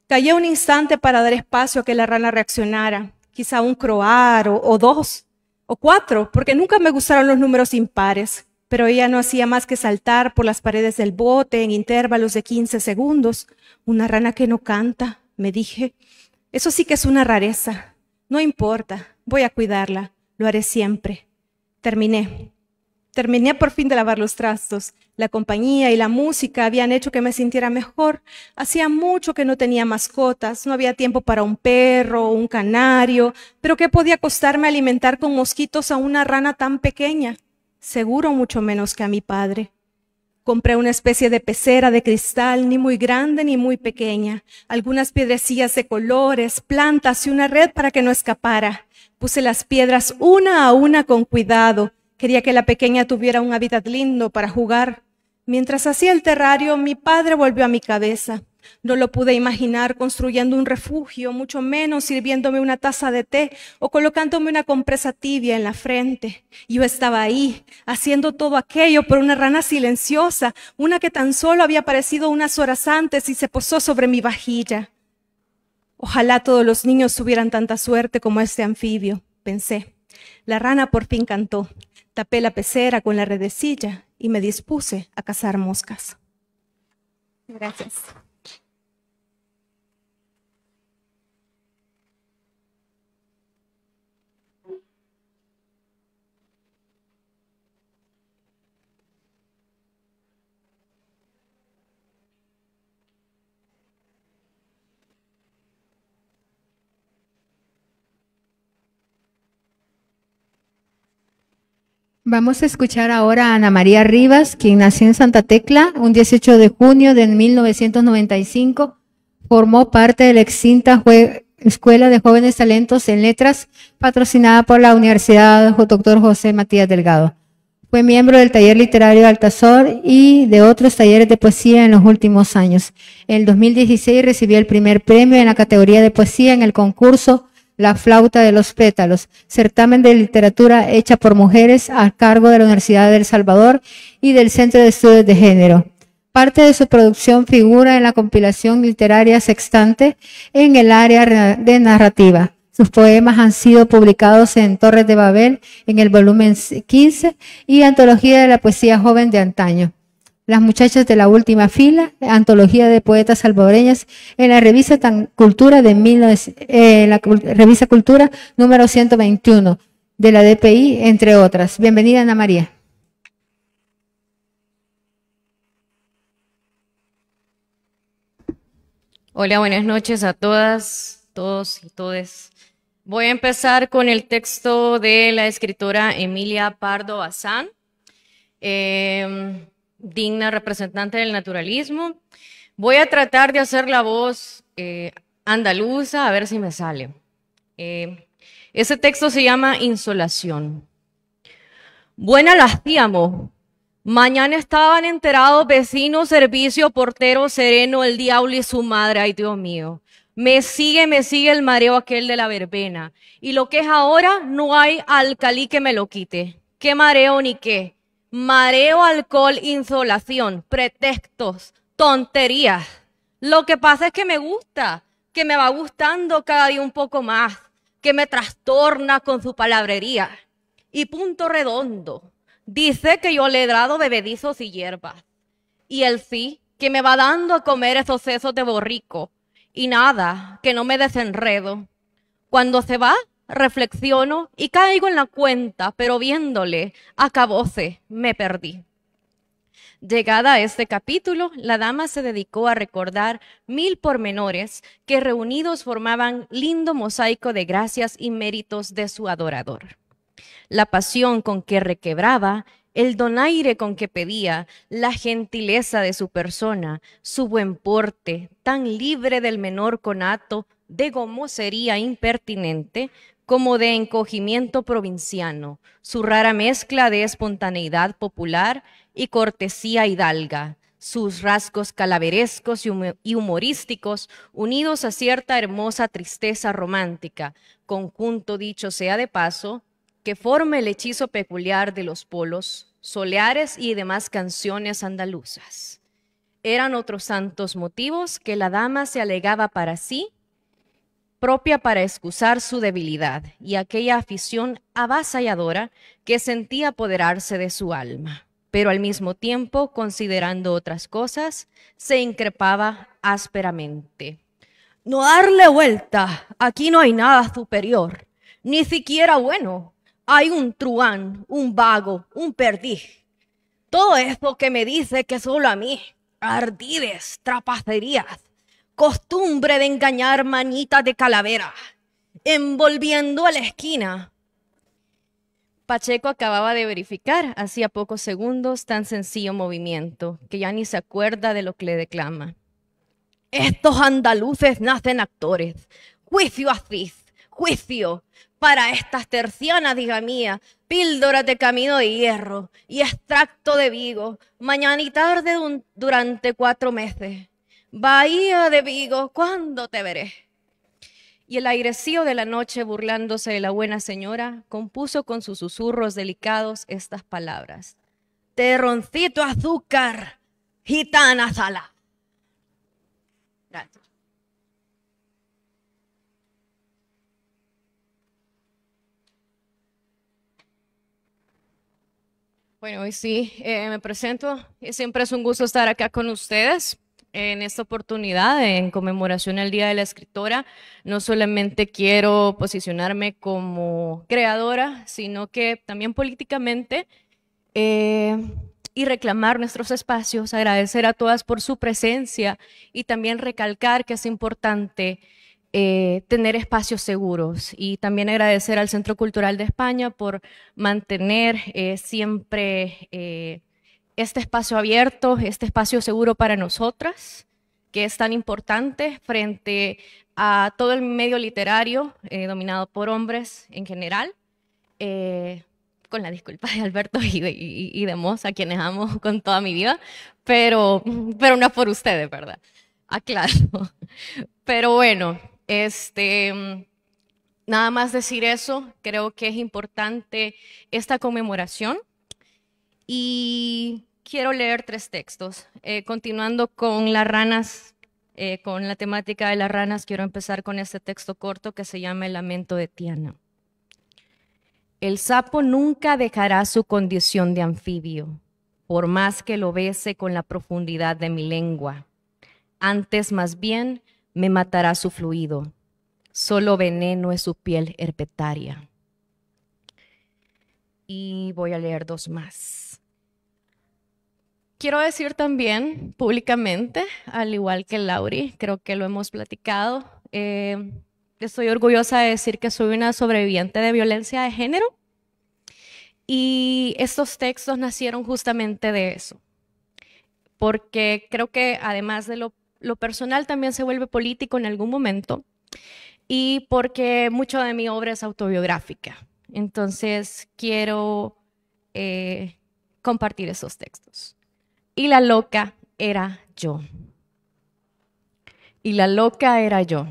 Callé un instante para dar espacio a que la rana reaccionara, quizá un croar o, o dos o cuatro, porque nunca me gustaron los números impares, pero ella no hacía más que saltar por las paredes del bote en intervalos de 15 segundos. Una rana que no canta, me dije. Eso sí que es una rareza, no importa, voy a cuidarla, lo haré siempre. Terminé. Terminé por fin de lavar los trastos. La compañía y la música habían hecho que me sintiera mejor. Hacía mucho que no tenía mascotas, no había tiempo para un perro o un canario, pero ¿qué podía costarme alimentar con mosquitos a una rana tan pequeña? Seguro mucho menos que a mi padre. Compré una especie de pecera de cristal, ni muy grande ni muy pequeña, algunas piedrecillas de colores, plantas y una red para que no escapara. Puse las piedras una a una con cuidado. Quería que la pequeña tuviera un hábitat lindo para jugar. Mientras hacía el terrario, mi padre volvió a mi cabeza. No lo pude imaginar construyendo un refugio, mucho menos sirviéndome una taza de té o colocándome una compresa tibia en la frente. Yo estaba ahí, haciendo todo aquello por una rana silenciosa, una que tan solo había aparecido unas horas antes y se posó sobre mi vajilla. Ojalá todos los niños tuvieran tanta suerte como este anfibio, pensé. La rana por fin cantó. Tapé la pecera con la redecilla y me dispuse a cazar moscas. Gracias. Vamos a escuchar ahora a Ana María Rivas, quien nació en Santa Tecla un 18 de junio de 1995. Formó parte de la extinta Escuela de Jóvenes Talentos en Letras, patrocinada por la Universidad Dr. José Matías Delgado. Fue miembro del taller literario Altazor y de otros talleres de poesía en los últimos años. En el 2016 recibió el primer premio en la categoría de poesía en el concurso la flauta de los pétalos, certamen de literatura hecha por mujeres a cargo de la Universidad del Salvador y del Centro de Estudios de Género. Parte de su producción figura en la compilación literaria Sextante en el área de narrativa. Sus poemas han sido publicados en Torres de Babel en el volumen 15 y Antología de la Poesía Joven de Antaño. Las muchachas de la última fila, antología de poetas salvadoreñas, en la revista Cultura de eh, revista Cultura número 121 de la DPI, entre otras. Bienvenida Ana María. Hola, buenas noches a todas, todos y todes. Voy a empezar con el texto de la escritora Emilia Pardo Bazán. Eh, digna representante del naturalismo. Voy a tratar de hacer la voz eh, andaluza, a ver si me sale. Eh, ese texto se llama Insolación. Buena las Mañana estaban enterados vecinos, servicio, portero, sereno, el diablo y su madre. Ay, Dios mío. Me sigue, me sigue el mareo aquel de la verbena. Y lo que es ahora, no hay alcalí que me lo quite. Qué mareo ni qué mareo, alcohol, insolación, pretextos, tonterías. Lo que pasa es que me gusta, que me va gustando cada día un poco más, que me trastorna con su palabrería. Y punto redondo, dice que yo le he dado bebedizos y hierbas. Y él sí, que me va dando a comer esos sesos de borrico. Y nada, que no me desenredo. Cuando se va, reflexiono y caigo en la cuenta, pero viéndole, acabóse, me perdí. Llegada a este capítulo, la dama se dedicó a recordar mil pormenores que reunidos formaban lindo mosaico de gracias y méritos de su adorador. La pasión con que requebraba, el donaire con que pedía, la gentileza de su persona, su buen porte, tan libre del menor conato de gomosería impertinente, como de encogimiento provinciano, su rara mezcla de espontaneidad popular y cortesía hidalga, sus rasgos calaverescos y humorísticos, unidos a cierta hermosa tristeza romántica, conjunto dicho sea de paso, que forma el hechizo peculiar de los polos, soleares y demás canciones andaluzas. Eran otros santos motivos que la dama se alegaba para sí propia para excusar su debilidad y aquella afición avasalladora que sentía apoderarse de su alma. Pero al mismo tiempo, considerando otras cosas, se increpaba ásperamente. No darle vuelta, aquí no hay nada superior, ni siquiera bueno. Hay un truán, un vago, un perdiz. Todo esto que me dice que solo a mí, ardides, trapacerías, costumbre de engañar manitas de calavera, envolviendo a la esquina. Pacheco acababa de verificar, hacía pocos segundos, tan sencillo movimiento, que ya ni se acuerda de lo que le declama. Estos andaluces nacen actores. Juicio aziz, juicio para estas tercianas, diga mía, píldoras de camino de hierro y extracto de vigo, mañana y tarde durante cuatro meses Bahía de Vigo, ¿cuándo te veré? Y el airecío de la noche, burlándose de la buena señora, compuso con sus susurros delicados estas palabras. Terroncito azúcar, gitana sala. Bueno, hoy sí, eh, me presento. Siempre es un gusto estar acá con ustedes en esta oportunidad, en conmemoración al Día de la Escritora, no solamente quiero posicionarme como creadora, sino que también políticamente eh, y reclamar nuestros espacios, agradecer a todas por su presencia y también recalcar que es importante eh, tener espacios seguros y también agradecer al Centro Cultural de España por mantener eh, siempre este espacio abierto, este espacio seguro para nosotras, que es tan importante frente a todo el medio literario eh, dominado por hombres en general, eh, con la disculpa de Alberto y de, y, a quienes amo con toda mi vida, pero, pero no por ustedes, ¿verdad? Aclaro. Pero bueno, este, nada más decir eso, creo que es importante esta conmemoración y quiero leer tres textos. Eh, continuando con las ranas, eh, con la temática de las ranas, quiero empezar con este texto corto que se llama El lamento de Tiana. El sapo nunca dejará su condición de anfibio, por más que lo bese con la profundidad de mi lengua. Antes más bien me matará su fluido. Solo veneno es su piel herpetaria. Y voy a leer dos más. Quiero decir también públicamente, al igual que Lauri, creo que lo hemos platicado, eh, estoy orgullosa de decir que soy una sobreviviente de violencia de género y estos textos nacieron justamente de eso, porque creo que además de lo, personal también se vuelve político en algún momento y porque mucho de mi obra es autobiográfica. Entonces quiero eh, compartir esos textos y la loca era yo. Y la loca era yo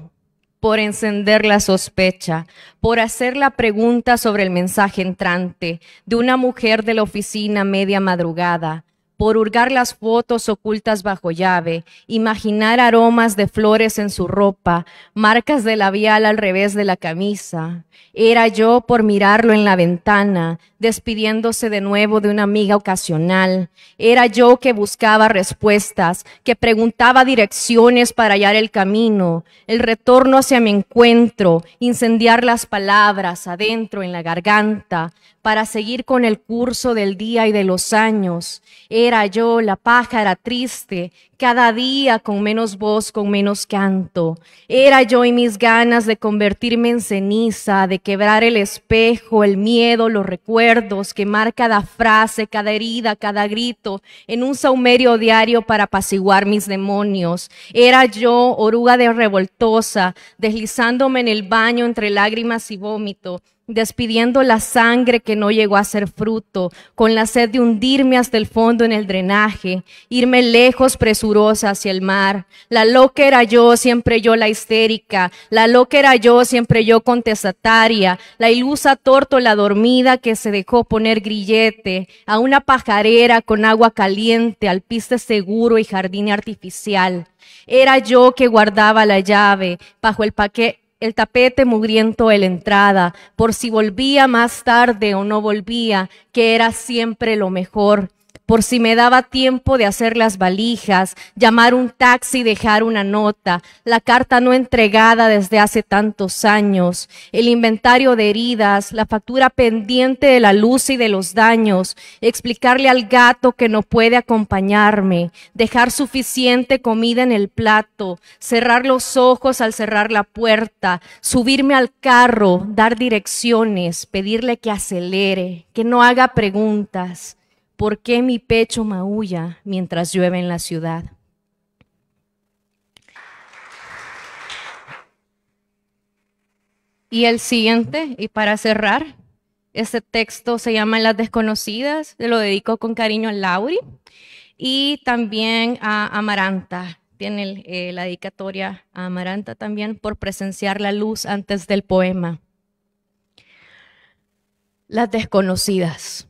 por encender la sospecha, por hacer la pregunta sobre el mensaje entrante de una mujer de la oficina media madrugada, por hurgar las fotos ocultas bajo llave, imaginar aromas de flores en su ropa, marcas de labial al revés de la camisa. Era yo por mirarlo en la ventana, despidiéndose de nuevo de una amiga ocasional. Era yo que buscaba respuestas, que preguntaba direcciones para hallar el camino, el retorno hacia mi encuentro, incendiar las palabras adentro en la garganta, para seguir con el curso del día y de los años. Era yo la pájara triste cada día con menos voz, con menos canto. Era yo y mis ganas de convertirme en ceniza, de quebrar el espejo, el miedo, los recuerdos, quemar cada frase, cada herida, cada grito, en un saumerio diario para apaciguar mis demonios. Era yo, oruga de revoltosa, deslizándome en el baño entre lágrimas y vómito despidiendo la sangre que no llegó a ser fruto, con la sed de hundirme hasta el fondo en el drenaje, irme lejos presurosa hacia el mar. La loca era yo, siempre yo la histérica, la loca era yo, siempre yo contestataria, la ilusa tórtola dormida que se dejó poner grillete, a una pajarera con agua caliente, al piste seguro y jardín artificial. Era yo que guardaba la llave bajo el, paquete el tapete mugriento en la entrada, por si volvía más tarde o no volvía, que era siempre lo mejor por si me daba tiempo de hacer las valijas, llamar un taxi, y dejar una nota, la carta no entregada desde hace tantos años, el inventario de heridas, la factura pendiente de la luz y de los daños, explicarle al gato que no puede acompañarme, dejar suficiente comida en el plato, cerrar los ojos al cerrar la puerta, subirme al carro, dar direcciones, pedirle que acelere, que no haga preguntas ¿Por qué mi pecho maulla mientras llueve en la ciudad? Y el siguiente, y para cerrar, este texto se llama Las desconocidas, lo dedico con cariño a Lauri y también a Amaranta. Tiene eh, la dedicatoria a Amaranta también por presenciar la luz antes del poema. Las desconocidas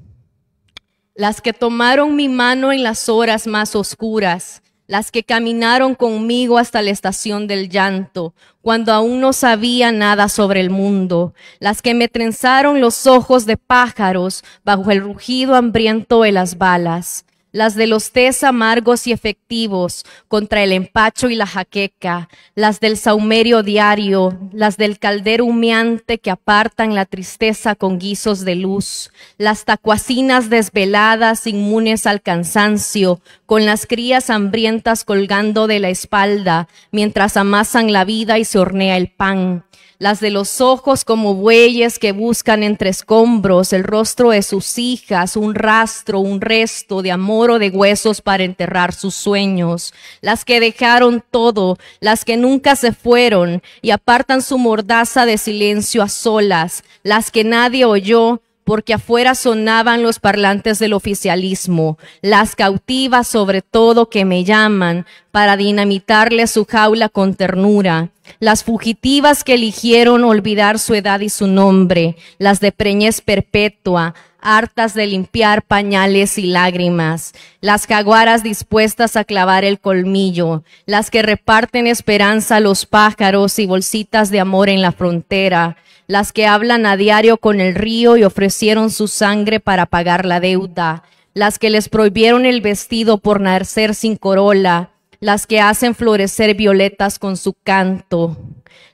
las que tomaron mi mano en las horas más oscuras, las que caminaron conmigo hasta la estación del llanto, cuando aún no sabía nada sobre el mundo, las que me trenzaron los ojos de pájaros bajo el rugido hambriento de las balas, las de los tés amargos y efectivos contra el empacho y la jaqueca, las del saumerio diario, las del caldero humeante que apartan la tristeza con guisos de luz, las tacuacinas desveladas inmunes al cansancio, con las crías hambrientas colgando de la espalda mientras amasan la vida y se hornea el pan las de los ojos como bueyes que buscan entre escombros el rostro de sus hijas, un rastro, un resto de amor o de huesos para enterrar sus sueños, las que dejaron todo, las que nunca se fueron y apartan su mordaza de silencio a solas, las que nadie oyó, porque afuera sonaban los parlantes del oficialismo, las cautivas sobre todo que me llaman para dinamitarle su jaula con ternura, las fugitivas que eligieron olvidar su edad y su nombre, las de preñez perpetua, hartas de limpiar pañales y lágrimas, las jaguaras dispuestas a clavar el colmillo, las que reparten esperanza a los pájaros y bolsitas de amor en la frontera, las que hablan a diario con el río y ofrecieron su sangre para pagar la deuda, las que les prohibieron el vestido por nacer sin corola, las que hacen florecer violetas con su canto,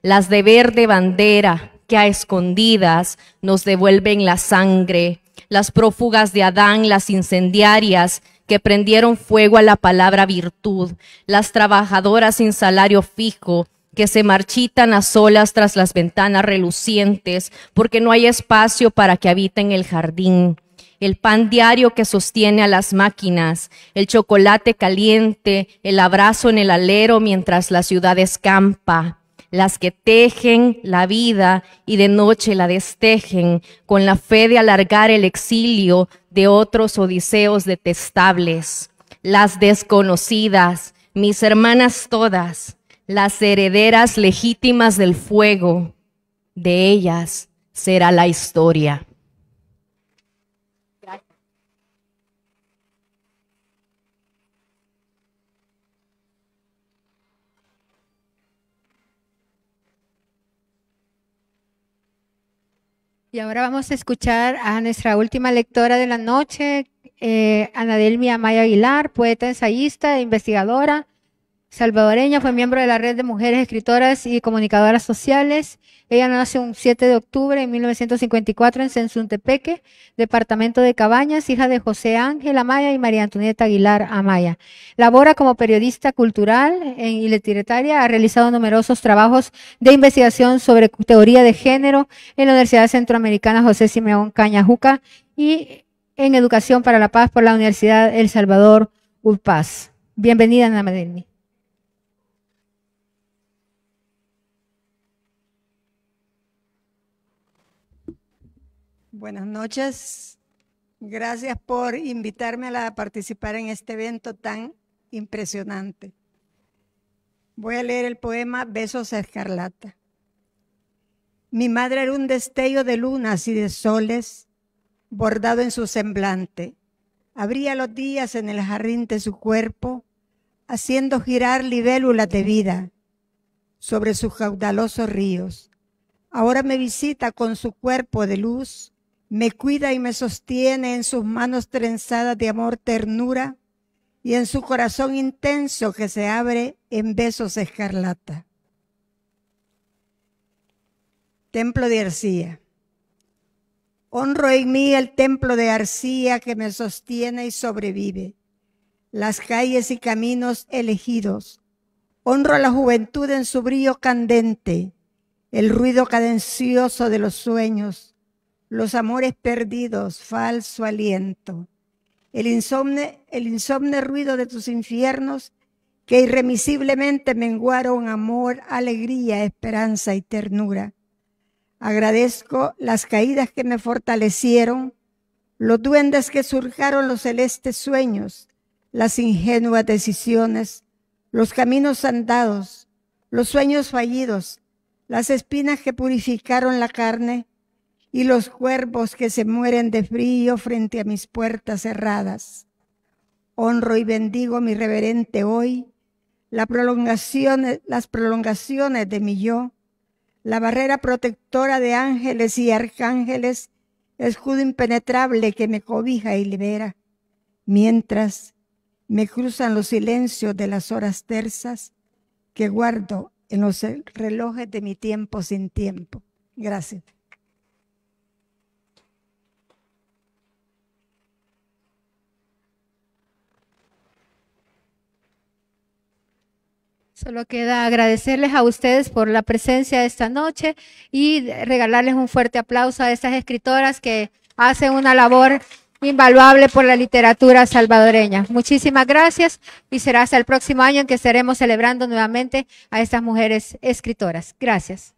las de verde bandera que a escondidas nos devuelven la sangre, las prófugas de Adán, las incendiarias, que prendieron fuego a la palabra virtud, las trabajadoras sin salario fijo, que se marchitan a solas tras las ventanas relucientes, porque no hay espacio para que habiten el jardín el pan diario que sostiene a las máquinas, el chocolate caliente, el abrazo en el alero mientras la ciudad escampa, las que tejen la vida y de noche la destejen con la fe de alargar el exilio de otros odiseos detestables, las desconocidas, mis hermanas todas, las herederas legítimas del fuego, de ellas será la historia. Y ahora vamos a escuchar a nuestra última lectora de la noche, eh, Amaya Aguilar, poeta, ensayista e investigadora salvadoreña, fue miembro de la Red de Mujeres Escritoras y Comunicadoras Sociales. Ella nació un 7 de octubre de 1954 en Sensuntepeque, departamento de Cabañas, hija de José Ángel Amaya y María Antonieta Aguilar Amaya. Labora como periodista cultural y Iletiretaria, ha realizado numerosos trabajos de investigación sobre teoría de género en la Universidad Centroamericana José Simeón Cañajuca y en Educación para la Paz por la Universidad El Salvador Urpaz. Bienvenida, Ana Madeline. Buenas noches. Gracias por invitarme a participar en este evento tan impresionante. Voy a leer el poema Besos a Escarlata. Mi madre era un destello de lunas y de soles bordado en su semblante. Abría los días en el jardín de su cuerpo, haciendo girar libélulas de vida sobre sus caudalosos ríos. Ahora me visita con su cuerpo de luz me cuida y me sostiene en sus manos trenzadas de amor ternura y en su corazón intenso que se abre en besos escarlata. Templo de Arcía. Honro en mí el templo de Arcía que me sostiene y sobrevive. Las calles y caminos elegidos. Honro a la juventud en su brillo candente, el ruido cadencioso de los sueños, los amores perdidos, falso aliento, el insomne, el insomne ruido de tus infiernos que irremisiblemente menguaron amor, alegría, esperanza y ternura. Agradezco las caídas que me fortalecieron, los duendes que surjaron los celestes sueños, las ingenuas decisiones, los caminos andados, los sueños fallidos, las espinas que purificaron la carne, y los cuervos que se mueren de frío frente a mis puertas cerradas. Honro y bendigo mi reverente hoy, la prolongación, las prolongaciones de mi yo, la barrera protectora de ángeles y arcángeles, escudo impenetrable que me cobija y libera, mientras me cruzan los silencios de las horas tersas que guardo en los relojes de mi tiempo sin tiempo. Gracias. Solo queda agradecerles a ustedes por la presencia esta noche y regalarles un fuerte aplauso a estas escritoras que hacen una labor invaluable por la literatura salvadoreña. Muchísimas gracias y será hasta el próximo año en que estaremos celebrando nuevamente a estas mujeres escritoras. Gracias.